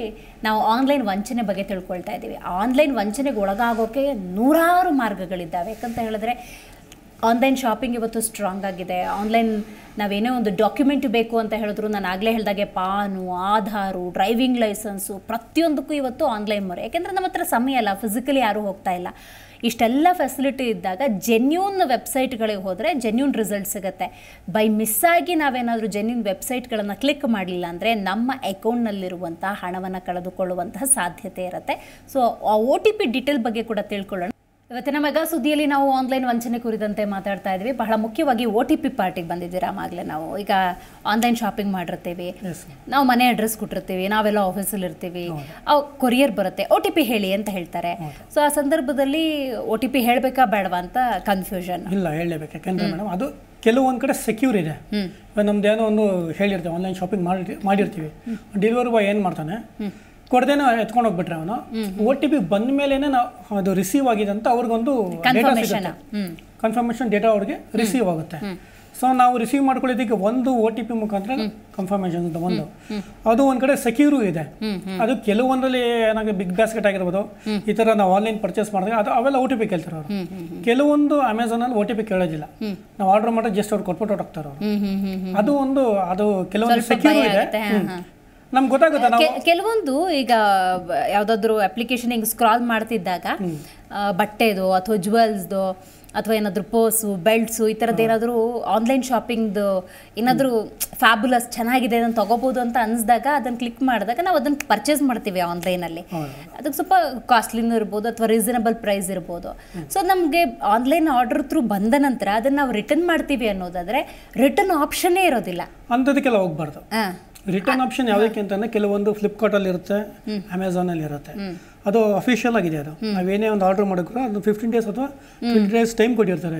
ನಾವು ಆನ್ಲೈನ್ ವಂಚನೆ ಬಗ್ಗೆ ತಿಳ್ಕೊಳ್ತಾ ಇದ್ದೀವಿ ಆನ್ಲೈನ್ ವಂಚನೆಗೆ ಒಳಗಾಗೋಕೆ ನೂರಾರು ಮಾರ್ಗಗಳಿದ್ದಾವೆ ಯಾಕಂತ ಹೇಳಿದ್ರೆ ಆನ್ಲೈನ್ ಶಾಪಿಂಗ್ ಇವತ್ತು ಸ್ಟ್ರಾಂಗ್ ಆಗಿದೆ ಆನ್ಲೈನ್ ನಾವೇನೇ ಒಂದು ಡಾಕ್ಯುಮೆಂಟ್ ಬೇಕು ಅಂತ ಹೇಳಿದ್ರು ನಾನು ಆಗಲೇ ಹೇಳಿದಾಗೆ ಪಾನು ಆಧಾರು ಡ್ರೈವಿಂಗ್ ಲೈಸೆನ್ಸು ಪ್ರತಿಯೊಂದಕ್ಕೂ ಇವತ್ತು ಆನ್ಲೈನ್ ಮೊರೆ ಯಾಕೆಂದರೆ ನಮ್ಮ ಹತ್ರ ಸಮಯ ಅಲ್ಲ ಫಿಸಿಕಲಿ ಯಾರೂ ಹೋಗ್ತಾ ಇಲ್ಲ ಇಷ್ಟೆಲ್ಲ ಫೆಸಿಲಿಟಿ ಇದ್ದಾಗ ಜೆನ್ಯೂನ್ ವೆಬ್ಸೈಟ್ಗಳಿಗೆ ಹೋದರೆ ಜೆನ್ಯೂನ್ ರಿಸಲ್ಟ್ ಸಿಗುತ್ತೆ ಬೈ ಮಿಸ್ ಆಗಿ ನಾವೇನಾದರೂ ಜೆನ್ಯೂನ್ ವೆಬ್ಸೈಟ್ಗಳನ್ನು ಕ್ಲಿಕ್ ಮಾಡಲಿಲ್ಲ ಅಂದರೆ ನಮ್ಮ ಅಕೌಂಟ್ನಲ್ಲಿರುವಂಥ ಹಣವನ್ನು ಕಳೆದುಕೊಳ್ಳುವಂತಹ ಸಾಧ್ಯತೆ ಇರುತ್ತೆ ಸೊ ಆ ಒ ಟಿ ಪಿ ಡೀಟೇಲ್ ಬಗ್ಗೆ ಕೂಡ ತಿಳ್ಕೊಳ್ಳೋಣ ಇವತ್ತಿನ ಮೆಗಾ ಸುದ್ದಿಯಲ್ಲಿ ನಾವು ಆನ್ಲೈನ್ ವಂಚನೆ ಕುರಿತಂತೆ ಮಾತಾಡ್ತಾ ಇದ್ವಿ ಬಹಳ ಮುಖ್ಯವಾಗಿ ಒ ಟಿ ಪಿ ಪಾರ್ಟಿಗೆ ಬಂದಿದ್ದೀರಾ ಆಗಲೇ ನಾವು ಈಗ ಆನ್ಲೈನ್ ಶಾಪಿಂಗ್ ಮಾಡಿರ್ತೀವಿ ನಾವು ಮನೆ ಅಡ್ರೆಸ್ ಕೊಟ್ಟಿರ್ತೀವಿ ನಾವೆಲ್ಲ ಆಫೀಸಲ್ಲಿ ಇರ್ತೀವಿ ಅವು ಕೊರಿಯರ್ ಬರುತ್ತೆ ಒ ಟಿ ಹೇಳಿ ಅಂತ ಹೇಳ್ತಾರೆ ಸೊ ಆ ಸಂದರ್ಭದಲ್ಲಿ ಒ ಟಿ ಪಿ ಹೇಳಬೇಕಾ ಬೇಡವಾ ಅಂತ ಕನ್ಫ್ಯೂಷನ್ ಇಲ್ಲ ಹೇಳಲೇಬೇಕು ಯಾಕಂದ್ರೆ ಮೇಡಮ್ ಅದು ಕೆಲವೊಂದು ಕಡೆ ಸೆಕ್ಯೂರ್ ಇದೆ ನಮ್ದು ಏನೋ ಒಂದು ಹೇಳಿರ್ತೀವಿ ಆನ್ಲೈನ್ ಶಾಪಿಂಗ್ ಮಾಡಿರ್ತೀವಿ ಡೆಲಿವರಿ ಬಾಯ್ ಏನು ಮಾಡ್ತಾನೆ ಕೊಡದೇನೋ ಎತ್ಕೊಂಡು ಹೋಗ್ಬಿಟ್ರೆ ಅವನು ಓ ಟಿ ಪಿ ಬಂದ ಮೇಲೇನೆ ಅದು ರಿಸೀವ್ ಆಗಿದೆ ಅಂತ ಅವ್ರಿಗೊಂದು ಡೇಟಾ ಸಿಗುತ್ತೆ ಕನ್ಫರ್ಮೇಷನ್ ಡೇಟಾ ಅವ್ರಿಗೆ ರಿಸೀವ್ ಆಗುತ್ತೆ ಸೊ ನಾವು ರಿಸೀವ್ ಮಾಡ್ಕೊಳ್ಳೋದಕ್ಕೆ ಒಂದು ಒ ಟಿ ಪಿ ಮುಖಾಂತರ ಕನ್ಫರ್ಮೇಷನ್ ಅಂತ ಒಂದು ಅದು ಒಂದ್ ಕಡೆ ಸೆಕ್ಯೂರು ಇದೆ ಅದು ಕೆಲವೊಂದರಲ್ಲಿ ಏನಾಗ ಬಿಗ್ ಬ್ಯಾಸ್ಕೆಟ್ ಆಗಿರ್ಬೋದು ಈ ತರ ನಾವು ಆನ್ಲೈನ್ ಪರ್ಚೇಸ್ ಮಾಡಿದಾಗ ಅದು ಅವೆಲ್ಲ ಒ ಟಿ ಪಿ ಕೇಳ್ತಾರೆ ಅವರು ಕೆಲವೊಂದು ಅಲ್ಲಿ ಒ ಟಿ ಪಿ ಕೇಳೋದಿಲ್ಲ ನಾವು ಆರ್ಡರ್ ಮಾಡಿದ್ರೆ ಜಸ್ಟ್ ಅವ್ರು ಕೊಟ್ಬಿಟ್ಟು ಹೋಗ್ತಾರ ಅದು ಒಂದು ಅದು ಕೆಲವೊಂದು ಸೆಕ್ಯೂರ್ ಇದೆ ನಮ್ಗೆ ಗೊತ್ತಾಗುತ್ತಾ ಕೆಲವೊಂದು ಈಗ ಯಾವ್ದಾದ್ರು ಅಪ್ಲಿಕೇಶನ್ ಹಿಂಗ್ ಸ್ಕ್ರಾಲ್ ಮಾಡ್ತಿದ್ದಾಗ ಬಟ್ಟೆದು ಅಥವಾ ಜ್ಯುವೆಲ್ಸ್ದು ಅಥವಾ ಏನಾದ್ರೂ ಪೋಸು ಬೆಲ್ಟ್ಸು ಈ ಥರದ್ದು ಏನಾದರೂ ಆನ್ಲೈನ್ ಶಾಪಿಂಗ್ದು ಏನಾದರೂ ಫ್ಯಾಬುಲಸ್ ಚೆನ್ನಾಗಿದೆ ಅದನ್ನು ತಗೋಬಹುದು ಅಂತ ಅನ್ಸ್ದಾಗ ಅದನ್ನು ಕ್ಲಿಕ್ ಮಾಡಿದಾಗ ನಾವು ಅದನ್ನು ಪರ್ಚೇಸ್ ಮಾಡ್ತೀವಿ ಆನ್ಲೈನಲ್ಲಿ ಅದಕ್ಕೆ ಸ್ವಲ್ಪ ಕಾಸ್ಟ್ಲಿನೂ ಇರ್ಬೋದು ಅಥವಾ ರೀಸನಬಲ್ ಪ್ರೈಸ್ ಇರ್ಬೋದು ಸೊ ನಮಗೆ ಆನ್ಲೈನ್ ಆರ್ಡರ್ ತ್ರೂ ಬಂದ ನಂತರ ಅದನ್ನ ನಾವು ರಿಟರ್ನ್ ಮಾಡ್ತೀವಿ ಅನ್ನೋದಾದ್ರೆ ರಿಟರ್ನ್ ಆಪ್ಷನ್ನೇ ಇರೋದಿಲ್ಲ ಅಂಥದಕ್ಕೆಲ್ಲ ಹೋಗ್ಬಾರ್ದು ಹಾಂ ರಿಟರ್ನ್ ಆಪ್ಷನ್ ಯಾವುದಕ್ಕೆ ಅಂತಂದ್ರೆ ಕೆಲವೊಂದು ಫ್ಲಿಪ್ಕಾರ್ಟ್ ಅಲ್ಲಿ ಇರುತ್ತೆ ಅಮೆಝಾನಲ್ಲಿ ಇರುತ್ತೆ ಅದು ಅಫಿಷಿಯಲ್ ಆಗಿದೆ ಅದು ನಾವೇನೇ ಒಂದು ಆರ್ಡರ್ ಮಾಡಿದ್ರು ಅದು ಫಿಫ್ಟೀನ್ ಡೇಸ್ ಅಥವಾ ಟ್ವೆಂಟಿ ಡೇಸ್ ಟೈಮ್ ಕೊಟ್ಟಿರ್ತಾರೆ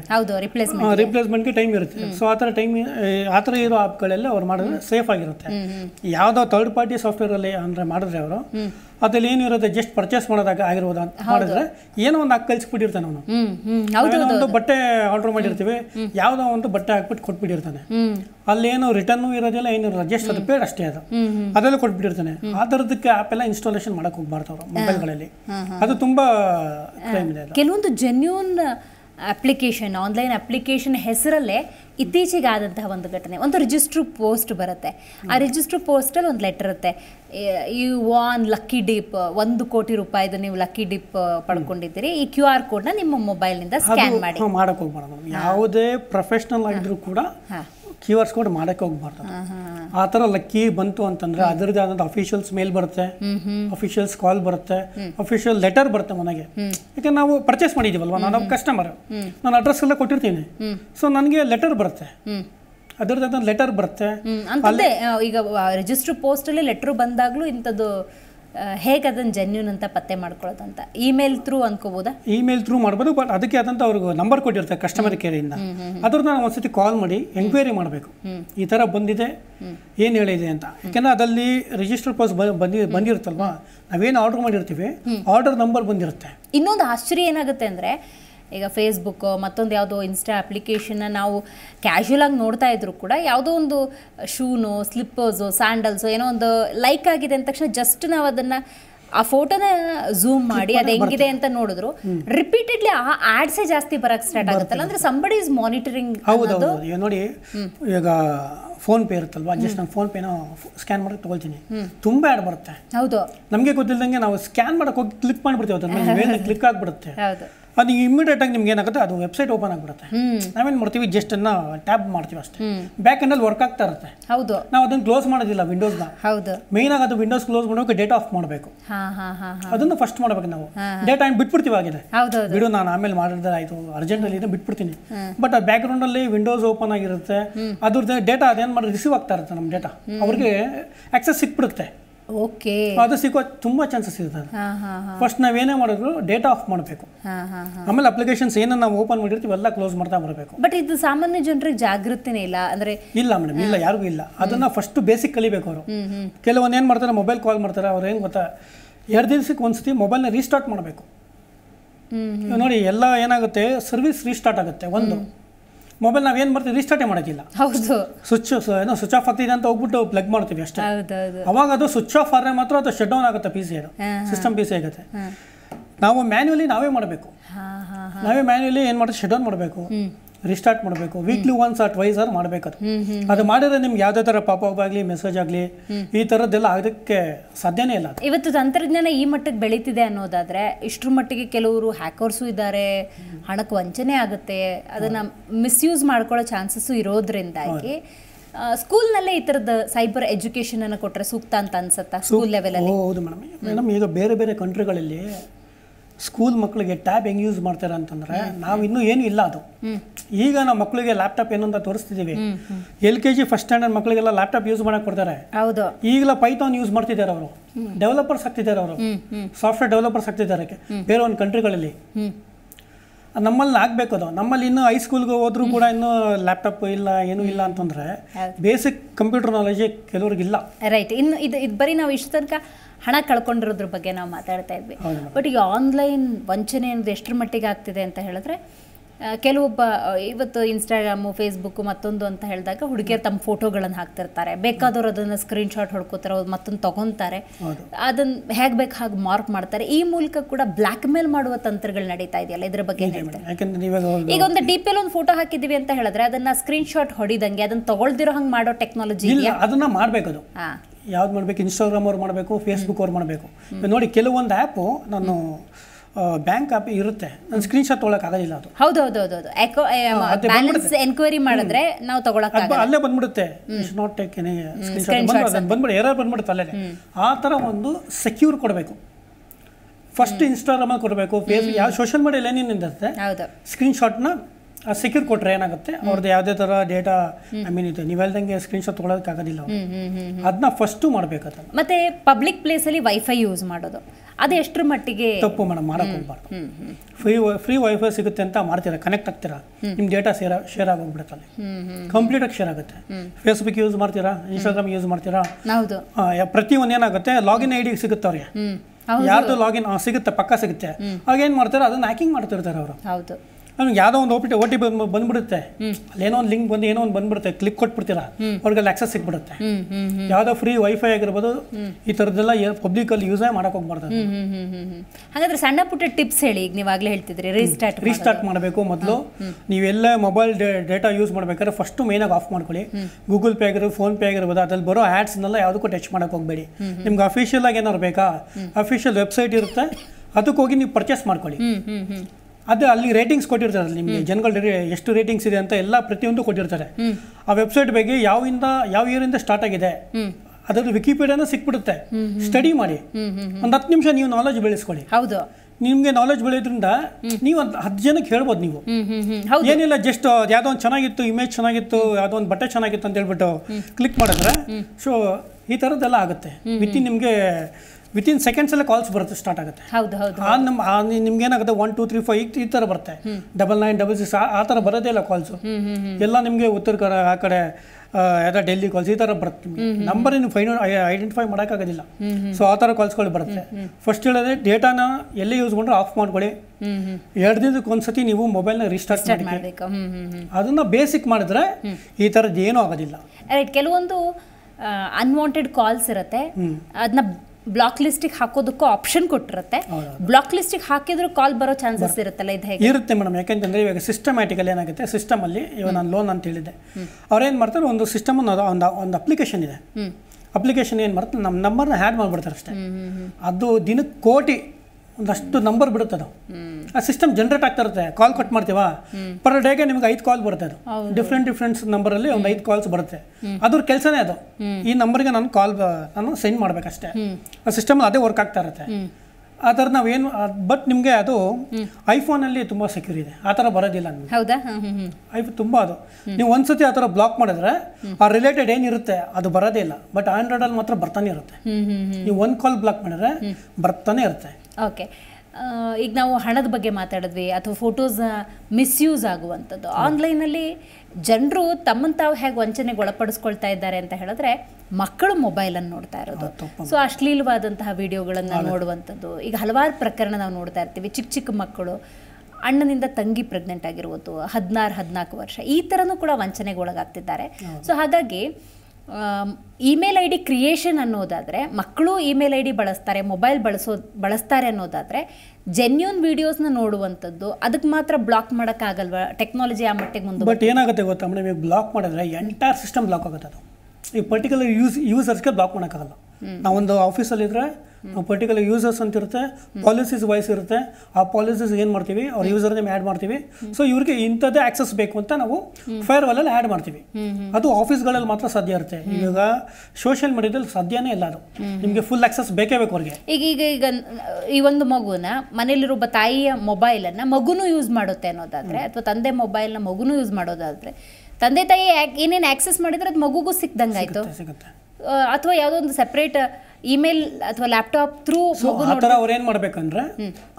ರಿಪ್ಲೇಸ್ಮೆಂಟ್ಗೆ ಟೈಮ್ ಇರುತ್ತೆ ಸೊ ಆ ಥರ ಟೈಮ್ ಆ ಥರ ಇರೋ ಆ್ಯಪ್ಗಳೆಲ್ಲ ಅವ್ರು ಮಾಡಿದ್ರೆ ಸೇಫ್ ಆಗಿರುತ್ತೆ ಯಾವುದೋ ಥರ್ಡ್ ಪಾರ್ಟಿ ಸಾಫ್ಟ್ವೇರಲ್ಲಿ ಅಂದರೆ ಮಾಡಿದ್ರೆ ಅವರು ಅದ್ರಲ್ಲಿ ಏನು ಜಸ್ಟ್ ಪರ್ಚೇಸ್ ಮಾಡೋದಾಗ ಅಂತ ಮಾಡಿದ್ರೆ ಏನೋ ಒಂದು ಹಾಕಿ ಕಲ್ಸ್ಬಿಟ್ಟಿರ್ತಾನೆ ಅವನು ಒಂದು ಬಟ್ಟೆ ಆರ್ಡರ್ ಮಾಡಿರ್ತೀವಿ ಯಾವುದೋ ಒಂದು ಬಟ್ಟೆ ಹಾಕ್ಬಿಟ್ಟು ಕೊಟ್ಬಿಟ್ಟಿರ್ತಾನೆ ಅಲ್ಲೇನು ರಿಟರ್ನ್ ಇರೋದಿಲ್ಲ ಏನಿರೋದಿಲ್ಲ ಜಸ್ಟ್ ಅದು ಪೇಡ್ ಅಷ್ಟೇ ಅದು ಅದೆಲ್ಲ ಕೊಟ್ಬಿಟ್ಟಿರ್ತಾನೆ ಆ ಆಪ್ ಆಪ್ ಎಲ್ಲ ಇನ್ಸ್ಟಾಲೇಷನ್ ಮಾಡಕ್ ಹೋಗ್ಬಾರ್ದು ಅವರು ಮೊಬೈಲ್ಗಳಲ್ಲಿ ಅದು ತುಂಬಾ ಇದೆ ಕೆಲವೊಂದು ಜೆನ್ಯೂನ್ ಅಪ್ಲಿಕೇಶನ್ ಆನ್ಲೈನ್ ಅಪ್ಲಿಕೇಶನ್ ಹೆಸರಲ್ಲೇ ಇತ್ತೀಚೆಗೆ ಆದಂತಹ ಒಂದು ಘಟನೆ ಒಂದು ರಿಜಿಸ್ಟ್ರ್ ಪೋಸ್ಟ್ ಬರುತ್ತೆ ಆ ರಿಜಿಸ್ಟ್ರ್ ಪೋಸ್ಟಲ್ಲಿ ಒಂದು ಲೆಟರ್ ಇರುತ್ತೆ ಯು ವಾನ್ ಲಕ್ಕಿ ಡಿಪ್ ಒಂದು ಕೋಟಿ ರೂಪಾಯಿದು ನೀವು ಲಕ್ಕಿ ಡಿಪ್ ಪಡ್ಕೊಂಡಿದ್ದೀರಿ ಈ ಕ್ಯೂ ಆರ್ ಕೋಡ್ನ ನಿಮ್ಮ ಮೊಬೈಲ್ನಿಂದ ಸ್ಕ್ಯಾನ್ ಮಾಡಿ ಯಾವುದೇ ಪ್ರೊಫೆಷನಲ್ ಆಗಿದ್ರು ಕೂಡ ಕೀವರ್ಸ್ಕೊಂಡು ಮಾಡಕ್ಕೆ ಹೋಗ್ಬಾರ್ದು ಆ ಥರ ಲಕ್ಕಿ ಬಂತು ಅಂತಂದ್ರೆ ಅದರದೇ ಆದಂಥ ಅಫಿಷಿಯಲ್ಸ್ ಮೇಲ್ ಬರುತ್ತೆ ಅಫಿಷಿಯಲ್ಸ್ ಕಾಲ್ ಬರುತ್ತೆ ಅಫಿಷಿಯಲ್ ಲೆಟರ್ ಬರುತ್ತೆ ಮನೆಗೆ ಯಾಕೆ ನಾವು ಪರ್ಚೇಸ್ ಮಾಡಿದ್ದೀವಲ್ವ ನಾನು ಕಸ್ಟಮರ್ ನಾನು ಅಡ್ರೆಸ್ ಎಲ್ಲ ಕೊಟ್ಟಿರ್ತೀನಿ ಸೊ ನನಗೆ ಲೆಟರ್ ಬರುತ್ತೆ ಅದರದ್ದು ಲೆಟರ್ ಬರುತ್ತೆ ಈಗ ರಿಜಿಸ್ಟರ್ ಅಲ್ಲಿ ಲೆಟರ್ ಬಂದಾಗ್ಲೂ ಇಂಥದ್ದು ಹೇಗೆ ಅದನ್ನು ಜೆನ್ಯೂನ್ ಅಂತ ಪತ್ತೆ ಮಾಡ್ಕೊಳ್ಳೋದಂತ ಇಮೇಲ್ ಥ್ರೂ ಅನ್ಕೋಬೋದಾ ಇಮೇಲ್ ಥ್ರೂ ಮಾಡ್ಬೋದು ಬಟ್ ಅದಕ್ಕೆ ಆದಂಥ ಅವ್ರಿಗೆ ನಂಬರ್ ಕೊಟ್ಟಿರ್ತಾರೆ ಕಸ್ಟಮರ್ ಕೇರಿಂದ ಅದ್ರದ್ದು ನಾವು ಒಂದ್ಸತಿ ಕಾಲ್ ಮಾಡಿ ಎನ್ಕ್ವೈರಿ ಮಾಡಬೇಕು ಈ ಥರ ಬಂದಿದೆ ಏನು ಹೇಳಿದೆ ಅಂತ ಯಾಕೆಂದ್ರೆ ಅದರಲ್ಲಿ ರಿಜಿಸ್ಟರ್ ಪೋಸ್ಟ್ ಬಂದಿ ಬಂದಿರುತ್ತಲ್ವಾ ನಾವೇನು ಆರ್ಡರ್ ಮಾಡಿರ್ತೀವಿ ಆರ್ಡರ್ ನಂಬರ್ ಬಂದಿರುತ್ತೆ ಇನ್ನೊಂದು ಆಶ್ಚರ್ಯ ಏನಾಗುತ್ತೆ ಅಂದರೆ ಈಗ ಫೇಸ್ಬುಕ್ ಮತ್ತೊಂದು ಯಾವುದೋ ಇನ್ಸ್ಟಾ ಅಪ್ಲಿಕೇಶನ್ನ ನಾವು ಕ್ಯಾಶುಯಲ್ ಆಗಿ ನೋಡ್ತಾ ಇದ್ರು ಕೂಡ ಯಾವುದೋ ಒಂದು ಶೂನು ಸ್ಲಿಪ್ಪರ್ಸು ಸ್ಯಾಂಡಲ್ಸು ಏನೋ ಒಂದು ಲೈಕ್ ಆಗಿದೆ ಅಂದ ತಕ್ಷಣ ಜಸ್ಟ್ ನಾವು ಅದನ್ನು ಆ ಫೋಟೋನ ಝೂಮ್ ಮಾಡಿ ಅದು ಹೆಂಗಿದೆ ಅಂತ ನೋಡಿದ್ರು ರಿಪೀಟೆಡ್ಲಿ ಆ ಆಡ್ಸೇ ಜಾಸ್ತಿ ಬರಕ್ಕೆ ಸ್ಟಾರ್ಟ್ ಆಗುತ್ತಲ್ಲ ಅಂದ್ರೆ ಸಂಬಡಿ ಇಸ್ ಮಾನಿಟರಿಂಗ್ ಹೌದು ನೋಡಿ ಈಗ ಫೋನ್ ಪೇ ಇರುತ್ತಲ್ವಾ ಜಸ್ಟ್ ನಾವು ಫೋನ್ ಪೇನ ಸ್ಕ್ಯಾನ್ ಮಾಡಕ್ಕೆ ತಗೊಳ್ತೀನಿ ತುಂಬಾ ಆ್ಯಡ್ ಬರುತ್ತೆ ಹೌದು ನಮಗೆ ಗೊತ್ತಿಲ್ಲದಂಗೆ ನಾವು ಸ್ಕ್ಯಾನ್ ಮಾಡಕ್ಕೆ ಹೋಗಿ ಕ್ಲಿಕ್ ಮಾಡಿಬಿಡ್ತೇವೆ ಕ್ಲಿಕ್ ಆಗಿಬಿಡುತ್ತೆ ಅದು ಆಗಿ ನಿಮ್ಗೆ ಏನಾಗುತ್ತೆ ಅದು ವೆಬ್ಸೈಟ್ ಓಪನ್ ಆಗಿಬಿಡುತ್ತೆ ನಾವೇನು ಮಾಡ್ತೀವಿ ಜಸ್ಟ್ ಅನ್ನ ಟ್ಯಾಪ್ ಮಾಡ್ತೀವಿ ಅಷ್ಟೇ ಬ್ಯಾಕ್ ಅಲ್ಲಿ ವರ್ಕ್ ಆಗ್ತಾ ಇರುತ್ತೆ ಹೌದು ನಾವು ಅದನ್ನು ಕ್ಲೋಸ್ ಮಾಡೋದಿಲ್ಲ ನ ಹೌದು ಮೇನ್ ಆಗಿ ಅದು ವಿಂಡೋಸ್ ಕ್ಲೋಸ್ ಮಾಡೋಕೆ ಡೇಟಾ ಆಫ್ ಮಾಡಬೇಕು ಅದನ್ನು ಫಸ್ಟ್ ಮಾಡ್ಬೇಕು ನಾವು ಡೇಟಾ ಬಿಟ್ಬಿಡ್ತೀವಿ ಆಗಿದೆ ಬಿಡು ನಾನು ಆಮೇಲೆ ಮಾಡಿದ್ರೆ ಆಯ್ತು ಅರ್ಜೆಂಟಲ್ಲಿ ಅಲ್ಲಿ ಬಿಟ್ಬಿಡ್ತೀನಿ ಬಟ್ ಆ ಬ್ಯಾಕ್ಗ್ರೌಂಡ್ ಅಲ್ಲಿ ವಿಂಡೋಸ್ ಓಪನ್ ಆಗಿರುತ್ತೆ ಅದ್ರದ್ದು ಡೇಟಾ ಅದೇನು ಮಾಡಿ ರಿಸೀವ್ ಆಗ್ತಾ ಇರುತ್ತೆ ನಮ್ಮ ಡೇಟಾ ಅವ್ರಿಗೆ ಆಕ್ಸೆಸ್ ಸಿಕ್ಬಿಡುತ್ತೆ ಓಕೆ ಅದು ಸಿಗುವ ತುಂಬಾ ಚಾನ್ಸಸ್ ಇರ್ತದೆ ಫಸ್ಟ್ ನಾವೇನೇ ಮಾಡಿದ್ರು ಡೇಟಾ ಆಫ್ ಮಾಡಬೇಕು ಆಮೇಲೆ ಅಪ್ಲಿಕೇಶನ್ಸ್ ಏನನ್ನ ನಾವು ಓಪನ್ ಮಾಡಿರ್ತೀವಿ ಎಲ್ಲ ಕ್ಲೋಸ್ ಮಾಡ್ತಾ ಬರಬೇಕು ಬಟ್ ಇದು ಸಾಮಾನ್ಯ ಜನರಿಗೆ ಜಾಗೃತಿನೇ ಇಲ್ಲ ಅಂದ್ರೆ ಇಲ್ಲ ಮೇಡಮ್ ಇಲ್ಲ ಯಾರಿಗೂ ಇಲ್ಲ ಅದನ್ನ ಫಸ್ಟ್ ಬೇಸಿಕ್ ಕಲಿಬೇಕು ಅವರು ಕೆಲವೊಂದು ಏನು ಮಾಡ್ತಾರೆ ಮೊಬೈಲ್ ಕಾಲ್ ಮಾಡ್ತಾರೆ ಅವ್ರು ಏನು ಗೊತ್ತಾ ಎರಡು ದಿವಸಕ್ಕೆ ಒಂದ್ಸತಿ ಮೊಬೈಲ್ನ ರೀಸ್ಟಾರ್ಟ್ ಮಾಡಬೇಕು ನೋಡಿ ಎಲ್ಲ ಏನಾಗುತ್ತೆ ಸರ್ವಿಸ್ ರೀಸ್ಟಾರ್ಟ್ ಆಗುತ್ತೆ ಒಂದು ಮೊಬೈಲ್ ನಾವ್ ಏನ್ ಮಾಡ್ತೀವಿ ರೀಸ್ಟಾರ್ಟೇ ಮಾಡೋಕ್ಕಿಲ್ಲ ಹೌದು ಸ್ವಿಚ್ ಏನೋ ಸ್ವಿಚ್ ಆಫ್ ಆಗ್ತಿದೆ ಅಂತ ಹೋಗ್ಬಿಟ್ಟು ಪ್ಲಗ್ ಮಾಡ್ತೀವಿ ಅಷ್ಟೇ ಅವಾಗ ಅದು ಸ್ವಿಚ್ ಆಫ್ ಆದರೆ ಮಾತ್ರ ಅದು ಶಟ್ ಡೌನ್ ಆಗುತ್ತೆ P C system P C ಆಗುತ್ತೆ ನಾವು ಮ್ಯಾನ್ಯಲಿ ನಾವೇ ಮಾಡಬೇಕು ನಾವೇ ಮ್ಯಾನ್ಯಲಿ ಏನು ಮಾಡ್ತೀವಿ ಶಟ್ ಡೌನ್ ಮಾಡಬೇಕು ರಿಸ್ಟಾರ್ಟ್ ಮಾಡಬೇಕು weekly once or twice or ಮಾಡಬೇಕು ಅದು ಅದು ಮಾಡಿದ್ರೆ ನಿಮ್ಗೆ ತರ ಪಾಪ್ ಅಪ್ ಆಗಲಿ ಮೆಸೇಜ್ ಆಗಲಿ ಈ ಥರದ್ದೆಲ್ಲ ಅದಕ್ಕೆ ಸಾಧ್ಯನೇ ಇಲ್ಲ ಇವತ್ತು ತಂತ್ರಜ್ಞಾನ ಈ ಮಟ್ಟಕ್ಕೆ ಬೆಳೀತಿದೆ ಅನ್ನೋದಾದ್ರೆ ಇಷ್ಟರ ಮಟ್ಟಿಗೆ ಕೆಲವರು ಹ್ಯಾಕರ್ಸು ಇದ್ದಾರೆ ಹಣಕ್ಕೆ ವಂಚನೆ ಆಗುತ್ತೆ ಅದನ್ನು ಮಿಸ್ಯೂಸ್ ಮಾಡ್ಕೊಳ್ಳೋ ಚಾನ್ಸಸ್ ಇರೋದ್ರಿಂದಾಗಿ ಸ್ಕೂಲ್ನಲ್ಲೇ ಈ ಥರದ ಸೈಬರ್ ಎಜುಕೇಶನ್ ಅನ್ನು ಕೊಟ್ಟರೆ ಸೂಕ್ತ ಅಂತ ಅನ್ಸುತ್ತಾ ಸ್ಕೂಲ್ ಲೆವೆಲಲ್ಲಿ ಹೌದು ಮೇಡಮ್ ಮೇಡಮ್ ಈಗ ಬೇರೆ ಬೇರೆ ಕಂಟ್ರಿಗಳಲ್ಲಿ ಸ್ಕೂಲ್ ಮಕ್ಕಳಿಗೆ ಟ್ಯಾಬ್ ಹೆಂಗೆ ಯೂಸ್ ಮಾಡ್ತಾರೆ ಅಂತಂದ್ರೆ ನಾವು ಇನ್ನೂ ಏನು ಇಲ್ಲ ಅದು ಈಗ ನಾವು ಮಕ್ಕಳಿಗೆ ಲ್ಯಾಪ್ಟಾಪ್ ಏನಂತ ಅಂತ ತೋರಿಸ್ತಿದ್ದೀವಿ L K G first standard ಮಕ್ಕಳಿಗೆಲ್ಲ ಲ್ಯಾಪ್ಟಾಪ್ ಯೂಸ್ ಮಾಡಕ್ ಕೊಡ್ತಾರೆ ಈಗಲ ಪೈಥಾನ್ ಯೂಸ್ ಮಾಡ್ತಿದ್ದಾರೆ ಅವರು ಡೆವಲಪರ್ಸ್ ಆಗ್ತಿದ್ದಾರೆ ಅವರು ಸಾಫ್ಟ್ವೇರ್ ಡೆವಲಪರ್ಸ್ ಆಗ್ತಿದ್ದಾರೆ ಬೇರೆ ಒಂದು ಕಂಟ್ರಿಗಳಲ್ಲಿ ನಮ್ಮಲ್ಲಿ ಆಗ್ಬೇಕು ಅದು ನಮ್ಮಲ್ಲಿ ಇನ್ನು ಸ್ಕೂಲ್ ಗೆ ಹೋದ್ರೂ ಕೂಡ ಇನ್ನೂ ಲ್ಯಾಪ್ಟಾಪ್ ಇಲ್ಲ ಏನೂ ಇಲ್ಲ ಅಂತಂದ್ರೆ ಬೇಸಿಕ್ ಕಂಪ್ಯೂಟರ್ ನಾಲೆಜ್ ಕೆಲವ್ರಿಗೆ ಇಲ್ಲ ರೈಟ್ ಇನ್ನು ಇದು ಇದು ಬರೀ ನಾವು ಇಷ್ಟು ತನಕ ಹಣ ಕಳ್ಕೊಂಡಿರೋದ್ರ ಬಗ್ಗೆ ನಾವು ಮಾತಾಡ್ತಾ ಇದ್ವಿ ಬಟ್ ಈ ಆನ್ಲೈನ್ ವಂಚನೆ ಅನ್ನೋದು ಎಷ್ಟರ ಮಟ್ಟಿಗೆ ಆಗ್ತಿದೆ ಅಂತ ಹೇಳಿದ್ರೆ ಕೆಲವೊಬ್ಬ ಇವತ್ತು ಇನ್ಸ್ಟಾಗ್ರಾಮು ಫೇಸ್ಬುಕ್ ಮತ್ತೊಂದು ಅಂತ ಹೇಳಿದಾಗ ಹುಡುಗಿಯರ್ ತಮ್ಮ ಫೋಟೋಗಳನ್ನು ಹಾಕ್ತಿರ್ತಾರೆ ಬೇಕಾದವ್ರು ಅದನ್ನು ಸ್ಕ್ರೀನ್ಶಾಟ್ ಹೊಡ್ಕೋತಾರೆ ಅವ್ರು ಮತ್ತೊಂದು ತೊಗೊತಾರೆ ಅದನ್ನು ಹೇಗೆ ಬೇಕು ಹಾಗೆ ಮಾರ್ಕ್ ಮಾಡ್ತಾರೆ ಈ ಮೂಲಕ ಕೂಡ ಬ್ಲ್ಯಾಕ್ ಮೇಲ್ ಮಾಡುವ ತಂತ್ರಗಳು ನಡೀತಾ ಇದೆಯಲ್ಲ ಇದ್ರ ಬಗ್ಗೆ ಈಗ ಒಂದು ಡಿ ಪಿ ಒಂದು ಫೋಟೋ ಹಾಕಿದ್ದೀವಿ ಅಂತ ಹೇಳಿದ್ರೆ ಅದನ್ನ ಸ್ಕ್ರೀನ್ಶಾಟ್ ಹೊಡಿದಂಗೆ ಅದನ್ನ ತಗೊಳ್ದಿರೋ ಹಂಗೆ ಮಾಡೋ ಟೆಕ್ನಾಲಜಿ ಅದನ್ನ ಮಾಡಬೇಕು ಯಾವ್ದು ಮಾಡಬೇಕು ಇನ್ಸ್ಟಾಗ್ರಾಮ್ ಅವ್ರು ಮಾಡಬೇಕು ಫೇಸ್ಬುಕ್ ಅವ್ರು ಮಾಡಬೇಕು ನೋಡಿ ಕೆಲವೊಂದು ಆ್ಯಪು ನಾನು ಬ್ಯಾಂಕ್ ಆ್ಯಪ್ ಇರುತ್ತೆ ನಾನು ಸ್ಕ್ರೀನ್ ಶಾಟ್ ತೊಗೊಳಕ್ ಆಗೋದಿಲ್ಲ ಅದು ಹೌದು ಹೌದು ಹೌದು ಹೌದು ಬ್ಯಾಲೆನ್ಸ್ ಎನ್ಕ್ವೈರಿ ಮಾಡಿದ್ರೆ ನಾವು ತಗೊಳಕ್ ಅಲ್ಲೇ ಬಂದ್ಬಿಡುತ್ತೆ not take any screenshot ಬಂದ್ಬಿಡು ಬಂದ್ಬಿಡುತ್ತೆ ಅಲ್ಲೇ ಆ ಥರ ಒಂದು ಸೆಕ್ಯೂರ್ ಕೊಡಬೇಕು ಫಸ್ಟ್ ಇನ್ಸ್ಟಾಗ್ರಾಮಲ್ಲಿ ಕೊಡಬೇಕು ಫೇಸ್ಬುಕ್ ಯಾವ ಸೋಷಿಯಲ್ ಮೀಡಿಯಲ್ಲಿ ಏನೇನಿರುತ್ತೆ ಸ್ಕ್ರೀನ್ ಶಾಟ್ನ ಅದು ಸೆಕ್ಯೂರ್ ಕೊಟ್ರೆ ಏನಾಗುತ್ತೆ ಅವ್ರದ್ದು ಯಾವುದೇ ಥರ ಡೇಟಾ ಐ ಮೀನ್ ಇದೆ ನೀವು ಹೇಳ್ದಂಗೆ ಸ್ಕ್ರೀನ್ ತೊಗೊಳೋದಕ್ಕೆ ಆಗೋದಿಲ್ಲ ಅದನ್ನ ಫಸ್ಟು ಮಾಡಬೇಕಂತ ಮತ್ತೆ ಪಬ್ಲಿಕ್ ಪ್ಲೇಸಲ್ಲಿ ವೈಫೈ ಯೂಸ್ ಮಾಡೋದು ಅದು ಎಷ್ಟರ ಮಟ್ಟಿಗೆ ತಪ್ಪು ಮೇಡಮ್ ಮಾಡಕ್ಕೆ ಹೋಗ್ಬಾರ್ದು ಫ್ರೀ ಫ್ರೀ ವೈಫೈ ಸಿಗುತ್ತೆ ಅಂತ ಮಾಡ್ತೀರಾ ಕನೆಕ್ಟ್ ಆಗ್ತೀರಾ ನಿಮ್ಮ ಡೇಟಾ ಶೇರ್ ಶೇರ್ ಆಗೋಗ್ಬಿಡುತ್ತೆ ಅಲ್ಲಿ ಕಂಪ್ಲೀಟಾಗಿ ಶೇರ್ ಆಗುತ್ತೆ ಫೇಸ್ಬುಕ್ ಯೂಸ್ ಮಾಡ್ತೀರಾ ಇನ್ಸ್ಟಾಗ್ರಾಮ್ ಯೂಸ್ ಮಾಡ್ತೀರಾ ಹೌದು ಪ್ರತಿಯೊಂದು ಏನಾಗುತ್ತೆ ಲಾಗಿನ್ ಐಡಿ ಸಿಗುತ್ತೆ ಅವ್ರಿಗೆ ಯಾರ್ದು ಲಾಗಿನ್ ಸಿಗುತ್ತೆ ಪಕ್ಕ ಸಿಗುತ್ತೆ ಆಗ ಏನು ಮಾಡ್ತಾರೆ ಅದನ್ನ ಹ್ಯಾಕಿಂಗ್ ಮಾಡ್ತಿರ್ತಾರೆ ಅವರು ಹೌದು ನನಗೆ ಯಾವುದೋ ಒಂದು ಒಪ್ಪಿಟ್ಟು ಒಟಿ ಟಿ ಪಿ ಬಂದ್ಬಿಡುತ್ತೆ ಅಲ್ಲಿ ಏನೋ ಒಂದು ಲಿಂಕ್ ಬಂದು ಏನೋ ಒಂದು ಬಂದ್ಬಿಡುತ್ತೆ ಕ್ಲಿಕ್ ಕೊಟ್ಬಿಡ್ತೀರಾ ಅವ್ರಿಗೆ ಆಕ್ಸಸ್ ಆಕ್ಸೆಸ್ ಯಾವ್ದೋ ಫ್ರೀ ವೈಫೈ ಆಗಿರ್ಬೋದು ಈ ತರದೆಲ್ಲ ಪಬ್ಲಿಕ್ ಅಲ್ಲಿ ಯೂಸೇ ಮಾಡಕ್ ಹೋಗ್ಬಾರ್ದು ಹಾಗಾದ್ರೆ ಸಣ್ಣ ಪುಟ್ಟ ಟಿಪ್ಸ್ ಹೇಳಿ ಈಗ ನೀವಾಗಲೇ ಹೇಳ್ತಿದ್ರಿ ರೀಸ್ಟಾರ್ಟ್ ರೀಸ್ಟಾರ್ಟ್ ಮಾಡಬೇಕು ಮೊದಲು ನೀವೆಲ್ಲ ಮೊಬೈಲ್ ಡೇಟಾ ಯೂಸ್ ಮಾಡ್ಬೇಕಾದ್ರೆ ಫಸ್ಟ್ ಆಗಿ ಆಫ್ ಮಾಡ್ಕೊಳ್ಳಿ ಗೂಗಲ್ ಪೇ ಆಗಿರೋ ಫೋನ್ ಪೇ ಆಗಿರ್ಬೋದು ಅದ್ರಲ್ಲಿ ಬರೋ ಆ್ಯಡ್ಸ್ನೆಲ್ಲ ಯಾವುದಕ್ಕೂ ಟಚ್ ಮಾಡಕ್ ಹೋಗಬೇಡಿ ನಿಮ್ಗೆ ಅಫಿಷಿಯಲ್ ಆಗಿ ಏನಾರು ಬೇಕಾ ಅಫಿಷಿಯಲ್ ವೆಬ್ಸೈಟ್ ಇರುತ್ತೆ ಅದಕ್ಕೆ ಹೋಗಿ ನೀವು ಪರ್ಚೇಸ್ ಮಾಡ್ಕೊಳ್ಳಿ ಅದು ಅಲ್ಲಿ ರೇಟಿಂಗ್ಸ್ ಕೊಟ್ಟಿರ್ತಾರೆ ನಿಮಗೆ ಜನಗಳ ಎಷ್ಟು ರೇಟಿಂಗ್ಸ್ ಇದೆ ಅಂತ ಎಲ್ಲ ಪ್ರತಿಯೊಂದು ಕೊಟ್ಟಿರ್ತಾರೆ ಆ ವೆಬ್ಸೈಟ್ ಬಗ್ಗೆ ಯಾವಿಂದ ಯಾವ ಇಯರಿಂದ ಸ್ಟಾರ್ಟ್ ಆಗಿದೆ ಅದ್ರದ್ದು ವಿಕಿಪೀಡಿಯಾನ ಸಿಕ್ಬಿಡುತ್ತೆ ಸ್ಟಡಿ ಮಾಡಿ ಒಂದು ಹತ್ತು ನಿಮಿಷ ನೀವು ನಾಲೆಜ್ ಬೆಳೆಸ್ಕೊಳ್ಳಿ ಹೌದು ನಿಮಗೆ ನಾಲೆಜ್ ಬೆಳೆಯೋದ್ರಿಂದ ನೀವು ಒಂದು ಹತ್ತು ಜನಕ್ಕೆ ಹೇಳ್ಬೋದು ನೀವು ಏನಿಲ್ಲ ಜಸ್ಟ್ ಯಾವುದೋ ಒಂದು ಚೆನ್ನಾಗಿತ್ತು ಇಮೇಜ್ ಚೆನ್ನಾಗಿತ್ತು ಯಾವುದೋ ಒಂದು ಬಟ್ಟೆ ಚೆನ್ನಾಗಿತ್ತು ಅಂತ ಹೇಳ್ಬಿಟ್ಟು ಕ್ಲಿಕ್ ಮಾಡಿದ್ರೆ ಸೊ ಈ ಥರದ್ದೆಲ್ಲ ಆಗುತ್ತೆ ವಿತ್ ನಿಮಗೆ ವಿತಿನ್ ಸೆಕೆಂಡ್ಸ್ ಎಲ್ಲ ಕಾಲ್ಸ್ ಬರುತ್ತೆ ಸ್ಟಾರ್ಟ್ ಆಗುತ್ತೆ ಹೌದು ಹೌದು ನಮ್ಮ ನಿಮ್ಗೆ ಏನಾಗುತ್ತೆ ಒನ್ ಟೂ ತ್ರೀ ಫೈವ್ ಈ ತರ ಬರುತ್ತೆ ಡಬಲ್ ನೈನ್ ಡಬಲ್ ಸಿಕ್ಸ್ ಆ ತರ ಬರೋದೇ ಇಲ್ಲ ಕಾಲ್ಸು ಎಲ್ಲ ನಿಮಗೆ ಉತ್ತರ ಕರ ಆ ಕಡೆ ಎಲ್ಲ ಡೆಲ್ಲಿ ಕಾಲ್ಸ್ ಈ ತರ ಬರುತ್ತೆ ನಂಬರ್ ನೀವು ಫೈನಲ್ ಐಡೆಂಟಿಫೈ ಮಾಡೋಕ್ಕಾಗೋದಿಲ್ಲ ಸೊ ಆ ಥರ ಕಾಲ್ಸ್ಗಳು ಬರುತ್ತೆ ಫಸ್ಟ್ ಹೇಳೋದೇ ಡೇಟಾನ ಎಲ್ಲೇ ಯೂಸ್ ಮಾಡ್ರೆ ಆಫ್ ಮಾಡ್ಕೊಳ್ಳಿ ಎರಡು ಒಂದ್ಸತಿ ನೀವು ಮೊಬೈಲ್ನ ರಿಸ್ಟಾರ್ಟ್ ಮಾಡಿ ಅದನ್ನ ಬೇಸಿಕ್ ಮಾಡಿದ್ರೆ ಈ ಥರದ್ದು ಏನೂ ಆಗೋದಿಲ್ಲ ಕೆಲವೊಂದು ಅನ್ವಾಂಟೆಡ್ ಕಾಲ್ಸ್ ಇರುತ್ತೆ ಅದನ್ನ ಬ್ಲಾಕ್ ಲಿಸ್ಟಿಗೆ ಹಾಕೋದಕ್ಕೂ ಆಪ್ಷನ್ ಕೊಟ್ಟಿರುತ್ತೆ ಬ್ಲಾಕ್ ಲಿಸ್ಟಿಗೆ ಹಾಕಿದ್ರು ಕಾಲ್ ಬರೋ ಚಾನ್ಸಸ್ ಇರುತ್ತಲ್ಲ ಇರುತ್ತೆ ಮೇಡಮ್ ಯಾಕೆಂತಂದ್ರೆ ಇವಾಗ ಸಿಸ್ಟಮ್ಯಾಟಿಕಲ್ ಏನಾಗುತ್ತೆ ಸಿಸ್ಟಮಲ್ಲಿ ಇವಾಗ ನಾನು ಲೋನ್ ಅಂತ ಅವ್ರು ಅವ್ರೇನು ಮಾಡ್ತಾರೆ ಒಂದು ಸಿಸ್ಟಮ್ ಒಂದು ಒಂದು ಅಪ್ಲಿಕೇಶನ್ ಇದೆ ಅಪ್ಲಿಕೇಶನ್ ಏನು ಮಾಡ್ತಾರೆ ನಮ್ಮ ನಂಬರ್ನ ಆ್ಯಡ್ ಮಾಡಿಬಿಡ್ತಾರೆ ಅಷ್ಟೇ ಅದು ದಿನಕ್ಕೆ ಕೋಟಿ ಒಂದಷ್ಟು ನಂಬರ್ ಬಿಡುತ್ತೆ ಅದು ಆ ಸಿಸ್ಟಮ್ ಜನರೇಟ್ ಆಗ್ತಾ ಇರುತ್ತೆ ಕಾಲ್ ಕಟ್ ಮಾಡ್ತೀವ ಪರ್ ಡೇಗೆ ನಿಮ್ಗೆ ಐದು ಕಾಲ್ ಬರುತ್ತೆ ಅದು ಡಿಫ್ರೆಂಟ್ ಡಿಫ್ರೆಂಟ್ ಅಲ್ಲಿ ಒಂದು ಐದು ಕಾಲ್ಸ್ ಬರುತ್ತೆ ಅದ್ರ ಕೆಲಸನೇ ಅದು ಈ ನಂಬರ್ಗೆ ನಾನು ಕಾಲ್ ನಾನು ಸೆಂಡ್ ಮಾಡ್ಬೇಕಷ್ಟೇ ಆ ಸಿಸ್ಟಮ್ ಅದೇ ವರ್ಕ್ ಆಗ್ತಾ ಇರುತ್ತೆ ಆ ಥರ ನಾವೇನು ಬಟ್ ನಿಮಗೆ ಅದು ಐಫೋನಲ್ಲಿ ತುಂಬ ಸೆಕ್ಯೂರ್ ಇದೆ ಆ ಥರ ಬರೋದಿಲ್ಲ ನಿಮಗೆ ಐಫೋನ್ ತುಂಬಾ ಅದು ನೀವು ಒಂದ್ಸತಿ ಆ ಥರ ಬ್ಲಾಕ್ ಮಾಡಿದ್ರೆ ಆ ರಿಲೇಟೆಡ್ ಏನಿರುತ್ತೆ ಅದು ಬರೋದೇ ಇಲ್ಲ ಬಟ್ ಆಂಡ್ರಾಯ್ಡಲ್ಲಿ ಮಾತ್ರ ಬರ್ತಾನೆ ಇರುತ್ತೆ ನೀವು ಒಂದು ಕಾಲ್ ಬ್ಲಾಕ್ ಮಾಡಿದ್ರೆ ಬರ್ತಾನೆ ಇರುತ್ತೆ ಓಕೆ ಈಗ ನಾವು ಹಣದ ಬಗ್ಗೆ ಮಾತಾಡಿದ್ವಿ ಅಥವಾ ಫೋಟೋಸ್ ಮಿಸ್ಯೂಸ್ ಆಗುವಂಥದ್ದು ಆನ್ಲೈನಲ್ಲಿ ಜನರು ತಮ್ಮನ್ನು ತಾವು ಹೇಗೆ ವಂಚನೆಗೆ ಒಳಪಡಿಸ್ಕೊಳ್ತಾ ಇದ್ದಾರೆ ಅಂತ ಹೇಳಿದ್ರೆ ಮಕ್ಕಳು ಮೊಬೈಲನ್ನು ನೋಡ್ತಾ ಇರೋದು ಸೊ ಅಶ್ಲೀಲವಾದಂತಹ ವಿಡಿಯೋಗಳನ್ನು ನೋಡುವಂಥದ್ದು ಈಗ ಹಲವಾರು ಪ್ರಕರಣ ನಾವು ನೋಡ್ತಾ ಇರ್ತೀವಿ ಚಿಕ್ಕ ಚಿಕ್ಕ ಮಕ್ಕಳು ಅಣ್ಣನಿಂದ ತಂಗಿ ಪ್ರೆಗ್ನೆಂಟ್ ಆಗಿರುವುದು ಹದಿನಾರು ಹದಿನಾಲ್ಕು ವರ್ಷ ಈ ಥರನೂ ಕೂಡ ವಂಚನೆಗೆ ಒಳಗಾಗ್ತಿದ್ದಾರೆ ಸೊ ಹಾಗಾಗಿ ಇಮೇಲ್ ಐ ಡಿ ಕ್ರಿಯೇಷನ್ ಅನ್ನೋದಾದರೆ ಮಕ್ಕಳು ಇಮೇಲ್ ಐ ಡಿ ಬಳಸ್ತಾರೆ ಮೊಬೈಲ್ ಬಳಸೋ ಬಳಸ್ತಾರೆ ಅನ್ನೋದಾದರೆ ಜೆನ್ಯೂನ್ ವೀಡಿಯೋಸ್ನ ನೋಡುವಂಥದ್ದು ಅದಕ್ಕೆ ಮಾತ್ರ ಬ್ಲಾಕ್ ಮಾಡೋಕ್ಕಾಗಲ್ವ ಟೆಕ್ನಾಲಜಿ ಆ ಮಟ್ಟಿಗೆ ಮುಂದೆ ಬಟ್ ಏನಾಗುತ್ತೆ ಗೊತ್ತಾ ಮೇಡಮ್ ಬ್ಲಾಕ್ ಮಾಡಿದ್ರೆ ಎಂಟೈರ್ ಸಿಸ್ಟಮ್ ಬ್ಲಾಕ್ ಆಗುತ್ತೆ ಅದು ಈ ಪರ್ಟಿಕ್ಯುಲರ್ ಯೂಸ್ ಯೂಸರ್ಸ್ಗೆ ಬ್ಲಾಕ್ ಮಾಡೋಕ್ಕಾಗಲ್ಲ ನಾವೊಂದು ಆಫೀಸಲ್ಲಿದ್ದರೆ ನಾವು ಪರ್ಟಿಕ್ಯುಲರ್ ಯೂಸರ್ಸ್ ಅಂತ ಇರುತ್ತೆ ಪಾಲಿಸೀಸ್ ವೈಸ್ ಇರುತ್ತೆ ಆ ಪಾಲಿಸೀಸ್ ಏನು ಮಾಡ್ತೀವಿ ಅವ್ರ ಯೂಸರ್ ನೇಮ್ ಆ್ಯಡ್ ಮಾಡ್ತೀವಿ ಸೊ ಇವ್ರಿಗೆ ಇಂಥದ್ದೇ ಆಕ್ಸೆಸ್ ಬೇಕು ಅಂತ ನಾವು ಫೈರ್ ವಾಲಲ್ಲಿ ಆ್ಯಡ್ ಮಾಡ್ತೀವಿ ಅದು ಆಫೀಸ್ಗಳಲ್ಲಿ ಮಾತ್ರ ಸಾಧ್ಯ ಇರುತ್ತೆ ಈಗ ಸೋಷಿಯಲ್ ಮೀಡಿಯಾದಲ್ಲಿ ಸಾಧ್ಯನೇ ಇಲ್ಲ ಅದು ನಿಮಗೆ ಫುಲ್ ಆಕ್ಸೆಸ್ ಬೇಕೇ ಬೇಕು ಅವ್ರಿಗೆ ಈಗ ಈಗ ಈಗ ಈ ಒಂದು ಮಗುನ ಮನೇಲಿರೋ ತಾಯಿಯ ತಾಯಿಯ ಮೊಬೈಲನ್ನು ಮಗುನೂ ಯೂಸ್ ಮಾಡುತ್ತೆ ಅನ್ನೋದಾದರೆ ಅಥವಾ ತಂದೆ ಮೊಬೈಲ್ನ ಮಗುನೂ ಯೂಸ್ ಮಾಡೋದಾದರೆ ತಂದೆ ತಾಯಿ ಏನೇನು ಆಕ್ಸೆಸ್ ಮಾಡಿದ್ರೆ ಅದು ಮಗುಗೂ ಸಿಕ್ದಂಗಾಯಿತು ಸಿಗುತ್ತೆ ಅಥವಾ ಯಾವುದೋ ಒಂದು ಸೆಪ್ರೇಟ್ ಇಮೇಲ್ ಅಥವಾ ಲ್ಯಾಪ್ಟಾಪ್ ಥ್ರೂ ಆ ಥರ ಅವ್ರು ಏನು ಮಾಡ್ಬೇಕಂದ್ರೆ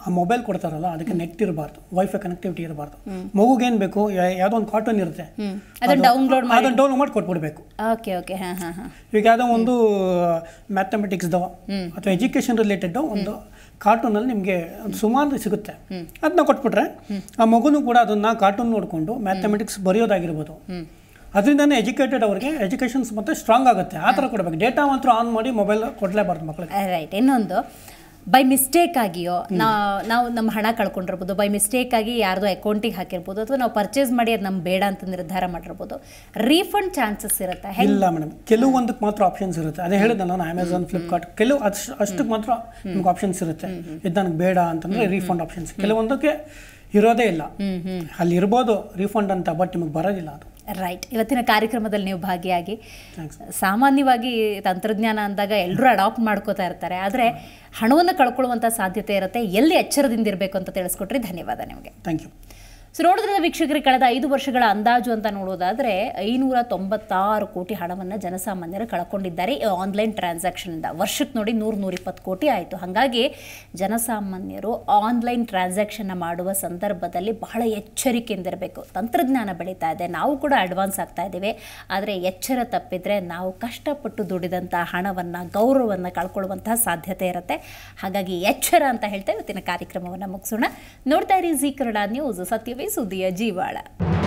ಆ ಮೊಬೈಲ್ ಕೊಡ್ತಾರಲ್ಲ ಅದಕ್ಕೆ ನೆಟ್ ಇರಬಾರ್ದು ವೈಫೈ ಕನೆಕ್ಟಿವಿಟಿ ಇರಬಾರ್ದು ಮಗುಗೆ ಏನು ಬೇಕು ಯಾವುದೋ ಒಂದು ಕಾರ್ಟೂನ್ ಇರುತ್ತೆ ಅದನ್ನ ಡೌನ್ಲೋಡ್ ಮಾಡಿ ಅದನ್ನ ಡೌನ್ಲೋಡ್ ಮಾಡಿ ಕೊಟ್ಬಿಡ್ಬೇಕು ಓಕೆ ಓಕೆ ಈಗ ಯಾವುದೋ ಒಂದು ಮ್ಯಾಥಮೆಟಿಕ್ಸ್ದು ಅಥವಾ ಎಜುಕೇಷನ್ ರಿಲೇಟೆಡ್ ಒಂದು ಕಾರ್ಟೂನ್ ಅಲ್ಲಿ ನಿಮಗೆ ಸುಮಾರು ಸಿಗುತ್ತೆ ಅದನ್ನ ಕೊಟ್ಬಿಟ್ರೆ ಆ ಮಗುನು ಕೂಡ ಅದನ್ನ ಕಾರ್ಟೂನ್ ನೋಡಿಕೊಂಡು ಮ್ಯಾಥಮೆಟಿಕ್ಸ್ ಬರೆಯೋದಾಗಿರ್ಬೋದು ಅದರಿಂದನೇ ಎಜುಕೇಟೆಡ್ ಅವರಿಗೆ ಎಜುಕೇಷನ್ಸ್ ಮತ್ತು ಸ್ಟ್ರಾಂಗ್ ಆಗುತ್ತೆ ಆ ಥರ ಕೊಡಬೇಕು ಡೇಟಾ ಮಾತ್ರ ಆನ್ ಮಾಡಿ ಮೊಬೈಲ್ ಕೊಡಲೇಬಾರ್ದು ಮಕ್ಕಳಿಗೆ ರೈಟ್ ಇನ್ನೊಂದು ಬೈ ಮಿಸ್ಟೇಕ್ ಆಗಿಯೋ ನಾವು ನಮ್ಮ ಹಣ ಕಳ್ಕೊಂಡಿರ್ಬೋದು ಬೈ ಮಿಸ್ಟೇಕ್ ಆಗಿ ಯಾರ್ದೋ ಅಕೌಂಟಿಗೆ ಹಾಕಿರ್ಬೋದು ಅಥವಾ ನಾವು ಪರ್ಚೇಸ್ ಮಾಡಿ ಅದು ನಮ್ಗೆ ಬೇಡ ಅಂತ ನಿರ್ಧಾರ ಮಾಡಿರ್ಬೋದು ರೀಫಂಡ್ ಚಾನ್ಸಸ್ ಇರುತ್ತೆ ಇಲ್ಲ ಮೇಡಮ್ ಕೆಲವೊಂದಕ್ಕೆ ಮಾತ್ರ ಆಪ್ಷನ್ಸ್ ಇರುತ್ತೆ ಅದೇ ಹೇಳಿದ ನಾನು ಅಮೆಝಾನ್ ಫ್ಲಿಪ್ಕಾರ್ಟ್ ಕೆಲವು ಅಷ್ಟು ಅಷ್ಟಕ್ಕೆ ಮಾತ್ರ ನಿಮ್ಗೆ ಆಪ್ಷನ್ಸ್ ಇರುತ್ತೆ ಇದು ನನಗೆ ಬೇಡ ಅಂತಂದರೆ ರೀಫಂಡ್ ಆಪ್ಷನ್ಸ್ ಕೆಲವೊಂದಕ್ಕೆ ಇರೋದೇ ಇಲ್ಲ ಅಲ್ಲಿ ಇರ್ಬೋದು ರೀಫಂಡ್ ಅಂತ ಬಟ್ ನಿಮಗೆ ಬರೋದಿಲ್ಲ ಅದು ರೈಟ್ ಇವತ್ತಿನ ಕಾರ್ಯಕ್ರಮದಲ್ಲಿ ನೀವು ಭಾಗಿಯಾಗಿ ಸಾಮಾನ್ಯವಾಗಿ ತಂತ್ರಜ್ಞಾನ ಅಂದಾಗ ಎಲ್ಲರೂ ಅಡಾಪ್ಟ್ ಮಾಡ್ಕೋತಾ ಇರ್ತಾರೆ ಆದರೆ ಹಣವನ್ನು ಕಳ್ಕೊಳ್ಳುವಂಥ ಸಾಧ್ಯತೆ ಇರುತ್ತೆ ಎಲ್ಲಿ ಎಚ್ಚರದಿಂದ ಇರಬೇಕು ಅಂತ ತಿಳಿಸ್ಕೊಟ್ರಿ ಧನ್ಯವಾದ ನಿಮಗೆ ಥ್ಯಾಂಕ್ ಯು ಸೊ ನೋಡಿದ್ರೆ ವೀಕ್ಷಕರಿಗೆ ಕಳೆದ ಐದು ವರ್ಷಗಳ ಅಂದಾಜು ಅಂತ ನೋಡೋದಾದ್ರೆ ಐನೂರ ತೊಂಬತ್ತಾರು ಕೋಟಿ ಹಣವನ್ನು ಜನಸಾಮಾನ್ಯರು ಕಳ್ಕೊಂಡಿದ್ದಾರೆ ಆನ್ಲೈನ್ ಟ್ರಾನ್ಸಾಕ್ಷನ್ ಇಂದ ವರ್ಷಕ್ಕೆ ನೋಡಿ ನೂರು ನೂರಿಪ್ಪತ್ತು ಕೋಟಿ ಆಯಿತು ಹಾಗಾಗಿ ಜನಸಾಮಾನ್ಯರು ಆನ್ಲೈನ್ ಟ್ರಾನ್ಸಾಕ್ಷನ್ನ ಮಾಡುವ ಸಂದರ್ಭದಲ್ಲಿ ಬಹಳ ಎಚ್ಚರಿಕೆಯಿಂದ ಇರಬೇಕು ತಂತ್ರಜ್ಞಾನ ಬೆಳೀತಾ ಇದೆ ನಾವು ಕೂಡ ಅಡ್ವಾನ್ಸ್ ಆಗ್ತಾ ಇದ್ದೀವಿ ಆದರೆ ಎಚ್ಚರ ತಪ್ಪಿದರೆ ನಾವು ಕಷ್ಟಪಟ್ಟು ದುಡಿದಂಥ ಹಣವನ್ನು ಗೌರವವನ್ನು ಕಳ್ಕೊಳ್ಳುವಂತಹ ಸಾಧ್ಯತೆ ಇರುತ್ತೆ ಹಾಗಾಗಿ ಎಚ್ಚರ ಅಂತ ಹೇಳ್ತಾ ಇವತ್ತಿನ ಕಾರ್ಯಕ್ರಮವನ್ನು ಮುಗಿಸೋಣ ನೋಡ್ತಾ ಇರಿ ಜೀ ಕನ್ನಡ ನ್ಯೂಸ್ ಸತ್ಯವೇ આપીશું દિયાજીવાળા